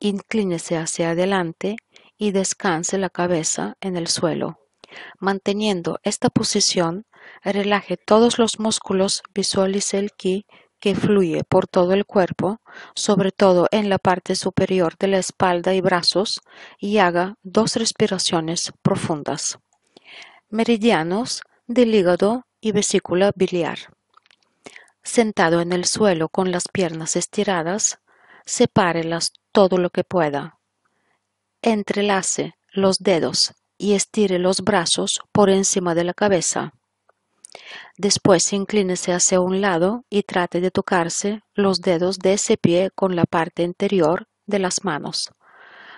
inclínese hacia adelante y descanse la cabeza en el suelo. Manteniendo esta posición, relaje todos los músculos, visualice el ki que fluye por todo el cuerpo, sobre todo en la parte superior de la espalda y brazos, y haga dos respiraciones profundas. Meridianos del hígado y vesícula biliar. Sentado en el suelo con las piernas estiradas, sepárelas todo lo que pueda. Entrelace los dedos y estire los brazos por encima de la cabeza. Después inclínese hacia un lado y trate de tocarse los dedos de ese pie con la parte interior de las manos.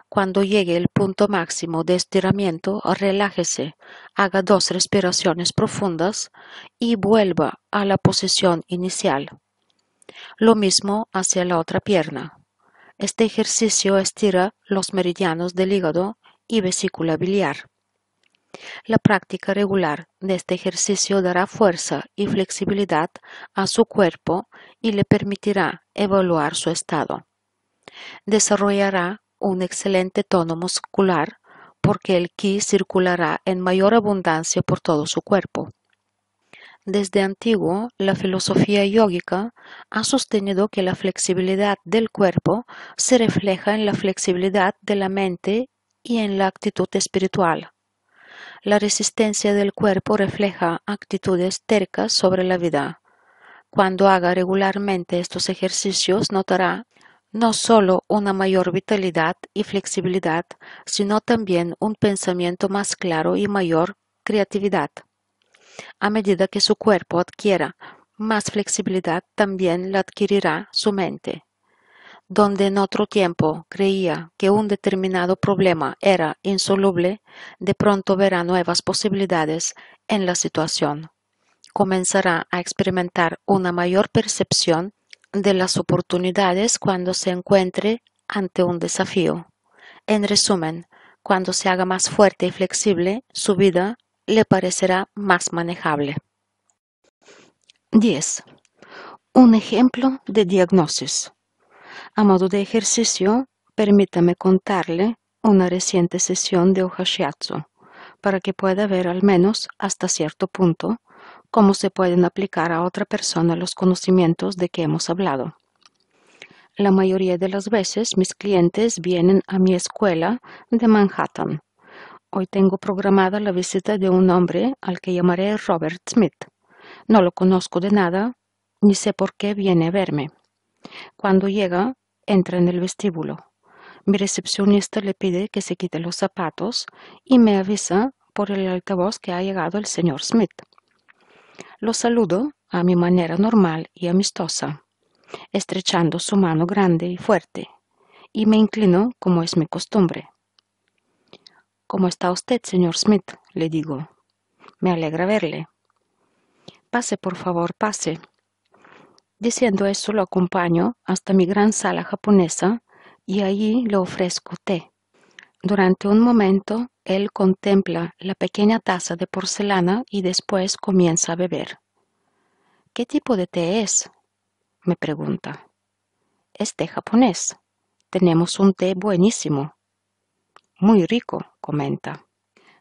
Cuando llegue el punto máximo de estiramiento, relájese, haga dos respiraciones profundas y vuelva a la posición inicial. Lo mismo hacia la otra pierna. Este ejercicio estira los meridianos del hígado y vesícula biliar. La práctica regular de este ejercicio dará fuerza y flexibilidad a su cuerpo y le permitirá evaluar su estado. Desarrollará un excelente tono muscular porque el ki circulará en mayor abundancia por todo su cuerpo. Desde antiguo, la filosofía yógica ha sostenido que la flexibilidad del cuerpo se refleja en la flexibilidad de la mente y en la actitud espiritual. La resistencia del cuerpo refleja actitudes tercas sobre la vida. Cuando haga regularmente estos ejercicios notará no solo una mayor vitalidad y flexibilidad, sino también un pensamiento más claro y mayor creatividad. A medida que su cuerpo adquiera más flexibilidad, también la adquirirá su mente. Donde en otro tiempo creía que un determinado problema era insoluble, de pronto verá nuevas posibilidades en la situación. Comenzará a experimentar una mayor percepción de las oportunidades cuando se encuentre ante un desafío. En resumen, cuando se haga más fuerte y flexible, su vida le parecerá más manejable. 10. Un ejemplo de diagnosis. A modo de ejercicio, permítame contarle una reciente sesión de Ohashiatsu para que pueda ver al menos hasta cierto punto cómo se pueden aplicar a otra persona los conocimientos de que hemos hablado. La mayoría de las veces mis clientes vienen a mi escuela de Manhattan. Hoy tengo programada la visita de un hombre al que llamaré Robert Smith. No lo conozco de nada, ni sé por qué viene a verme. Cuando llega, entra en el vestíbulo. Mi recepcionista le pide que se quite los zapatos y me avisa por el altavoz que ha llegado el señor Smith. Lo saludo a mi manera normal y amistosa, estrechando su mano grande y fuerte, y me inclino como es mi costumbre. ¿Cómo está usted, señor Smith? le digo. Me alegra verle. Pase, por favor, pase, Diciendo eso, lo acompaño hasta mi gran sala japonesa y allí le ofrezco té. Durante un momento, él contempla la pequeña taza de porcelana y después comienza a beber. ¿Qué tipo de té es? me pregunta. Es té japonés. Tenemos un té buenísimo. Muy rico, comenta.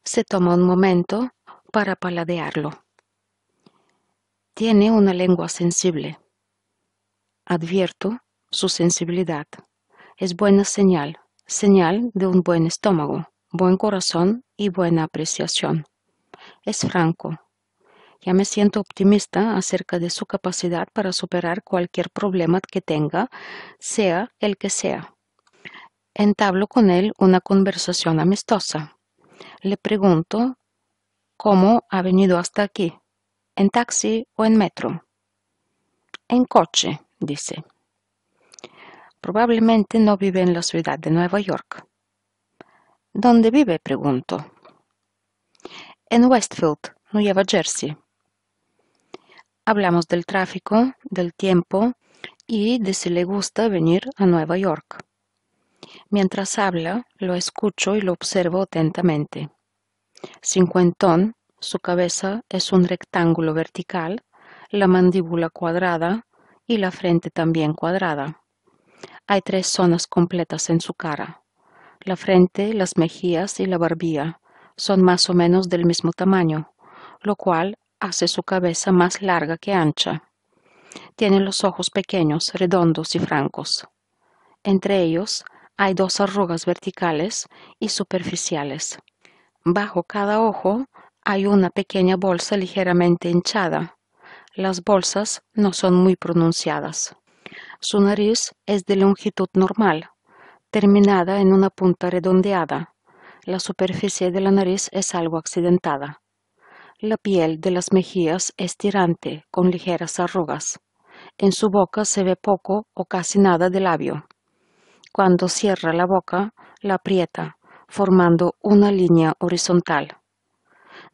Se toma un momento para paladearlo. Tiene una lengua sensible. Advierto su sensibilidad. Es buena señal, señal de un buen estómago, buen corazón y buena apreciación. Es franco. Ya me siento optimista acerca de su capacidad para superar cualquier problema que tenga, sea el que sea. Entablo con él una conversación amistosa. Le pregunto cómo ha venido hasta aquí, en taxi o en metro. En coche, dice. Probablemente no vive en la ciudad de Nueva York. ¿Dónde vive? pregunto. En Westfield, Nueva Jersey. Hablamos del tráfico, del tiempo y de si le gusta venir a Nueva York. Mientras habla, lo escucho y lo observo atentamente. Cincuentón, su cabeza es un rectángulo vertical, la mandíbula cuadrada, y la frente también cuadrada. Hay tres zonas completas en su cara. La frente, las mejillas y la barbilla son más o menos del mismo tamaño, lo cual hace su cabeza más larga que ancha. Tiene los ojos pequeños, redondos y francos. Entre ellos hay dos arrugas verticales y superficiales. Bajo cada ojo hay una pequeña bolsa ligeramente hinchada, las bolsas no son muy pronunciadas. Su nariz es de longitud normal, terminada en una punta redondeada. La superficie de la nariz es algo accidentada. La piel de las mejillas es tirante, con ligeras arrugas. En su boca se ve poco o casi nada de labio. Cuando cierra la boca, la aprieta, formando una línea horizontal.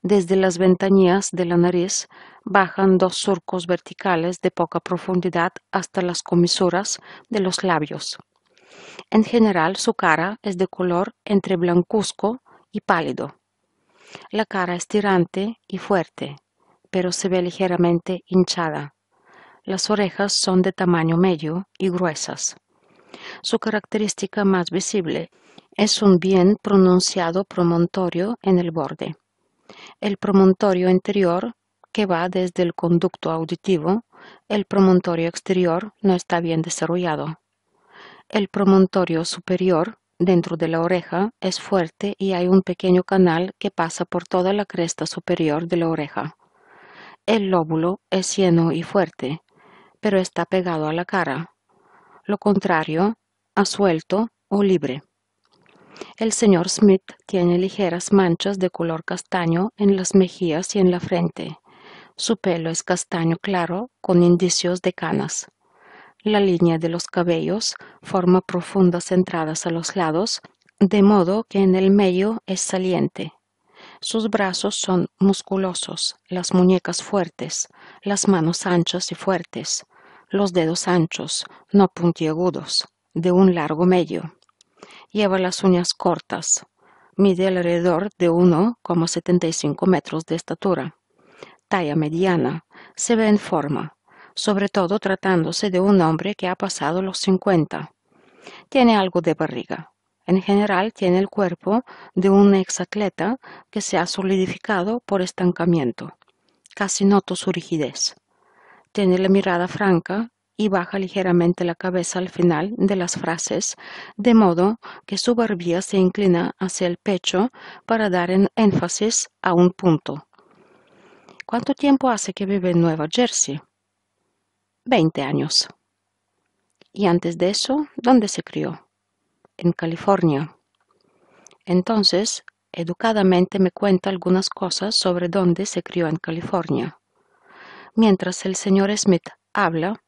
Desde las ventanillas de la nariz bajan dos surcos verticales de poca profundidad hasta las comisuras de los labios. En general, su cara es de color entre blancuzco y pálido. La cara es tirante y fuerte, pero se ve ligeramente hinchada. Las orejas son de tamaño medio y gruesas. Su característica más visible es un bien pronunciado promontorio en el borde. El promontorio interior que va desde el conducto auditivo, el promontorio exterior no está bien desarrollado. El promontorio superior, dentro de la oreja, es fuerte y hay un pequeño canal que pasa por toda la cresta superior de la oreja. El lóbulo es lleno y fuerte, pero está pegado a la cara. Lo contrario, a suelto o libre. El señor Smith tiene ligeras manchas de color castaño en las mejillas y en la frente. Su pelo es castaño claro con indicios de canas. La línea de los cabellos forma profundas entradas a los lados, de modo que en el medio es saliente. Sus brazos son musculosos, las muñecas fuertes, las manos anchas y fuertes, los dedos anchos, no puntiagudos, de un largo medio. Lleva las uñas cortas. Mide alrededor de 1,75 metros de estatura talla mediana, se ve en forma, sobre todo tratándose de un hombre que ha pasado los 50. Tiene algo de barriga. En general tiene el cuerpo de un exatleta que se ha solidificado por estancamiento. Casi noto su rigidez. Tiene la mirada franca y baja ligeramente la cabeza al final de las frases, de modo que su barbilla se inclina hacia el pecho para dar énfasis a un punto. ¿Cuánto tiempo hace que vive en Nueva Jersey? Veinte años. Y antes de eso, ¿dónde se crió? En California. Entonces, educadamente me cuenta algunas cosas sobre dónde se crió en California. Mientras el señor Smith habla,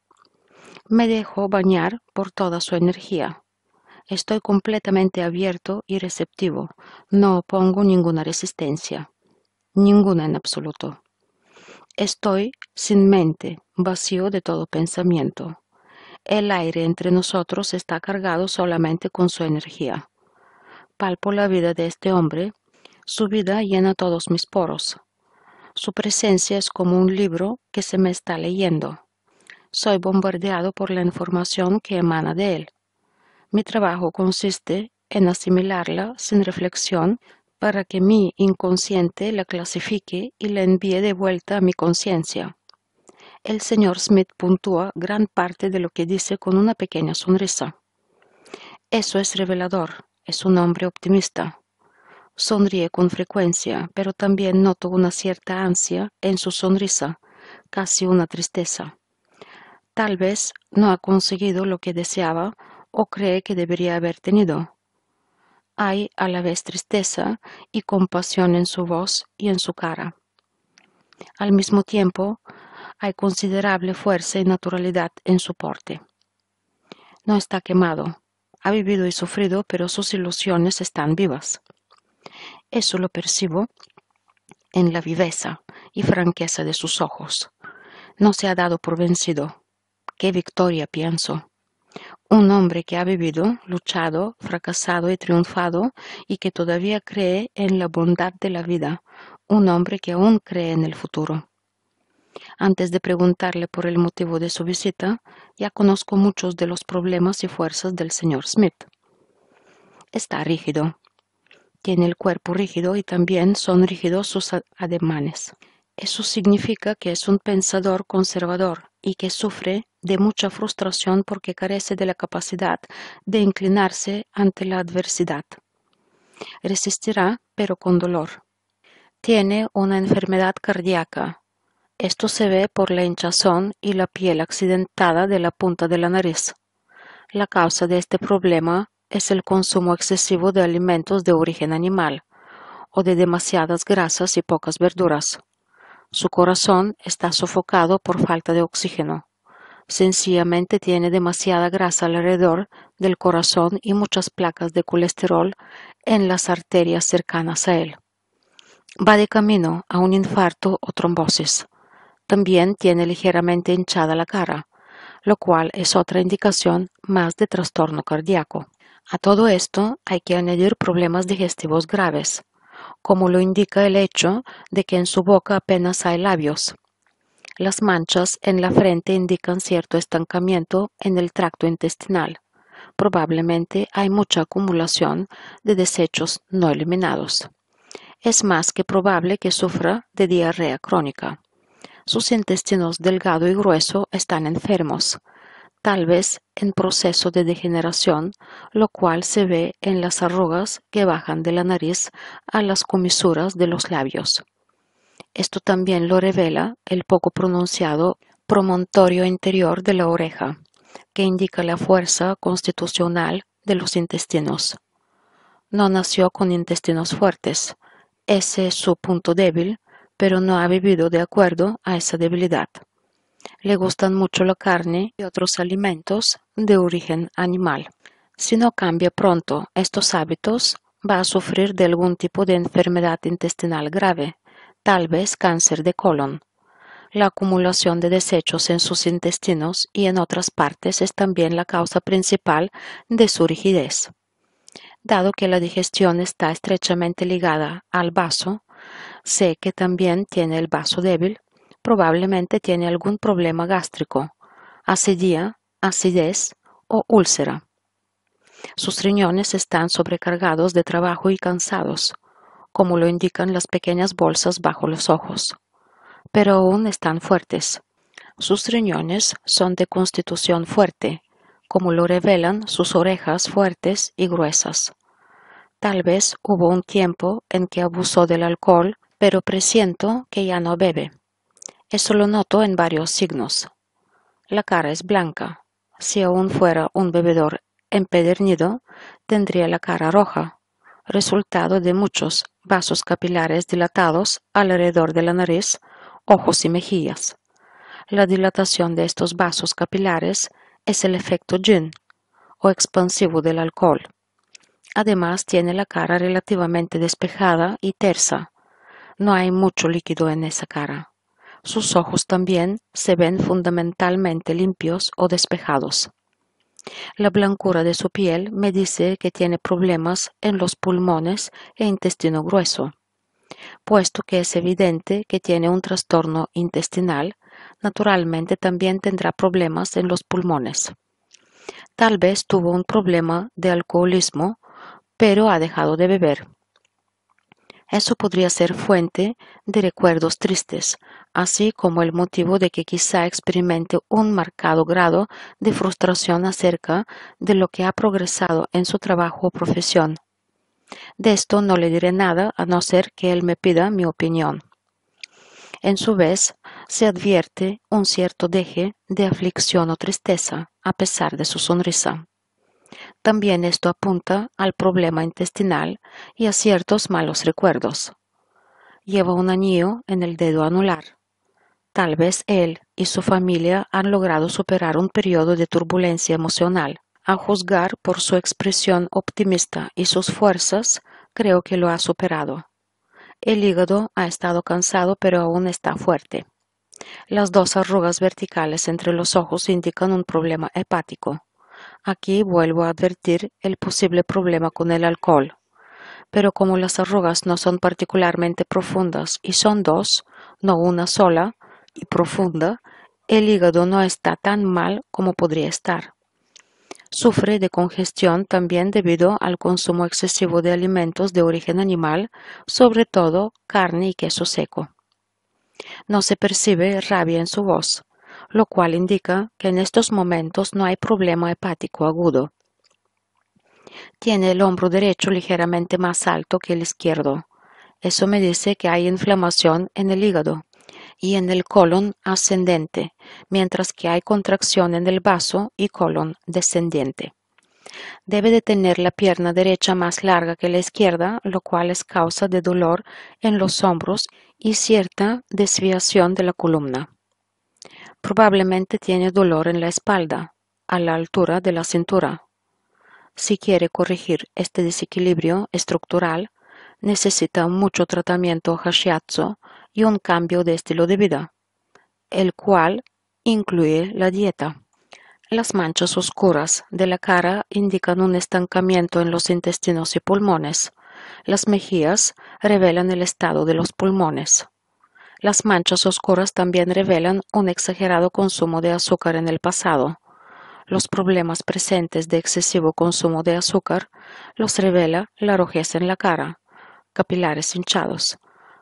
me dejo bañar por toda su energía. Estoy completamente abierto y receptivo. No opongo ninguna resistencia. Ninguna en absoluto. Estoy sin mente, vacío de todo pensamiento. El aire entre nosotros está cargado solamente con su energía. Palpo la vida de este hombre. Su vida llena todos mis poros. Su presencia es como un libro que se me está leyendo. Soy bombardeado por la información que emana de él. Mi trabajo consiste en asimilarla sin reflexión, para que mi inconsciente la clasifique y la envíe de vuelta a mi conciencia. El señor Smith puntúa gran parte de lo que dice con una pequeña sonrisa. Eso es revelador, es un hombre optimista. Sonríe con frecuencia, pero también noto una cierta ansia en su sonrisa, casi una tristeza. Tal vez no ha conseguido lo que deseaba o cree que debería haber tenido. Hay a la vez tristeza y compasión en su voz y en su cara. Al mismo tiempo, hay considerable fuerza y naturalidad en su porte. No está quemado, ha vivido y sufrido, pero sus ilusiones están vivas. Eso lo percibo en la viveza y franqueza de sus ojos. No se ha dado por vencido. ¡Qué victoria, pienso! un hombre que ha vivido, luchado, fracasado y triunfado y que todavía cree en la bondad de la vida, un hombre que aún cree en el futuro. Antes de preguntarle por el motivo de su visita, ya conozco muchos de los problemas y fuerzas del señor Smith. Está rígido. Tiene el cuerpo rígido y también son rígidos sus ademanes. Eso significa que es un pensador conservador y que sufre de mucha frustración porque carece de la capacidad de inclinarse ante la adversidad. Resistirá, pero con dolor. Tiene una enfermedad cardíaca. Esto se ve por la hinchazón y la piel accidentada de la punta de la nariz. La causa de este problema es el consumo excesivo de alimentos de origen animal o de demasiadas grasas y pocas verduras. Su corazón está sofocado por falta de oxígeno. Sencillamente tiene demasiada grasa alrededor del corazón y muchas placas de colesterol en las arterias cercanas a él. Va de camino a un infarto o trombosis. También tiene ligeramente hinchada la cara, lo cual es otra indicación más de trastorno cardíaco. A todo esto hay que añadir problemas digestivos graves, como lo indica el hecho de que en su boca apenas hay labios las manchas en la frente indican cierto estancamiento en el tracto intestinal. Probablemente hay mucha acumulación de desechos no eliminados. Es más que probable que sufra de diarrea crónica. Sus intestinos delgado y grueso están enfermos, tal vez en proceso de degeneración, lo cual se ve en las arrugas que bajan de la nariz a las comisuras de los labios. Esto también lo revela el poco pronunciado promontorio interior de la oreja, que indica la fuerza constitucional de los intestinos. No nació con intestinos fuertes, ese es su punto débil, pero no ha vivido de acuerdo a esa debilidad. Le gustan mucho la carne y otros alimentos de origen animal. Si no cambia pronto estos hábitos, va a sufrir de algún tipo de enfermedad intestinal grave tal vez cáncer de colon. La acumulación de desechos en sus intestinos y en otras partes es también la causa principal de su rigidez. Dado que la digestión está estrechamente ligada al vaso, sé que también tiene el vaso débil, probablemente tiene algún problema gástrico, acidía, acidez o úlcera. Sus riñones están sobrecargados de trabajo y cansados como lo indican las pequeñas bolsas bajo los ojos, pero aún están fuertes. Sus riñones son de constitución fuerte, como lo revelan sus orejas fuertes y gruesas. Tal vez hubo un tiempo en que abusó del alcohol, pero presiento que ya no bebe. Eso lo noto en varios signos. La cara es blanca. Si aún fuera un bebedor empedernido, tendría la cara roja, resultado de muchos vasos capilares dilatados alrededor de la nariz, ojos y mejillas. La dilatación de estos vasos capilares es el efecto gin o expansivo del alcohol. Además, tiene la cara relativamente despejada y tersa. No hay mucho líquido en esa cara. Sus ojos también se ven fundamentalmente limpios o despejados. La blancura de su piel me dice que tiene problemas en los pulmones e intestino grueso. Puesto que es evidente que tiene un trastorno intestinal, naturalmente también tendrá problemas en los pulmones. Tal vez tuvo un problema de alcoholismo, pero ha dejado de beber. Eso podría ser fuente de recuerdos tristes, así como el motivo de que quizá experimente un marcado grado de frustración acerca de lo que ha progresado en su trabajo o profesión. De esto no le diré nada a no ser que él me pida mi opinión. En su vez, se advierte un cierto deje de aflicción o tristeza, a pesar de su sonrisa. También esto apunta al problema intestinal y a ciertos malos recuerdos. Lleva un anillo en el dedo anular. Tal vez él y su familia han logrado superar un periodo de turbulencia emocional. A juzgar por su expresión optimista y sus fuerzas, creo que lo ha superado. El hígado ha estado cansado pero aún está fuerte. Las dos arrugas verticales entre los ojos indican un problema hepático. Aquí vuelvo a advertir el posible problema con el alcohol. Pero como las arrugas no son particularmente profundas y son dos, no una sola y profunda, el hígado no está tan mal como podría estar. Sufre de congestión también debido al consumo excesivo de alimentos de origen animal, sobre todo carne y queso seco. No se percibe rabia en su voz, lo cual indica que en estos momentos no hay problema hepático agudo. Tiene el hombro derecho ligeramente más alto que el izquierdo. Eso me dice que hay inflamación en el hígado y en el colon ascendente, mientras que hay contracción en el vaso y colon descendiente. Debe de tener la pierna derecha más larga que la izquierda, lo cual es causa de dolor en los hombros y cierta desviación de la columna. Probablemente tiene dolor en la espalda, a la altura de la cintura. Si quiere corregir este desequilibrio estructural, necesita mucho tratamiento Hashiatsu y un cambio de estilo de vida, el cual incluye la dieta. Las manchas oscuras de la cara indican un estancamiento en los intestinos y pulmones. Las mejillas revelan el estado de los pulmones. Las manchas oscuras también revelan un exagerado consumo de azúcar en el pasado. Los problemas presentes de excesivo consumo de azúcar los revela la rojez en la cara, capilares hinchados.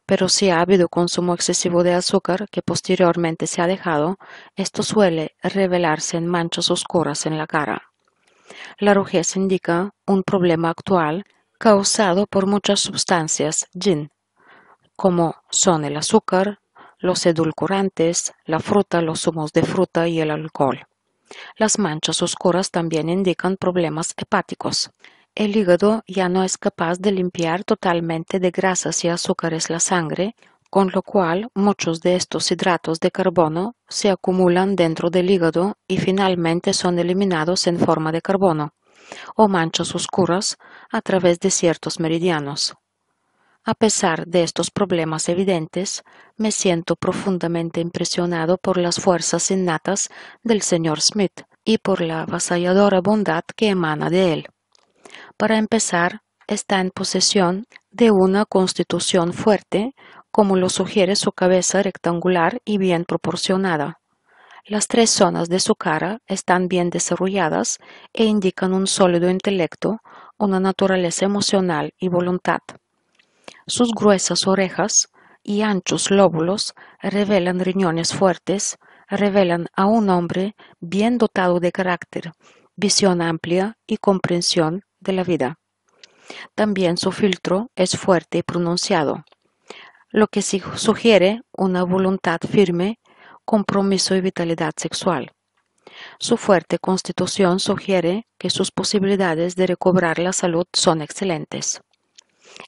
Pero si ha habido consumo excesivo de azúcar que posteriormente se ha dejado, esto suele revelarse en manchas oscuras en la cara. La rojez indica un problema actual causado por muchas sustancias, gin, como son el azúcar, los edulcorantes, la fruta, los zumos de fruta y el alcohol. Las manchas oscuras también indican problemas hepáticos. El hígado ya no es capaz de limpiar totalmente de grasas y azúcares la sangre, con lo cual muchos de estos hidratos de carbono se acumulan dentro del hígado y finalmente son eliminados en forma de carbono o manchas oscuras a través de ciertos meridianos. A pesar de estos problemas evidentes, me siento profundamente impresionado por las fuerzas innatas del señor Smith y por la avasalladora bondad que emana de él. Para empezar, está en posesión de una constitución fuerte, como lo sugiere su cabeza rectangular y bien proporcionada. Las tres zonas de su cara están bien desarrolladas e indican un sólido intelecto, una naturaleza emocional y voluntad. Sus gruesas orejas y anchos lóbulos revelan riñones fuertes, revelan a un hombre bien dotado de carácter, visión amplia y comprensión de la vida. También su filtro es fuerte y pronunciado, lo que sugiere una voluntad firme, compromiso y vitalidad sexual. Su fuerte constitución sugiere que sus posibilidades de recobrar la salud son excelentes.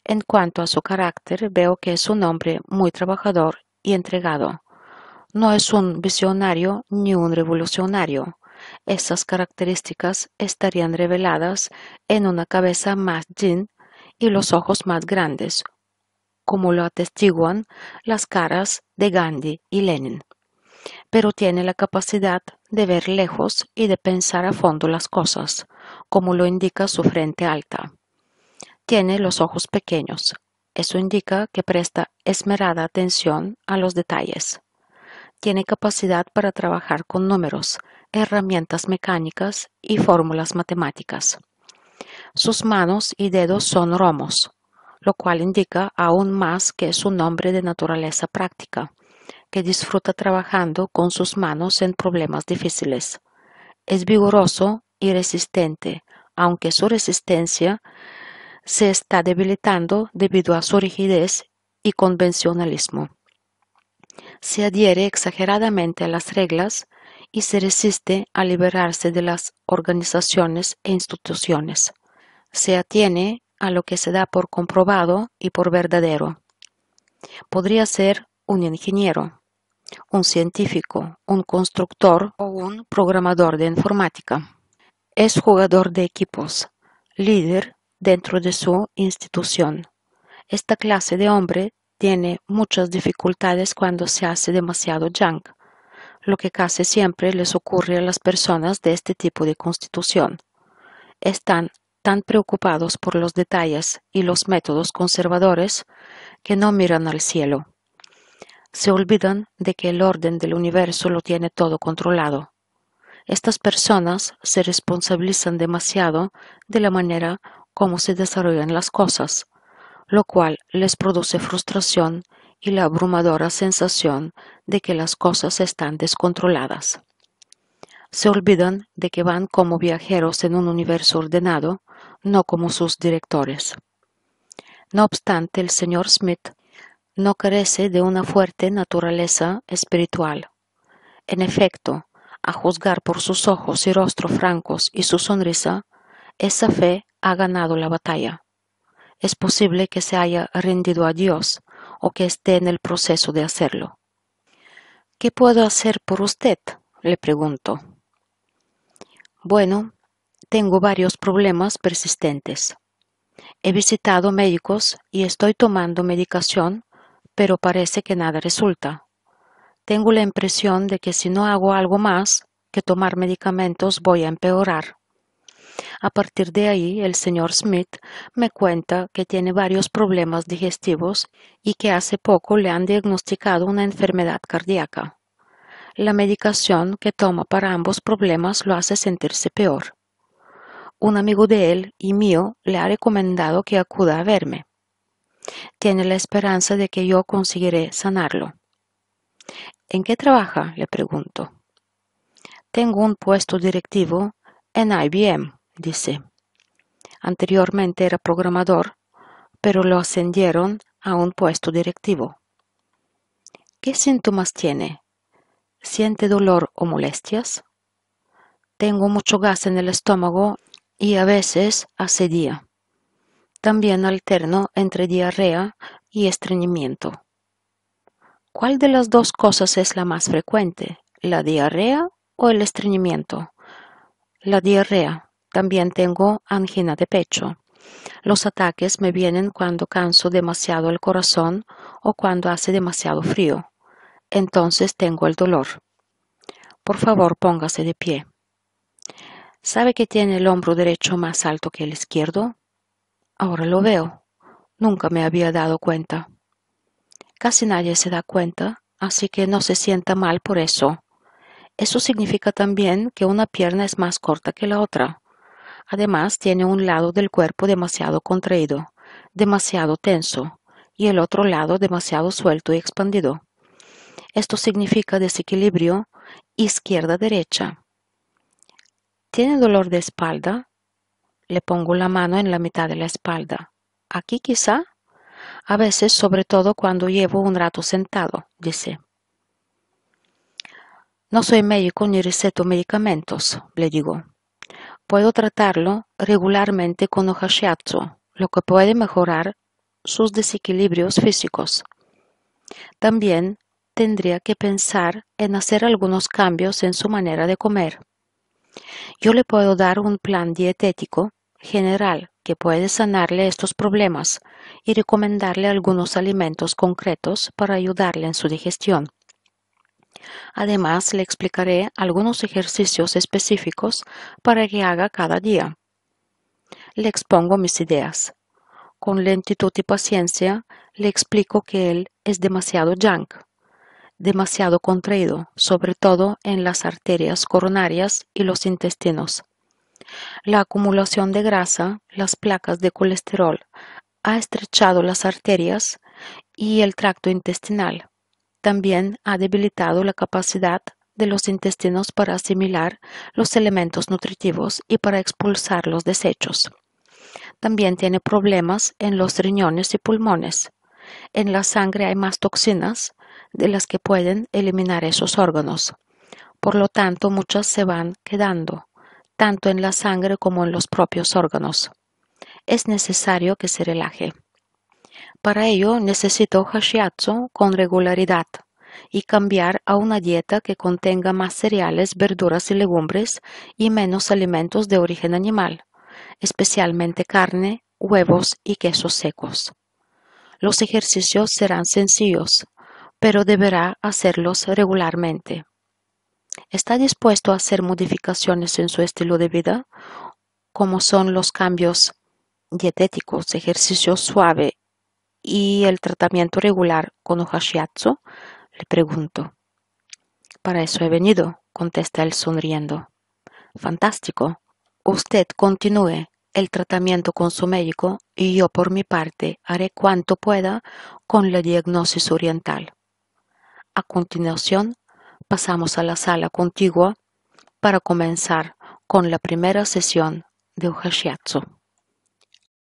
En cuanto a su carácter, veo que es un hombre muy trabajador y entregado. No es un visionario ni un revolucionario. Esas características estarían reveladas en una cabeza más jean y los ojos más grandes, como lo atestiguan las caras de Gandhi y Lenin. Pero tiene la capacidad de ver lejos y de pensar a fondo las cosas, como lo indica su frente alta. Tiene los ojos pequeños, eso indica que presta esmerada atención a los detalles. Tiene capacidad para trabajar con números, herramientas mecánicas y fórmulas matemáticas. Sus manos y dedos son romos, lo cual indica aún más que es un hombre de naturaleza práctica, que disfruta trabajando con sus manos en problemas difíciles. Es vigoroso y resistente, aunque su resistencia se está debilitando debido a su rigidez y convencionalismo. Se adhiere exageradamente a las reglas y se resiste a liberarse de las organizaciones e instituciones. Se atiene a lo que se da por comprobado y por verdadero. Podría ser un ingeniero, un científico, un constructor o un programador de informática. Es jugador de equipos, líder dentro de su institución. Esta clase de hombre tiene muchas dificultades cuando se hace demasiado junk, lo que casi siempre les ocurre a las personas de este tipo de constitución. Están tan preocupados por los detalles y los métodos conservadores que no miran al cielo. Se olvidan de que el orden del universo lo tiene todo controlado. Estas personas se responsabilizan demasiado de la manera cómo se desarrollan las cosas, lo cual les produce frustración y la abrumadora sensación de que las cosas están descontroladas. Se olvidan de que van como viajeros en un universo ordenado, no como sus directores. No obstante, el señor Smith no carece de una fuerte naturaleza espiritual. En efecto, a juzgar por sus ojos y rostro francos y su sonrisa, esa fe ha ganado la batalla. Es posible que se haya rendido a Dios o que esté en el proceso de hacerlo. ¿Qué puedo hacer por usted? le pregunto. Bueno, tengo varios problemas persistentes. He visitado médicos y estoy tomando medicación, pero parece que nada resulta. Tengo la impresión de que si no hago algo más que tomar medicamentos voy a empeorar. A partir de ahí, el señor Smith me cuenta que tiene varios problemas digestivos y que hace poco le han diagnosticado una enfermedad cardíaca. La medicación que toma para ambos problemas lo hace sentirse peor. Un amigo de él y mío le ha recomendado que acuda a verme. Tiene la esperanza de que yo conseguiré sanarlo. ¿En qué trabaja? le pregunto. Tengo un puesto directivo en IBM dice. Anteriormente era programador, pero lo ascendieron a un puesto directivo. ¿Qué síntomas tiene? ¿Siente dolor o molestias? Tengo mucho gas en el estómago y a veces hace día. También alterno entre diarrea y estreñimiento. ¿Cuál de las dos cosas es la más frecuente? ¿La diarrea o el estreñimiento? La diarrea. También tengo angina de pecho. Los ataques me vienen cuando canso demasiado el corazón o cuando hace demasiado frío. Entonces tengo el dolor. Por favor, póngase de pie. ¿Sabe que tiene el hombro derecho más alto que el izquierdo? Ahora lo veo. Nunca me había dado cuenta. Casi nadie se da cuenta, así que no se sienta mal por eso. Eso significa también que una pierna es más corta que la otra. Además, tiene un lado del cuerpo demasiado contraído, demasiado tenso, y el otro lado demasiado suelto y expandido. Esto significa desequilibrio izquierda-derecha. ¿Tiene dolor de espalda? Le pongo la mano en la mitad de la espalda. ¿Aquí quizá? A veces, sobre todo cuando llevo un rato sentado, dice. No soy médico ni receto medicamentos, le digo. Puedo tratarlo regularmente con el lo que puede mejorar sus desequilibrios físicos. También tendría que pensar en hacer algunos cambios en su manera de comer. Yo le puedo dar un plan dietético general que puede sanarle estos problemas y recomendarle algunos alimentos concretos para ayudarle en su digestión. Además, le explicaré algunos ejercicios específicos para que haga cada día. Le expongo mis ideas. Con lentitud y paciencia, le explico que él es demasiado junk, demasiado contraído, sobre todo en las arterias coronarias y los intestinos. La acumulación de grasa, las placas de colesterol, ha estrechado las arterias y el tracto intestinal. También ha debilitado la capacidad de los intestinos para asimilar los elementos nutritivos y para expulsar los desechos. También tiene problemas en los riñones y pulmones. En la sangre hay más toxinas de las que pueden eliminar esos órganos. Por lo tanto, muchas se van quedando, tanto en la sangre como en los propios órganos. Es necesario que se relaje. Para ello necesito Hashiatsu con regularidad y cambiar a una dieta que contenga más cereales, verduras y legumbres y menos alimentos de origen animal, especialmente carne, huevos y quesos secos. Los ejercicios serán sencillos, pero deberá hacerlos regularmente. ¿Está dispuesto a hacer modificaciones en su estilo de vida, como son los cambios dietéticos, ejercicio suave y el tratamiento regular con hoja Le pregunto. Para eso he venido, contesta él sonriendo. Fantástico. Usted continúe el tratamiento con su médico y yo por mi parte haré cuanto pueda con la diagnosis oriental. A continuación, pasamos a la sala contigua para comenzar con la primera sesión de hoja